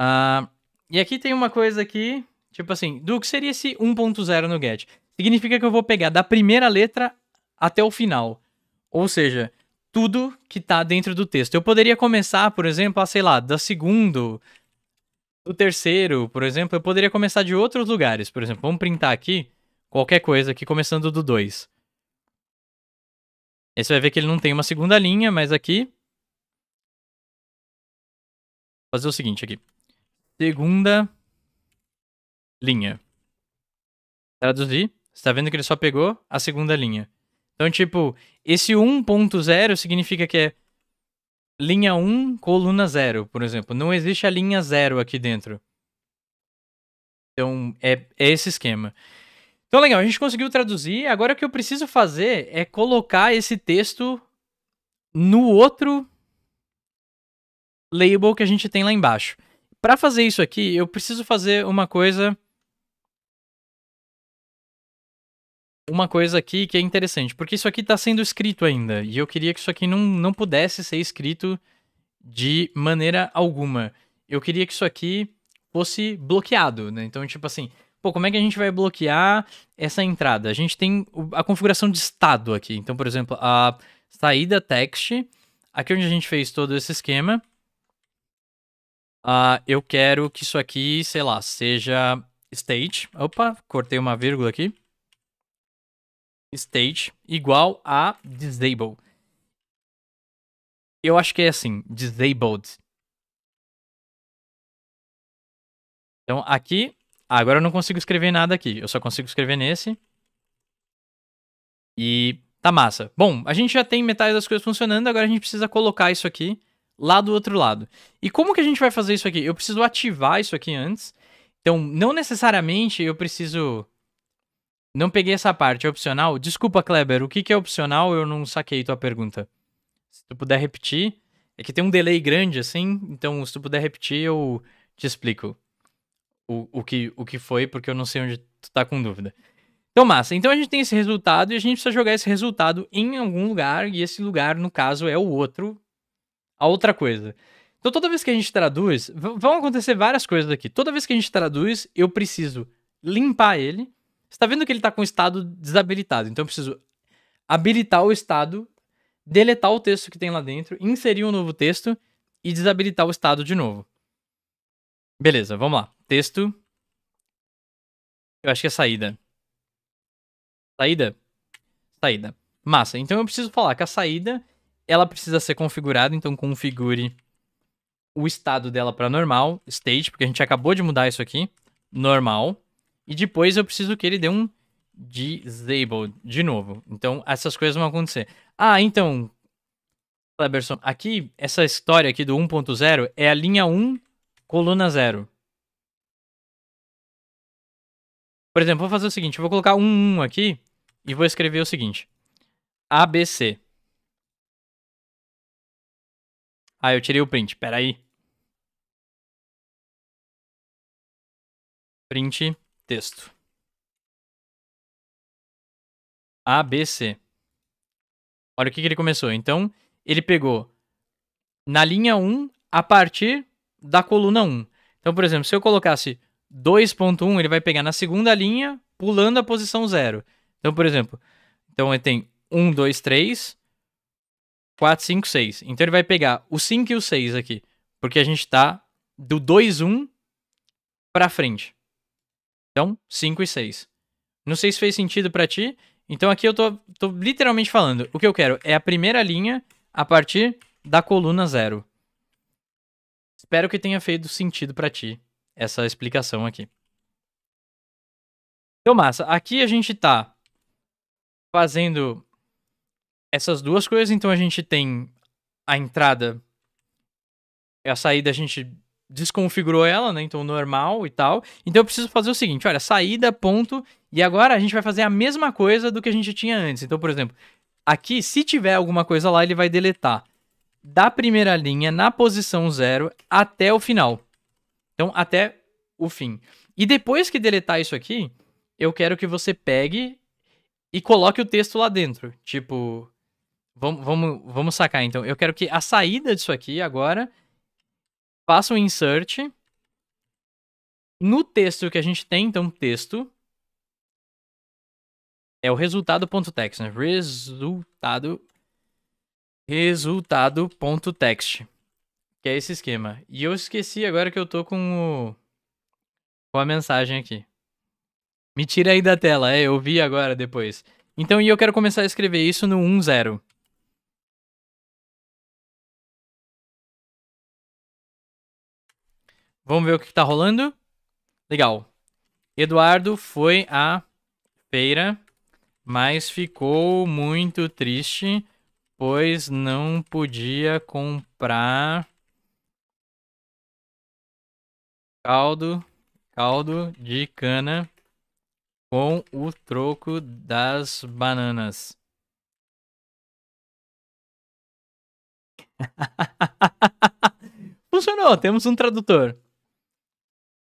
Uh, e aqui tem uma coisa aqui, tipo assim, do que seria esse 1.0 no get? Significa que eu vou pegar da primeira letra até o final. Ou seja, tudo que tá dentro do texto. Eu poderia começar, por exemplo, a, sei lá, da segundo, do terceiro, por exemplo, eu poderia começar de outros lugares. Por exemplo, vamos printar aqui qualquer coisa aqui, começando do 2. Aí você vai ver que ele não tem uma segunda linha, mas aqui... Vou fazer o seguinte aqui. Segunda linha. Traduzir. Você tá vendo que ele só pegou a segunda linha. Então, tipo, esse 1.0 significa que é linha 1, coluna 0, por exemplo. Não existe a linha 0 aqui dentro. Então, é, é esse esquema. Então, legal, a gente conseguiu traduzir. Agora o que eu preciso fazer é colocar esse texto no outro label que a gente tem lá embaixo. Para fazer isso aqui, eu preciso fazer uma coisa uma coisa aqui que é interessante, porque isso aqui está sendo escrito ainda, e eu queria que isso aqui não, não pudesse ser escrito de maneira alguma. Eu queria que isso aqui fosse bloqueado, né? Então, tipo assim, pô, como é que a gente vai bloquear essa entrada? A gente tem a configuração de estado aqui. Então, por exemplo, a saída text, aqui onde a gente fez todo esse esquema, Uh, eu quero que isso aqui, sei lá, seja state. Opa, cortei uma vírgula aqui. State igual a disable. Eu acho que é assim, disabled. Então aqui, agora eu não consigo escrever nada aqui. Eu só consigo escrever nesse. E tá massa. Bom, a gente já tem metade das coisas funcionando, agora a gente precisa colocar isso aqui lá do outro lado. E como que a gente vai fazer isso aqui? Eu preciso ativar isso aqui antes. Então, não necessariamente eu preciso... Não peguei essa parte, é opcional? Desculpa, Kleber, o que, que é opcional? Eu não saquei tua pergunta. Se tu puder repetir... É que tem um delay grande, assim, então se tu puder repetir, eu te explico o, o, que, o que foi, porque eu não sei onde tu tá com dúvida. Então, massa. Então a gente tem esse resultado e a gente precisa jogar esse resultado em algum lugar, e esse lugar, no caso, é o outro a outra coisa. Então toda vez que a gente traduz, vão acontecer várias coisas aqui. Toda vez que a gente traduz, eu preciso limpar ele. Você está vendo que ele está com o estado desabilitado, então eu preciso habilitar o estado, deletar o texto que tem lá dentro, inserir um novo texto e desabilitar o estado de novo. Beleza, vamos lá. Texto. Eu acho que é saída. Saída? Saída. Massa. Então eu preciso falar que a saída ela precisa ser configurada, então configure o estado dela para normal, state, porque a gente acabou de mudar isso aqui, normal. E depois eu preciso que ele dê um disable de novo. Então essas coisas vão acontecer. Ah, então, Cleberson, aqui, essa história aqui do 1.0 é a linha 1, coluna 0. Por exemplo, vou fazer o seguinte, vou colocar um 1 aqui e vou escrever o seguinte. ABC. Ah, eu tirei o print, peraí. Print texto. ABC. Olha o que, que ele começou. Então, ele pegou na linha 1 a partir da coluna 1. Então, por exemplo, se eu colocasse 2.1, ele vai pegar na segunda linha, pulando a posição 0. Então, por exemplo, então ele tem 1, 2, 3, 4, 5, 6. Então ele vai pegar o 5 e o 6 aqui. Porque a gente tá do 2, 1 pra frente. Então, 5 e 6. Não sei se fez sentido para ti. Então aqui eu tô, tô literalmente falando. O que eu quero é a primeira linha a partir da coluna 0. Espero que tenha feito sentido para ti essa explicação aqui. Então, massa, aqui a gente tá fazendo essas duas coisas, então a gente tem a entrada a saída a gente desconfigurou ela, né? Então normal e tal. Então eu preciso fazer o seguinte, olha, saída, ponto, e agora a gente vai fazer a mesma coisa do que a gente tinha antes. Então, por exemplo, aqui se tiver alguma coisa lá, ele vai deletar da primeira linha na posição zero até o final. Então, até o fim. E depois que deletar isso aqui, eu quero que você pegue e coloque o texto lá dentro. Tipo, Vamos, vamos, vamos sacar, então. Eu quero que a saída disso aqui agora faça um insert no texto que a gente tem, então, texto. É o resultado.text, né? Resultado. Resultado.text. Que é esse esquema. E eu esqueci agora que eu tô com o. Com a mensagem aqui. Me tira aí da tela, é, eu vi agora depois. Então, e eu quero começar a escrever isso no 10. Vamos ver o que tá rolando. Legal. Eduardo foi à feira, mas ficou muito triste, pois não podia comprar caldo, caldo de cana com o troco das bananas. Funcionou, temos um tradutor.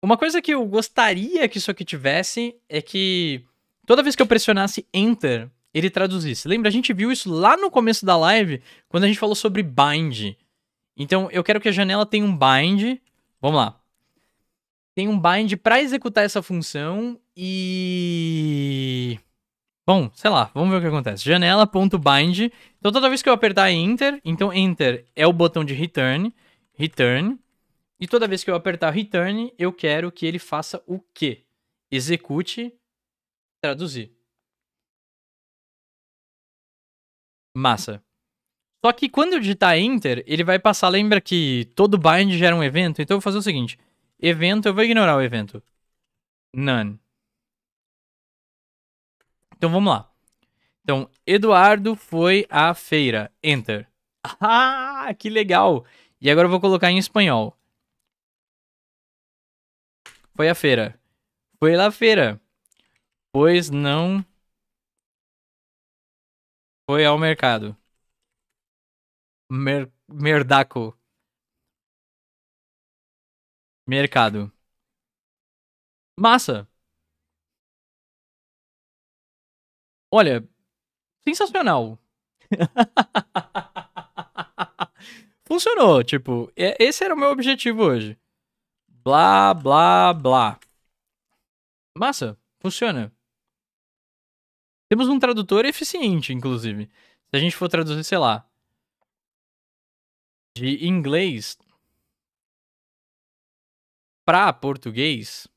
Uma coisa que eu gostaria que isso aqui tivesse é que toda vez que eu pressionasse Enter, ele traduzisse. Lembra? A gente viu isso lá no começo da live, quando a gente falou sobre bind. Então, eu quero que a janela tenha um bind. Vamos lá. Tem um bind para executar essa função e... Bom, sei lá, vamos ver o que acontece. Janela.bind. Então, toda vez que eu apertar Enter, então Enter é o botão de return. Return. E toda vez que eu apertar return, eu quero que ele faça o quê? Execute, traduzir. Massa. Só que quando eu digitar enter, ele vai passar, lembra que todo bind gera um evento? Então eu vou fazer o seguinte, evento, eu vou ignorar o evento. None. Então vamos lá. Então, Eduardo foi à feira. Enter. Ah, que legal! E agora eu vou colocar em espanhol. Foi à feira. Foi lá à feira. Pois não. Foi ao mercado. Mer merdaco. Mercado. Massa. Olha, sensacional. Funcionou, tipo, esse era o meu objetivo hoje. Blá, blá, blá. Massa, funciona. Temos um tradutor eficiente, inclusive. Se a gente for traduzir, sei lá, de inglês para português,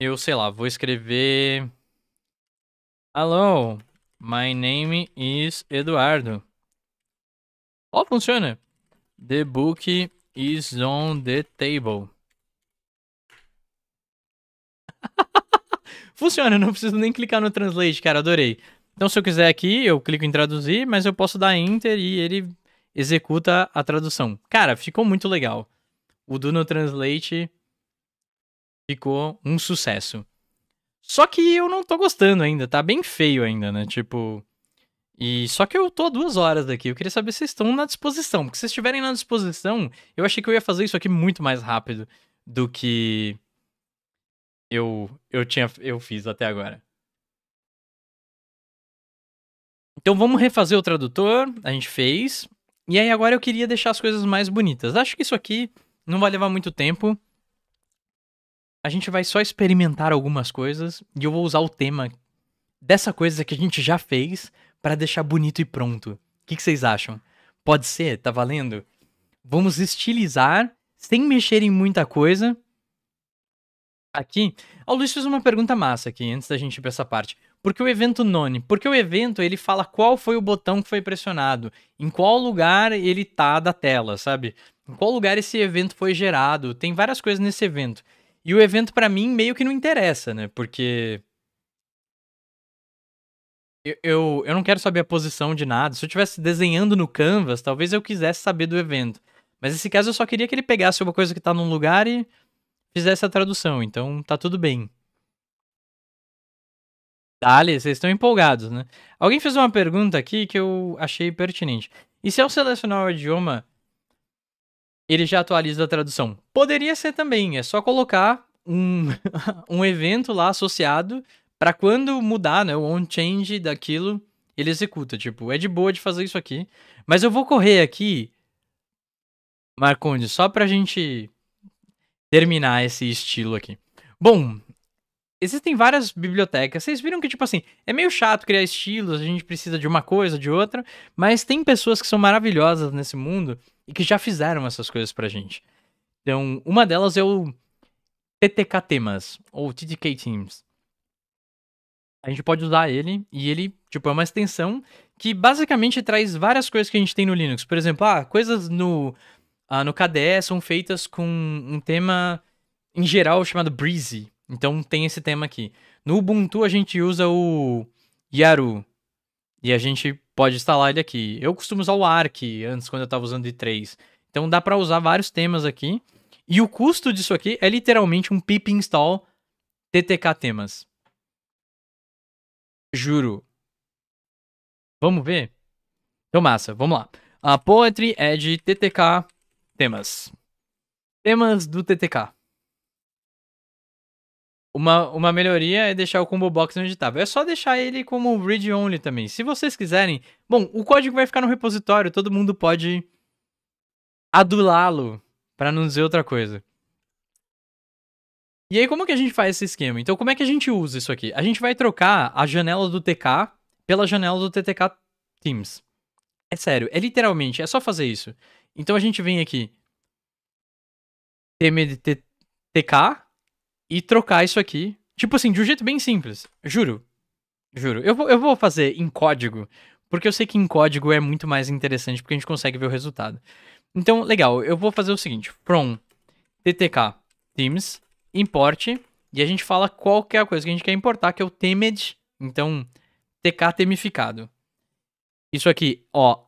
eu sei lá, vou escrever Hello, my name is Eduardo. Ó, oh, funciona. The book is on the table. Funciona, eu não preciso nem clicar no translate, cara, adorei. Então, se eu quiser aqui, eu clico em traduzir, mas eu posso dar enter e ele executa a tradução. Cara, ficou muito legal. O do no Translate ficou um sucesso. Só que eu não tô gostando ainda, tá bem feio ainda, né? Tipo, e só que eu tô há duas horas daqui. Eu queria saber se vocês estão na disposição. Porque se vocês estiverem na disposição, eu achei que eu ia fazer isso aqui muito mais rápido do que eu eu tinha eu fiz até agora. Então vamos refazer o tradutor. A gente fez. E aí agora eu queria deixar as coisas mais bonitas. Acho que isso aqui não vai levar muito tempo. A gente vai só experimentar algumas coisas e eu vou usar o tema dessa coisa que a gente já fez para deixar bonito e pronto. O que, que vocês acham? Pode ser? Tá valendo? Vamos estilizar sem mexer em muita coisa. Aqui, o Luiz fez uma pergunta massa aqui, antes da gente ir pra essa parte. Por que o evento None? Porque o evento, ele fala qual foi o botão que foi pressionado, em qual lugar ele tá da tela, sabe? Em qual lugar esse evento foi gerado, tem várias coisas nesse evento. E o evento, para mim, meio que não interessa, né? Porque eu, eu, eu não quero saber a posição de nada. Se eu estivesse desenhando no Canvas, talvez eu quisesse saber do evento. Mas nesse caso eu só queria que ele pegasse uma coisa que está num lugar e fizesse a tradução. Então tá tudo bem. Dali, vocês estão empolgados, né? Alguém fez uma pergunta aqui que eu achei pertinente. E se eu selecionar o idioma, ele já atualiza a tradução? Poderia ser também, é só colocar um, um evento lá associado para quando mudar, né, o on-change daquilo, ele executa. Tipo, é de boa de fazer isso aqui, mas eu vou correr aqui, Marcondes, só pra gente terminar esse estilo aqui. Bom, existem várias bibliotecas. Vocês viram que, tipo assim, é meio chato criar estilos, a gente precisa de uma coisa, de outra, mas tem pessoas que são maravilhosas nesse mundo e que já fizeram essas coisas pra gente. Então, uma delas é o TTK Temas, ou TTK Teams a gente pode usar ele e ele, tipo, é uma extensão que basicamente traz várias coisas que a gente tem no Linux. Por exemplo, ah, coisas no, ah, no KDE são feitas com um tema, em geral, chamado Breezy. Então tem esse tema aqui. No Ubuntu a gente usa o Yaru. E a gente pode instalar ele aqui. Eu costumo usar o Arc antes, quando eu estava usando o i3. Então dá para usar vários temas aqui. E o custo disso aqui é literalmente um pip install ttk temas. Juro. Vamos ver? Então, massa, vamos lá. A Poetry é de TTK temas. Temas do TTK. Uma, uma melhoria é deixar o combo box onde estava. É só deixar ele como read only também. Se vocês quiserem. Bom, o código vai ficar no repositório, todo mundo pode adulá-lo, para não dizer outra coisa. E aí, como que a gente faz esse esquema? Então, como é que a gente usa isso aqui? A gente vai trocar a janela do TK pela janela do TTK Teams. É sério, é literalmente, é só fazer isso. Então, a gente vem aqui, TK, e trocar isso aqui. Tipo assim, de um jeito bem simples. Juro. Juro. Eu vou, eu vou fazer em código, porque eu sei que em código é muito mais interessante, porque a gente consegue ver o resultado. Então, legal, eu vou fazer o seguinte: from ttk teams importe, e a gente fala qualquer é coisa que a gente quer importar, que é o temed, então tk temificado. Isso aqui, ó,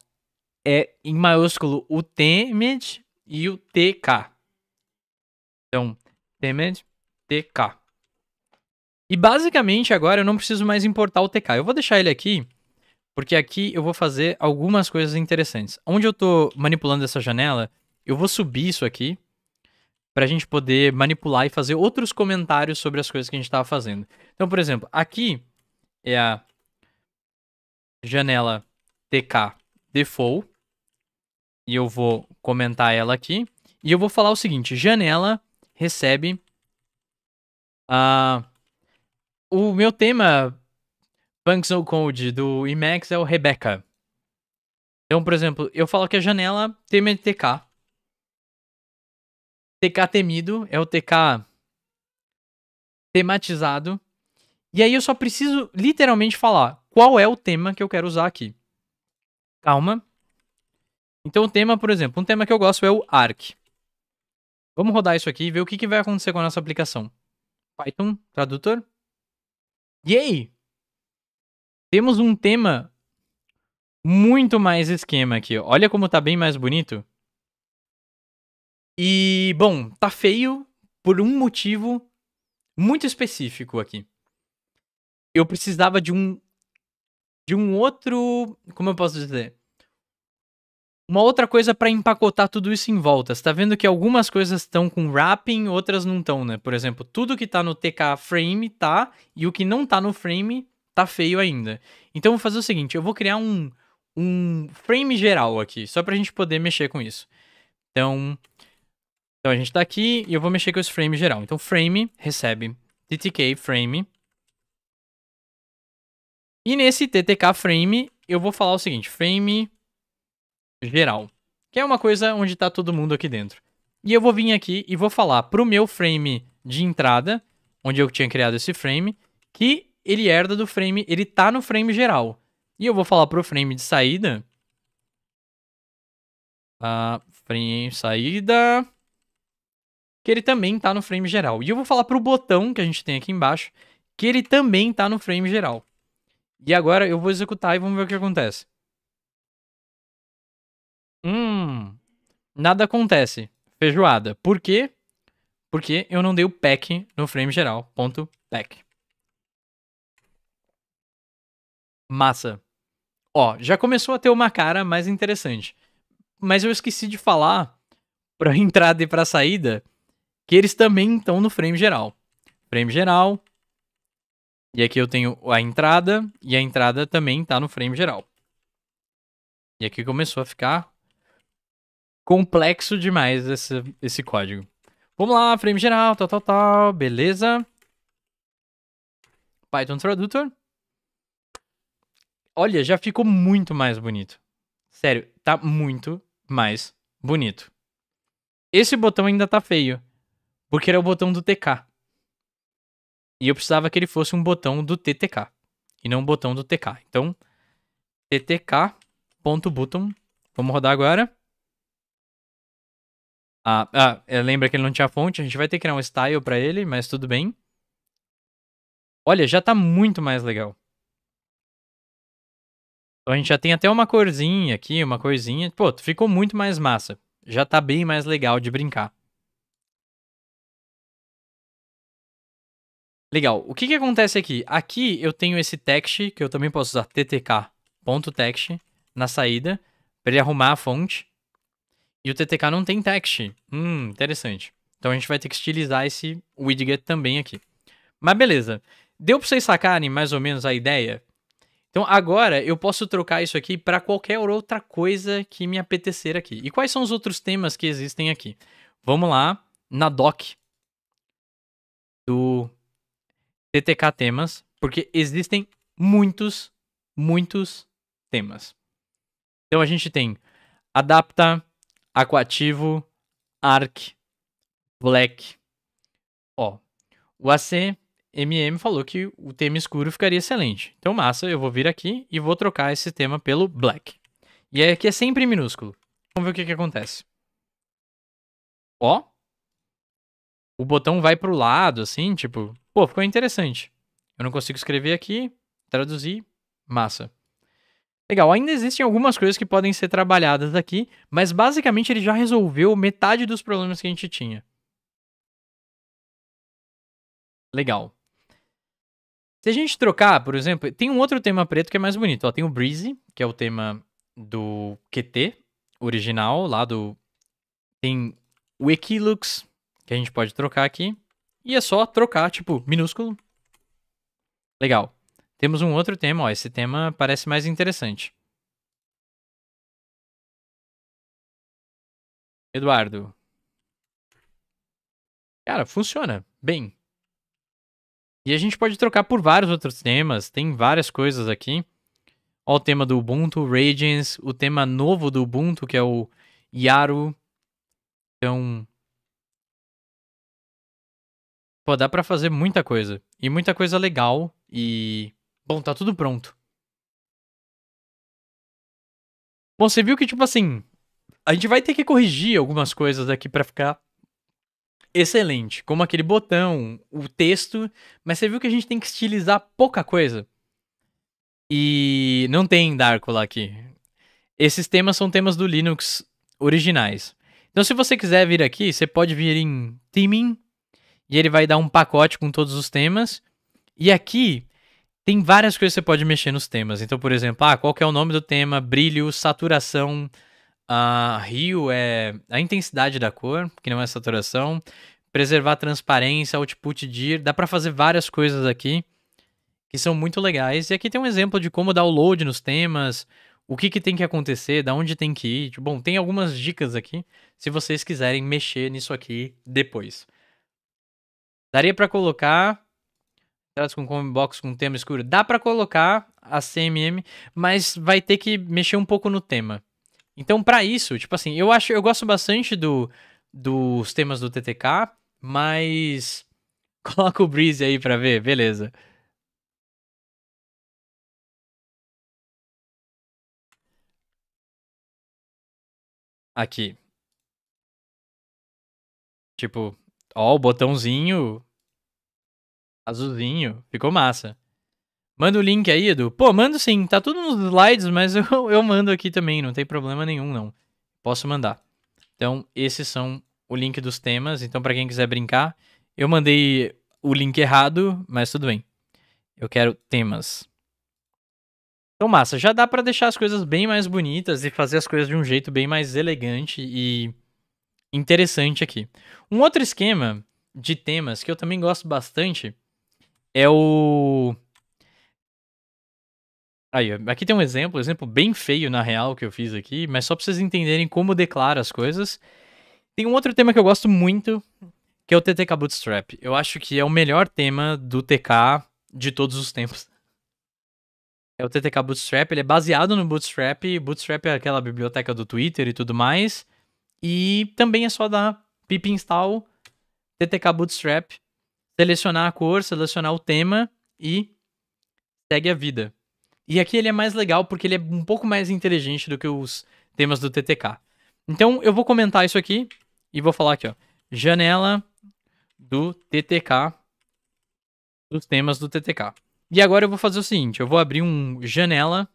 é em maiúsculo o temed e o tk. Então, temed, tk. E basicamente agora eu não preciso mais importar o tk. Eu vou deixar ele aqui, porque aqui eu vou fazer algumas coisas interessantes. Onde eu estou manipulando essa janela, eu vou subir isso aqui para a gente poder manipular e fazer outros comentários sobre as coisas que a gente estava fazendo. Então, por exemplo, aqui é a janela TK default e eu vou comentar ela aqui e eu vou falar o seguinte: janela recebe uh, o meu tema functional code do Emacs é o Rebecca. Então, por exemplo, eu falo que a janela tema TK TK temido, é o TK tematizado. E aí eu só preciso literalmente falar qual é o tema que eu quero usar aqui. Calma. Então o tema, por exemplo, um tema que eu gosto é o ARC. Vamos rodar isso aqui e ver o que, que vai acontecer com a nossa aplicação. Python, tradutor. Yay! Temos um tema muito mais esquema aqui. Olha como tá bem mais bonito. E, bom, tá feio por um motivo muito específico aqui. Eu precisava de um. De um outro. Como eu posso dizer? Uma outra coisa para empacotar tudo isso em volta. Você tá vendo que algumas coisas estão com wrapping, outras não estão, né? Por exemplo, tudo que tá no TK frame tá, e o que não tá no frame tá feio ainda. Então eu vou fazer o seguinte, eu vou criar um, um frame geral aqui, só pra gente poder mexer com isso. Então, então a gente tá aqui e eu vou mexer com os frames geral. Então frame recebe TTK frame. E nesse TTK frame eu vou falar o seguinte, frame geral. Que é uma coisa onde tá todo mundo aqui dentro. E eu vou vir aqui e vou falar pro meu frame de entrada, onde eu tinha criado esse frame, que ele herda do frame, ele tá no frame geral. E eu vou falar pro frame de saída. Ah, frame saída que ele também está no frame geral. E eu vou falar para o botão que a gente tem aqui embaixo, que ele também está no frame geral. E agora eu vou executar e vamos ver o que acontece. Hum, nada acontece. Feijoada. Por quê? Porque eu não dei o pack no frame geral. Ponto pack. Massa. Ó, já começou a ter uma cara mais interessante. Mas eu esqueci de falar para entrada e para saída que eles também estão no frame geral. Frame geral. E aqui eu tenho a entrada, e a entrada também está no frame geral. E aqui começou a ficar complexo demais esse, esse código. Vamos lá, frame geral, tal, tal, tal, beleza. Python Tradutor. Olha, já ficou muito mais bonito. Sério, tá muito mais bonito. Esse botão ainda tá feio. Porque era o botão do TK. E eu precisava que ele fosse um botão do TTK. E não um botão do TK. Então, ttk.button. Vamos rodar agora. Ah, ah, é, lembra que ele não tinha fonte. A gente vai ter que criar um style para ele, mas tudo bem. Olha, já tá muito mais legal. Então a gente já tem até uma corzinha aqui, uma coisinha. Pô, ficou muito mais massa. Já tá bem mais legal de brincar. Legal. O que, que acontece aqui? Aqui eu tenho esse text, que eu também posso usar ttk.text na saída, para ele arrumar a fonte. E o ttk não tem text. Hum, interessante. Então a gente vai ter que estilizar esse widget também aqui. Mas beleza. Deu para vocês sacarem mais ou menos a ideia? Então agora eu posso trocar isso aqui para qualquer outra coisa que me apetecer aqui. E quais são os outros temas que existem aqui? Vamos lá na doc do TTK temas, porque existem muitos, muitos temas. Então a gente tem Adapta, Aquativo, Arc, Black. Ó, o AC MM falou que o tema escuro ficaria excelente. Então massa, eu vou vir aqui e vou trocar esse tema pelo Black. E aqui é, é sempre minúsculo. Vamos ver o que, que acontece. Ó, o botão vai pro lado, assim, tipo, pô, ficou interessante. Eu não consigo escrever aqui, traduzir, massa. Legal, ainda existem algumas coisas que podem ser trabalhadas aqui, mas basicamente ele já resolveu metade dos problemas que a gente tinha. Legal. Se a gente trocar, por exemplo, tem um outro tema preto que é mais bonito. Ó, tem o Breezy, que é o tema do QT original, lá do. Tem o Equilux, que a gente pode trocar aqui. E é só trocar, tipo, minúsculo. Legal. Temos um outro tema, ó. Esse tema parece mais interessante. Eduardo. Cara, funciona bem. E a gente pode trocar por vários outros temas, tem várias coisas aqui. Ó, o tema do Ubuntu, Radiance, o tema novo do Ubuntu, que é o Yaru. Então, Pô, dá pra fazer muita coisa. E muita coisa legal. E. Bom, tá tudo pronto. Bom, você viu que, tipo assim. A gente vai ter que corrigir algumas coisas daqui para ficar excelente. Como aquele botão, o texto. Mas você viu que a gente tem que estilizar pouca coisa. E não tem Darko lá aqui. Esses temas são temas do Linux originais. Então, se você quiser vir aqui, você pode vir em Theming e ele vai dar um pacote com todos os temas. E aqui tem várias coisas que você pode mexer nos temas. Então, por exemplo, ah, qual é o nome do tema, brilho, saturação, ah, rio é a intensidade da cor, que não é saturação, preservar transparência, output dir, dá para fazer várias coisas aqui que são muito legais. E aqui tem um exemplo de como download nos temas, o que, que tem que acontecer, da onde tem que ir. Bom, tem algumas dicas aqui, se vocês quiserem mexer nisso aqui depois. Daria para colocar elas com combo box com tema escuro. Dá para colocar a CMM, mas vai ter que mexer um pouco no tema. Então, para isso, tipo assim, eu acho, eu gosto bastante do, dos temas do TTK, mas coloca o Breeze aí para ver, beleza? Aqui. Tipo, Ó, o botãozinho azulzinho. Ficou massa. Manda o link aí, Edu. Pô, mando sim. Tá tudo nos slides, mas eu, eu mando aqui também. Não tem problema nenhum, não. Posso mandar. Então, esses são o link dos temas. Então, para quem quiser brincar, eu mandei o link errado, mas tudo bem. Eu quero temas. Então, massa. Já dá para deixar as coisas bem mais bonitas e fazer as coisas de um jeito bem mais elegante e interessante aqui. Um outro esquema de temas que eu também gosto bastante é o. Aí, aqui tem um exemplo, exemplo bem feio na real que eu fiz aqui, mas só pra vocês entenderem como declaro as coisas. Tem um outro tema que eu gosto muito, que é o TTK Bootstrap. Eu acho que é o melhor tema do TK de todos os tempos. É o TTK Bootstrap, ele é baseado no Bootstrap, Bootstrap é aquela biblioteca do Twitter e tudo mais. E também é só dar pip install ttk bootstrap, selecionar a cor, selecionar o tema e segue a vida. E aqui ele é mais legal porque ele é um pouco mais inteligente do que os temas do TTK. Então eu vou comentar isso aqui e vou falar aqui, ó, janela do TTK dos temas do TTK. E agora eu vou fazer o seguinte, eu vou abrir um janela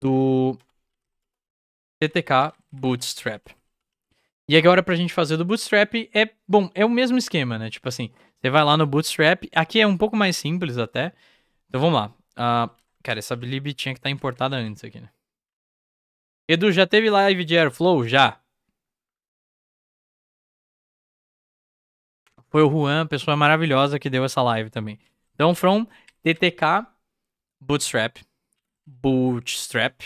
do TTK Bootstrap. E agora pra gente fazer do Bootstrap é, bom, é o mesmo esquema, né? Tipo assim, você vai lá no Bootstrap, aqui é um pouco mais simples até. Então vamos lá. Uh, cara, essa Blib tinha que estar tá importada antes aqui, né? Edu, já teve live de Airflow? Já. Foi o Juan, pessoa maravilhosa que deu essa live também. Então, from ttk bootstrap, bootstrap,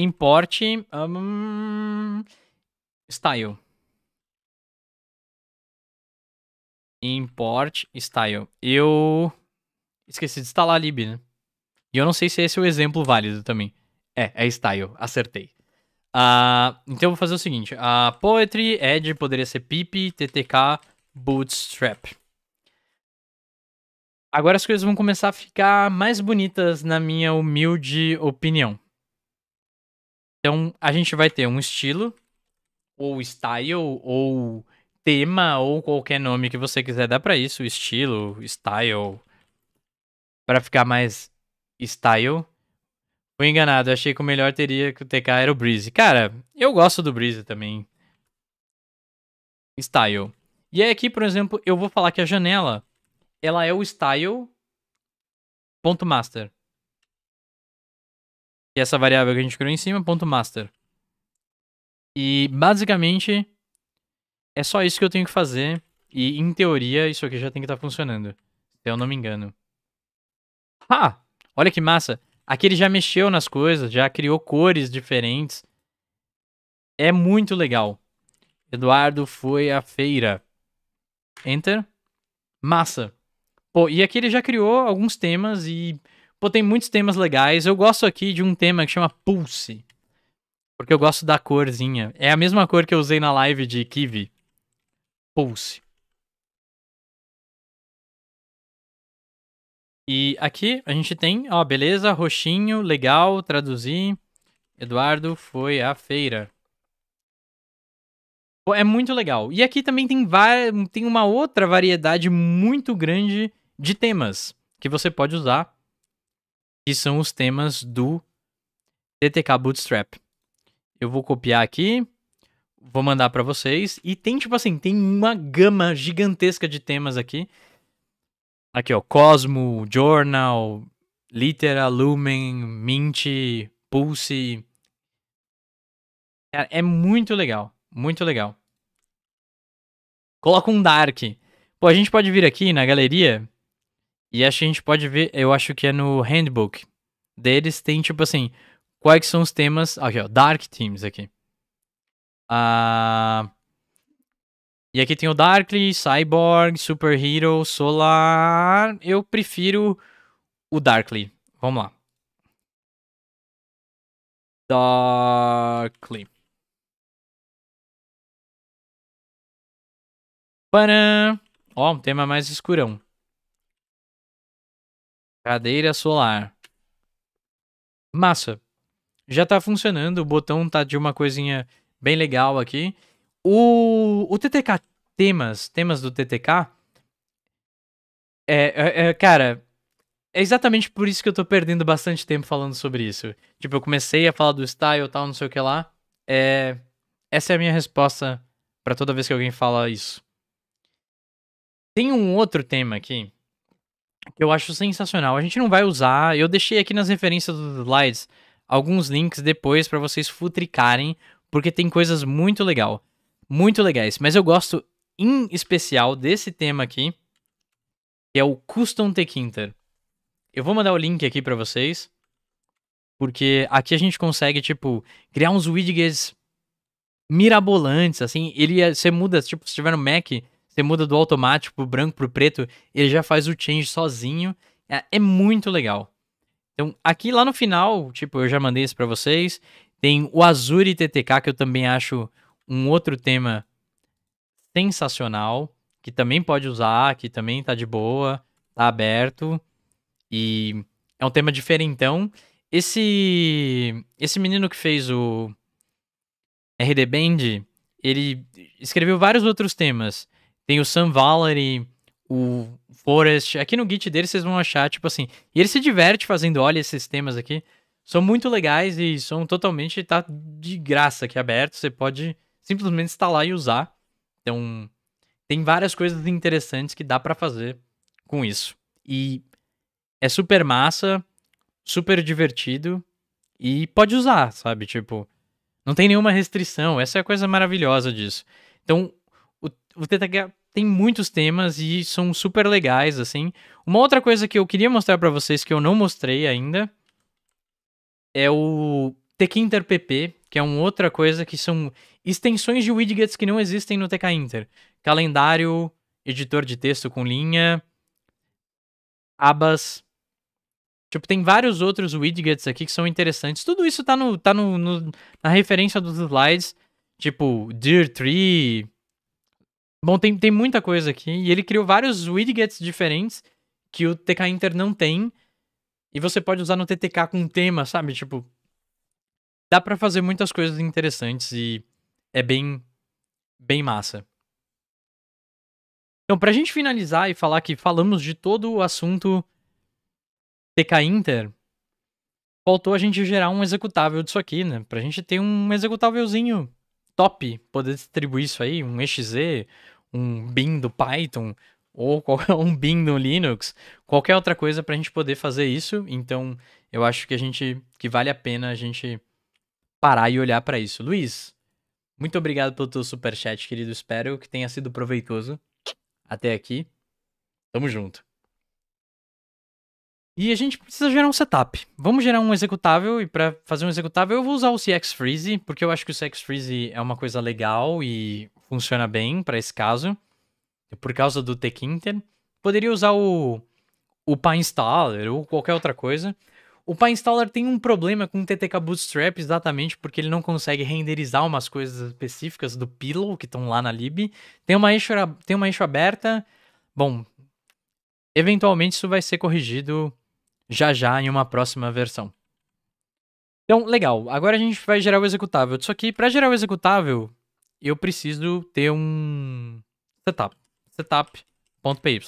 Importe. Um, style. Import style. Eu esqueci de instalar a lib, né? E eu não sei se esse é o exemplo válido também. É, é style. Acertei. Uh, então eu vou fazer o seguinte: a uh, Poetry, Edge poderia ser pip, ttk, bootstrap. Agora as coisas vão começar a ficar mais bonitas, na minha humilde opinião. Então, a gente vai ter um estilo, ou style, ou tema, ou qualquer nome que você quiser dar para isso, estilo, style, para ficar mais style. Fui enganado, achei que o melhor teria que o TK era o Breeze. Cara, eu gosto do Breeze também. Style. E aí aqui, por exemplo, eu vou falar que a janela, ela é o style ponto master essa variável que a gente criou em cima, ponto master. E basicamente é só isso que eu tenho que fazer. E em teoria isso aqui já tem que estar tá funcionando. Se eu não me engano. Ah! Olha que massa! Aqui ele já mexeu nas coisas, já criou cores diferentes. É muito legal. Eduardo foi à feira. Enter. Massa. Pô, e aqui ele já criou alguns temas e Pô, tem muitos temas legais. Eu gosto aqui de um tema que chama Pulse. Porque eu gosto da corzinha. É a mesma cor que eu usei na live de Kiwi. Pulse. E aqui a gente tem, ó, beleza, roxinho, legal, traduzir. Eduardo foi à feira. Pô, é muito legal. E aqui também tem, tem uma outra variedade muito grande de temas que você pode usar que são os temas do TTK Bootstrap. Eu vou copiar aqui, vou mandar para vocês e tem tipo assim, tem uma gama gigantesca de temas aqui. Aqui, ó, Cosmo, Journal, Litera, Lumen, Mint, Pulse. Cara, é muito legal, muito legal. Coloca um dark. Pô, a gente pode vir aqui na galeria e acho que a gente pode ver, eu acho que é no handbook deles, tem tipo assim, quais são os temas. Aqui, ó, Dark Teams aqui. Ah. E aqui tem o Darkly, Cyborg, Super Hero, Solar. Eu prefiro o Darkly. Vamos lá. Darkly. Paran. Ó, um tema mais escurão. Cadeira solar. Massa. Já tá funcionando, o botão tá de uma coisinha bem legal aqui. O, o TTK temas, temas do TTK, é, é, é, cara, é exatamente por isso que eu tô perdendo bastante tempo falando sobre isso. Tipo, eu comecei a falar do style e tal, não sei o que lá. É, essa é a minha resposta para toda vez que alguém fala isso. Tem um outro tema aqui que eu acho sensacional. A gente não vai usar, eu deixei aqui nas referências dos slides alguns links depois para vocês futricarem, porque tem coisas muito legal, muito legais. Mas eu gosto em especial desse tema aqui, que é o Custom Tekinter. Eu vou mandar o link aqui para vocês, porque aqui a gente consegue tipo criar uns widgets mirabolantes, assim, ele é, você muda, tipo, se tiver no Mac, você muda do automático pro branco pro preto, ele já faz o change sozinho. É, é muito legal. Então, aqui lá no final, tipo, eu já mandei isso para vocês. Tem o Azure TTK, que eu também acho um outro tema sensacional, que também pode usar, que também tá de boa, tá aberto. E é um tema diferentão. Esse esse menino que fez o RD Band, ele escreveu vários outros temas. Tem o Sam Valery, o Forest. Aqui no Git dele vocês vão achar, tipo assim. E ele se diverte fazendo, olha, esses temas aqui. São muito legais e são totalmente. Tá de graça aqui aberto. Você pode simplesmente instalar e usar. Então, tem várias coisas interessantes que dá para fazer com isso. E é super massa, super divertido e pode usar, sabe? Tipo, não tem nenhuma restrição. Essa é a coisa maravilhosa disso. Então, o, o TTK, tem muitos temas e são super legais, assim. Uma outra coisa que eu queria mostrar para vocês que eu não mostrei ainda é o Tkinter PP, que é uma outra coisa que são extensões de widgets que não existem no Tkinter. Calendário, editor de texto com linha, abas. Tipo, tem vários outros widgets aqui que são interessantes. Tudo isso tá, no, tá no, no na referência dos slides. Tipo, Dear Tree, Bom, tem, tem muita coisa aqui. E ele criou vários widgets diferentes que o TK Inter não tem. E você pode usar no TTK com tema, sabe? Tipo, dá para fazer muitas coisas interessantes e é bem, bem massa. Então, pra gente finalizar e falar que falamos de todo o assunto TK Inter, faltou a gente gerar um executável disso aqui, né? Pra gente ter um executávelzinho top poder distribuir isso aí, um exe, um bin do Python ou qualquer um bin do Linux, qualquer outra coisa para a gente poder fazer isso. Então, eu acho que a gente que vale a pena a gente parar e olhar para isso. Luiz, muito obrigado pelo teu super chat, querido. Espero que tenha sido proveitoso até aqui. Tamo junto. E a gente precisa gerar um setup. Vamos gerar um executável, e para fazer um executável eu vou usar o CX Freeze, porque eu acho que o CX Freeze é uma coisa legal e funciona bem para esse caso, por causa do tkinter. Poderia usar o, o PyInstaller ou qualquer outra coisa. O PyInstaller tem um problema com o TTK Bootstrap exatamente porque ele não consegue renderizar umas coisas específicas do pillow que estão lá na lib. Tem uma, issue tem uma issue aberta. Bom, eventualmente isso vai ser corrigido já já em uma próxima versão. Então, legal. Agora a gente vai gerar o executável. Só que para gerar o executável, eu preciso ter um setup. Setup.py.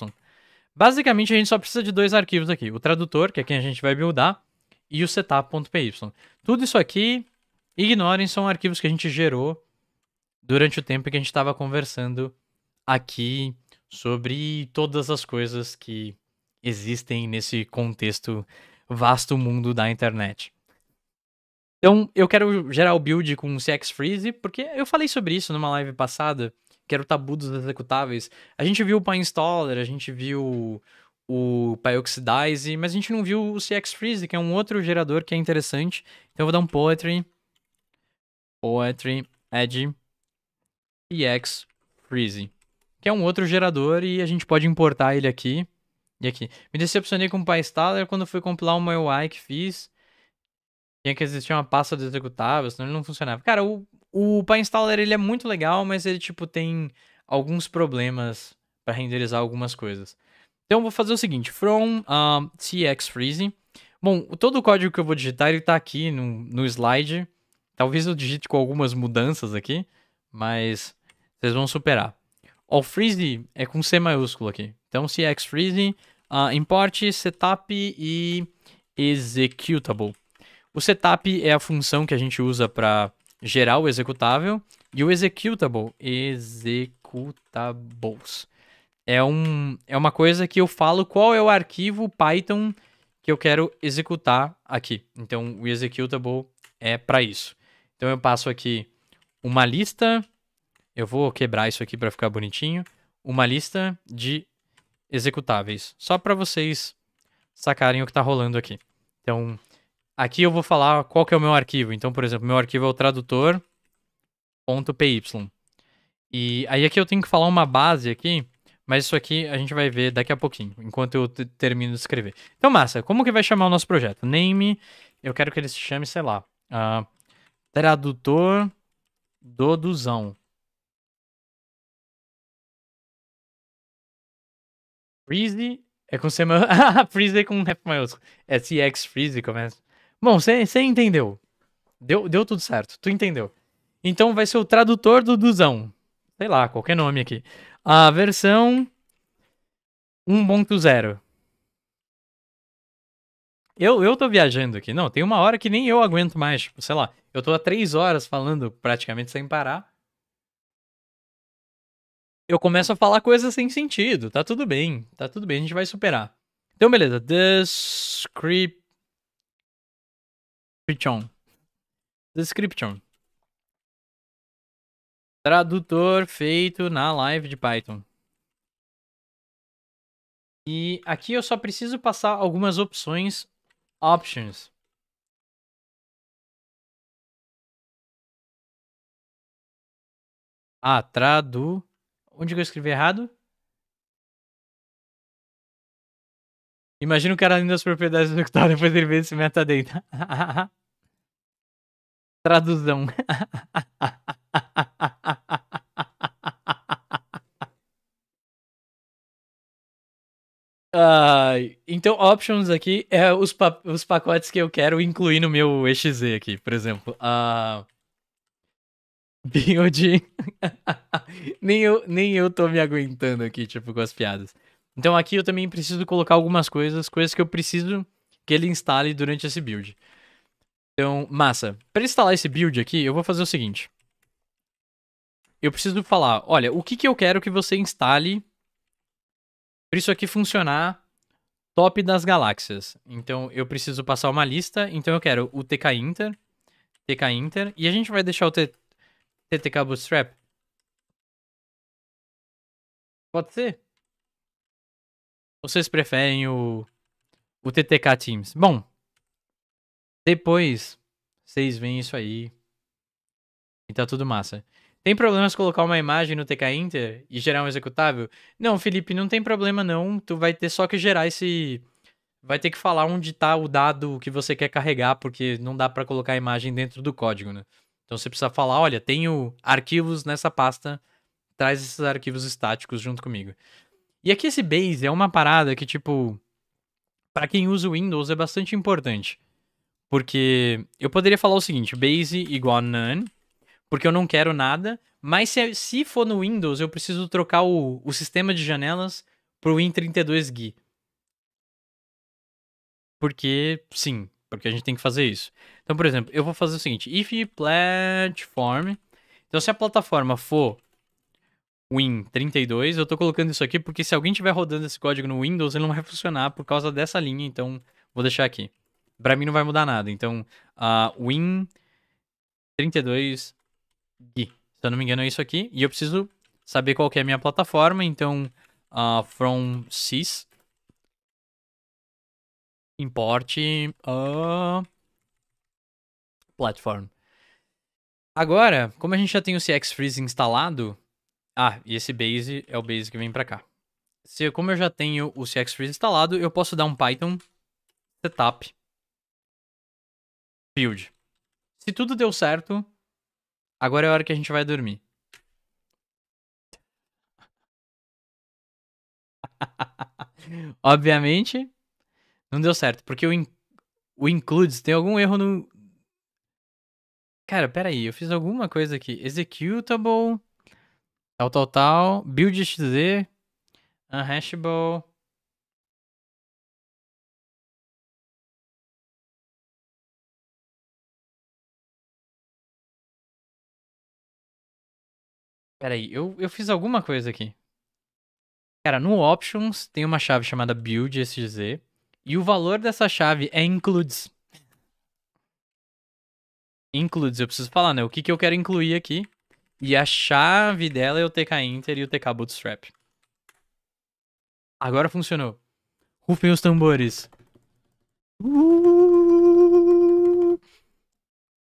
Basicamente, a gente só precisa de dois arquivos aqui. O tradutor, que é quem a gente vai buildar, e o setup.py. Tudo isso aqui, ignorem, são arquivos que a gente gerou durante o tempo que a gente estava conversando aqui sobre todas as coisas que existem nesse contexto vasto mundo da internet. Então, eu quero gerar o build com CX Freeze, porque eu falei sobre isso numa live passada, que era o tabu dos executáveis. A gente viu o PyInstaller, a gente viu o PyOxidize, mas a gente não viu o CX Freeze, que é um outro gerador que é interessante. Então, eu vou dar um Poetry, Poetry, Edge, CX Freeze, que é um outro gerador e a gente pode importar ele aqui. E aqui. Me decepcionei com o PyStaller quando fui compilar uma UI que fiz. Tinha que existir uma pasta de executável, senão ele não funcionava. Cara, o, o PyInstaller ele é muito legal, mas ele, tipo, tem alguns problemas para renderizar algumas coisas. Então, vou fazer o seguinte. From um, cxfreeze. Bom, todo o código que eu vou digitar, ele tá aqui no, no slide. Talvez eu digite com algumas mudanças aqui, mas vocês vão superar. O freeze é com C maiúsculo aqui. Então, CX Freezing, uh, ah, importe setup e executable. O setup é a função que a gente usa para gerar o executável e o executable, executables. É, um, é uma coisa que eu falo qual é o arquivo Python que eu quero executar aqui. Então, o executable é para isso. Então, eu passo aqui uma lista, eu vou quebrar isso aqui para ficar bonitinho, uma lista de executáveis, só para vocês sacarem o que está rolando aqui. Então, aqui eu vou falar qual que é o meu arquivo. Então, por exemplo, meu arquivo é o tradutor.py. E aí aqui eu tenho que falar uma base aqui, mas isso aqui a gente vai ver daqui a pouquinho, enquanto eu termino de escrever. Então, massa, como que vai chamar o nosso projeto? Name, eu quero que ele se chame, sei lá, uh, tradutor doduzão. Freezy, é com C Freezy é com F maiúsculo. É CX Freezy começa. Bom, você entendeu. Deu, deu tudo certo. Tu entendeu. Então vai ser o tradutor do Duzão. Sei lá, qualquer nome aqui. A versão 1.0. Eu, eu tô viajando aqui. Não, tem uma hora que nem eu aguento mais. Tipo, sei lá, eu tô há três horas falando praticamente sem parar eu começo a falar coisas sem sentido. Tá tudo bem, tá tudo bem, a gente vai superar. Então, beleza. Description. Description. Tradutor feito na live de Python. E aqui eu só preciso passar algumas opções. Options. Ah, tradu Onde que eu escrevi errado? Imagina o cara lendo as propriedades do está depois ele vê esse metadata. Traduzão. Uh, então, options aqui é os, pa os pacotes que eu quero incluir no meu EXE aqui, por exemplo. Uh, Build. nem, eu, nem eu tô me aguentando aqui, tipo, com as piadas. Então aqui eu também preciso colocar algumas coisas, coisas que eu preciso que ele instale durante esse build. Então, massa. Para instalar esse build aqui, eu vou fazer o seguinte. Eu preciso falar, olha, o que, que eu quero que você instale para isso aqui funcionar top das galáxias. Então, eu preciso passar uma lista. Então, eu quero o TK Inter, TK Inter, e a gente vai deixar o TTK Bootstrap? Pode ser. Vocês preferem o, o TTK Teams? Bom, depois vocês veem isso aí e tá tudo massa. Tem problemas colocar uma imagem no TK Inter e gerar um executável? Não, Felipe, não tem problema não. Tu vai ter só que gerar esse. Vai ter que falar onde tá o dado que você quer carregar, porque não dá para colocar a imagem dentro do código, né? Então você precisa falar, olha, tenho arquivos nessa pasta, traz esses arquivos estáticos junto comigo. E aqui esse base é uma parada que, tipo, para quem usa o Windows é bastante importante. Porque eu poderia falar o seguinte, base igual none, porque eu não quero nada, mas se, se for no Windows, eu preciso trocar o, o sistema de janelas pro Win32GUI. Porque, sim, porque a gente tem que fazer isso. Então, por exemplo, eu vou fazer o seguinte: if platform. Então, se a plataforma for Win32, eu tô colocando isso aqui porque se alguém estiver rodando esse código no Windows, ele não vai funcionar por causa dessa linha. Então, vou deixar aqui. Para mim não vai mudar nada. Então, uh, Win32 Se eu não me engano, é isso aqui. E eu preciso saber qual é a minha plataforma. Então, uh, from sys import uh, platform. Agora, como a gente já tem o CX Freeze instalado, ah, e esse base é o base que vem para cá. Se, como eu já tenho o CX Freeze instalado, eu posso dar um Python setup build. Se tudo deu certo, agora é a hora que a gente vai dormir. Obviamente, não deu certo, porque o, in... o includes tem algum erro no. Cara, peraí, eu fiz alguma coisa aqui. Executable. Tal, tal, tal. Build XD. Unhashable. Peraí, eu, eu fiz alguma coisa aqui. Cara, no Options tem uma chave chamada Build SGZ. E o valor dessa chave é includes. Includes, eu preciso falar, né? O que, que eu quero incluir aqui. E a chave dela é o TK Inter e o TK Bootstrap. Agora funcionou. Rufem os tambores.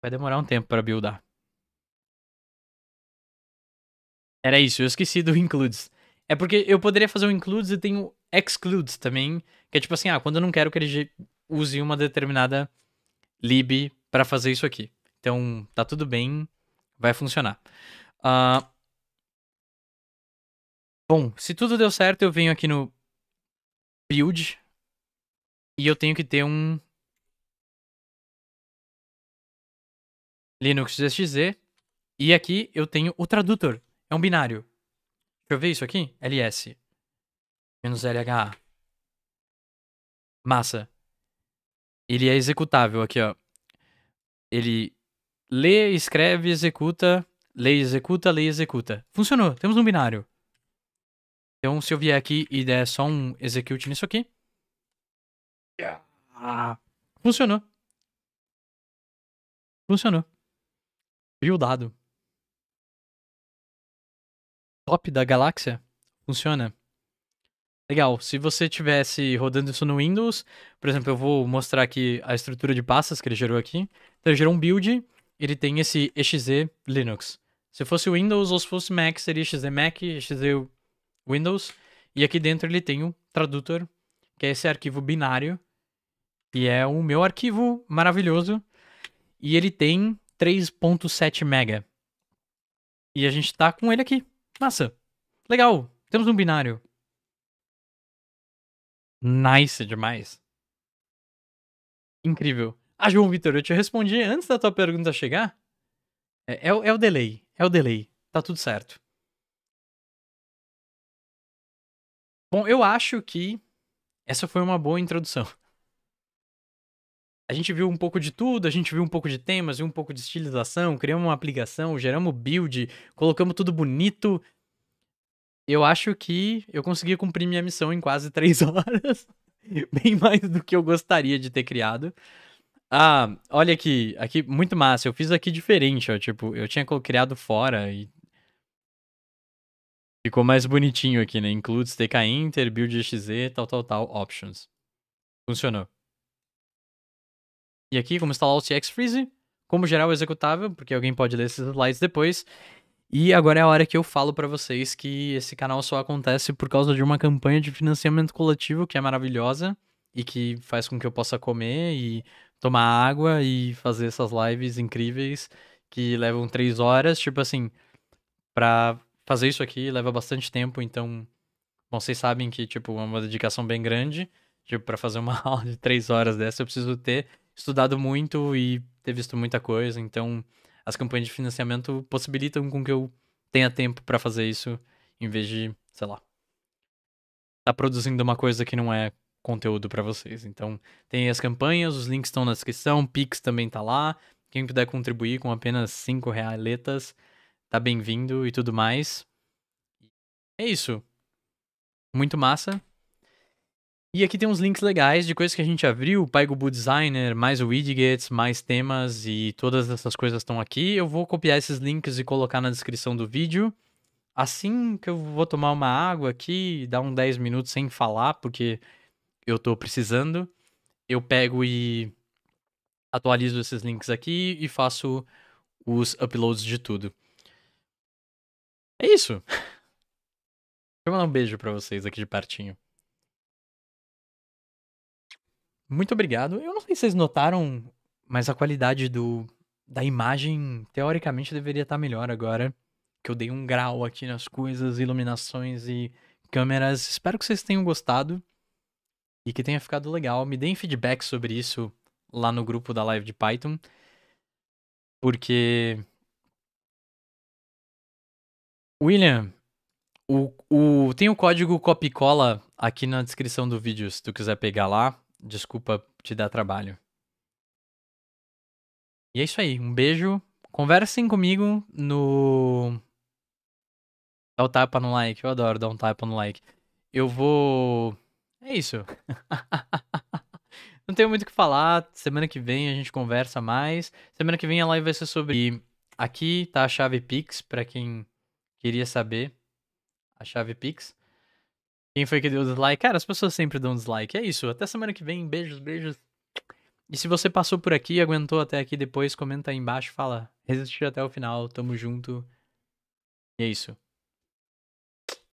Vai demorar um tempo para buildar. Era isso, eu esqueci do includes. É porque eu poderia fazer um includes e tenho excludes também, que é tipo assim, ah, quando eu não quero que ele use uma determinada lib para fazer isso aqui. Então, tá tudo bem, vai funcionar. Uh... Bom, se tudo deu certo, eu venho aqui no build e eu tenho que ter um Linux.exe e aqui eu tenho o tradutor, é um binário. Deixa eu ver isso aqui. LS. Menos LHA. Massa. Ele é executável aqui, ó. Ele lê, escreve, executa, lê, executa, lê, executa. Funcionou. Temos um binário. Então, se eu vier aqui e der só um execute nisso aqui. Funcionou. Funcionou. Viu o dado top da galáxia funciona. Legal, se você tivesse rodando isso no Windows, por exemplo, eu vou mostrar aqui a estrutura de pastas que ele gerou aqui. Então, ele gerou um build, ele tem esse exe Linux. Se fosse Windows ou se fosse Mac, seria exe Mac, exe Windows. E aqui dentro ele tem o tradutor, que é esse arquivo binário, que é o meu arquivo maravilhoso. E ele tem 3.7 mega. E a gente está com ele aqui. Massa. Legal. Temos um binário. Nice demais. Incrível. Ah, João Vitor, eu te respondi antes da tua pergunta chegar. É, é, é o delay. É o delay. Tá tudo certo. Bom, eu acho que essa foi uma boa introdução a gente viu um pouco de tudo, a gente viu um pouco de temas, viu um pouco de estilização, criamos uma aplicação, geramos build, colocamos tudo bonito. Eu acho que eu consegui cumprir minha missão em quase três horas. Bem mais do que eu gostaria de ter criado. Ah, olha aqui, aqui muito massa. Eu fiz aqui diferente, ó. Tipo, eu tinha criado fora e ficou mais bonitinho aqui, né? Includes TK Inter, build XZ, tal, tal, tal, options. Funcionou. E aqui, como instalar o CX Freeze, como gerar o executável, porque alguém pode ler esses slides depois. E agora é a hora que eu falo para vocês que esse canal só acontece por causa de uma campanha de financiamento coletivo que é maravilhosa e que faz com que eu possa comer e tomar água e fazer essas lives incríveis que levam três horas. Tipo assim, pra fazer isso aqui leva bastante tempo, então. Bom, vocês sabem que, tipo, é uma dedicação bem grande. Tipo, pra fazer uma aula de três horas dessa, eu preciso ter estudado muito e ter visto muita coisa. Então, as campanhas de financiamento possibilitam com que eu tenha tempo para fazer isso, em vez de, sei lá, tá produzindo uma coisa que não é conteúdo para vocês. Então, tem as campanhas, os links estão na descrição, Pix também tá lá. Quem puder contribuir com apenas 5 realetas, tá bem-vindo e tudo mais. É isso. Muito massa. E aqui tem uns links legais de coisas que a gente abriu, viu, o Paigobu Designer, mais widgets, mais temas e todas essas coisas estão aqui. Eu vou copiar esses links e colocar na descrição do vídeo. Assim que eu vou tomar uma água aqui, dar uns 10 minutos sem falar, porque eu estou precisando, eu pego e atualizo esses links aqui e faço os uploads de tudo. É isso. Deixa eu mandar um beijo para vocês aqui de pertinho. Muito obrigado. Eu não sei se vocês notaram, mas a qualidade do da imagem, teoricamente, deveria estar melhor agora. Que eu dei um grau aqui nas coisas, iluminações e câmeras. Espero que vocês tenham gostado e que tenha ficado legal. Me deem feedback sobre isso lá no grupo da live de Python. Porque. William, o, o, tem o código cola aqui na descrição do vídeo, se tu quiser pegar lá. Desculpa te dar trabalho. E é isso aí. Um beijo. Conversem comigo no. Dá o um tapa no like. Eu adoro dar um tapa no like. Eu vou. É isso. Não tenho muito o que falar. Semana que vem a gente conversa mais. Semana que vem a live vai ser sobre. Aqui tá a chave Pix, para quem queria saber. A chave Pix. Quem foi que deu dislike? Cara, as pessoas sempre dão dislike. É isso. Até semana que vem. Beijos, beijos. E se você passou por aqui, aguentou até aqui depois, comenta aí embaixo, fala. Resistir até o final, tamo junto. E é isso.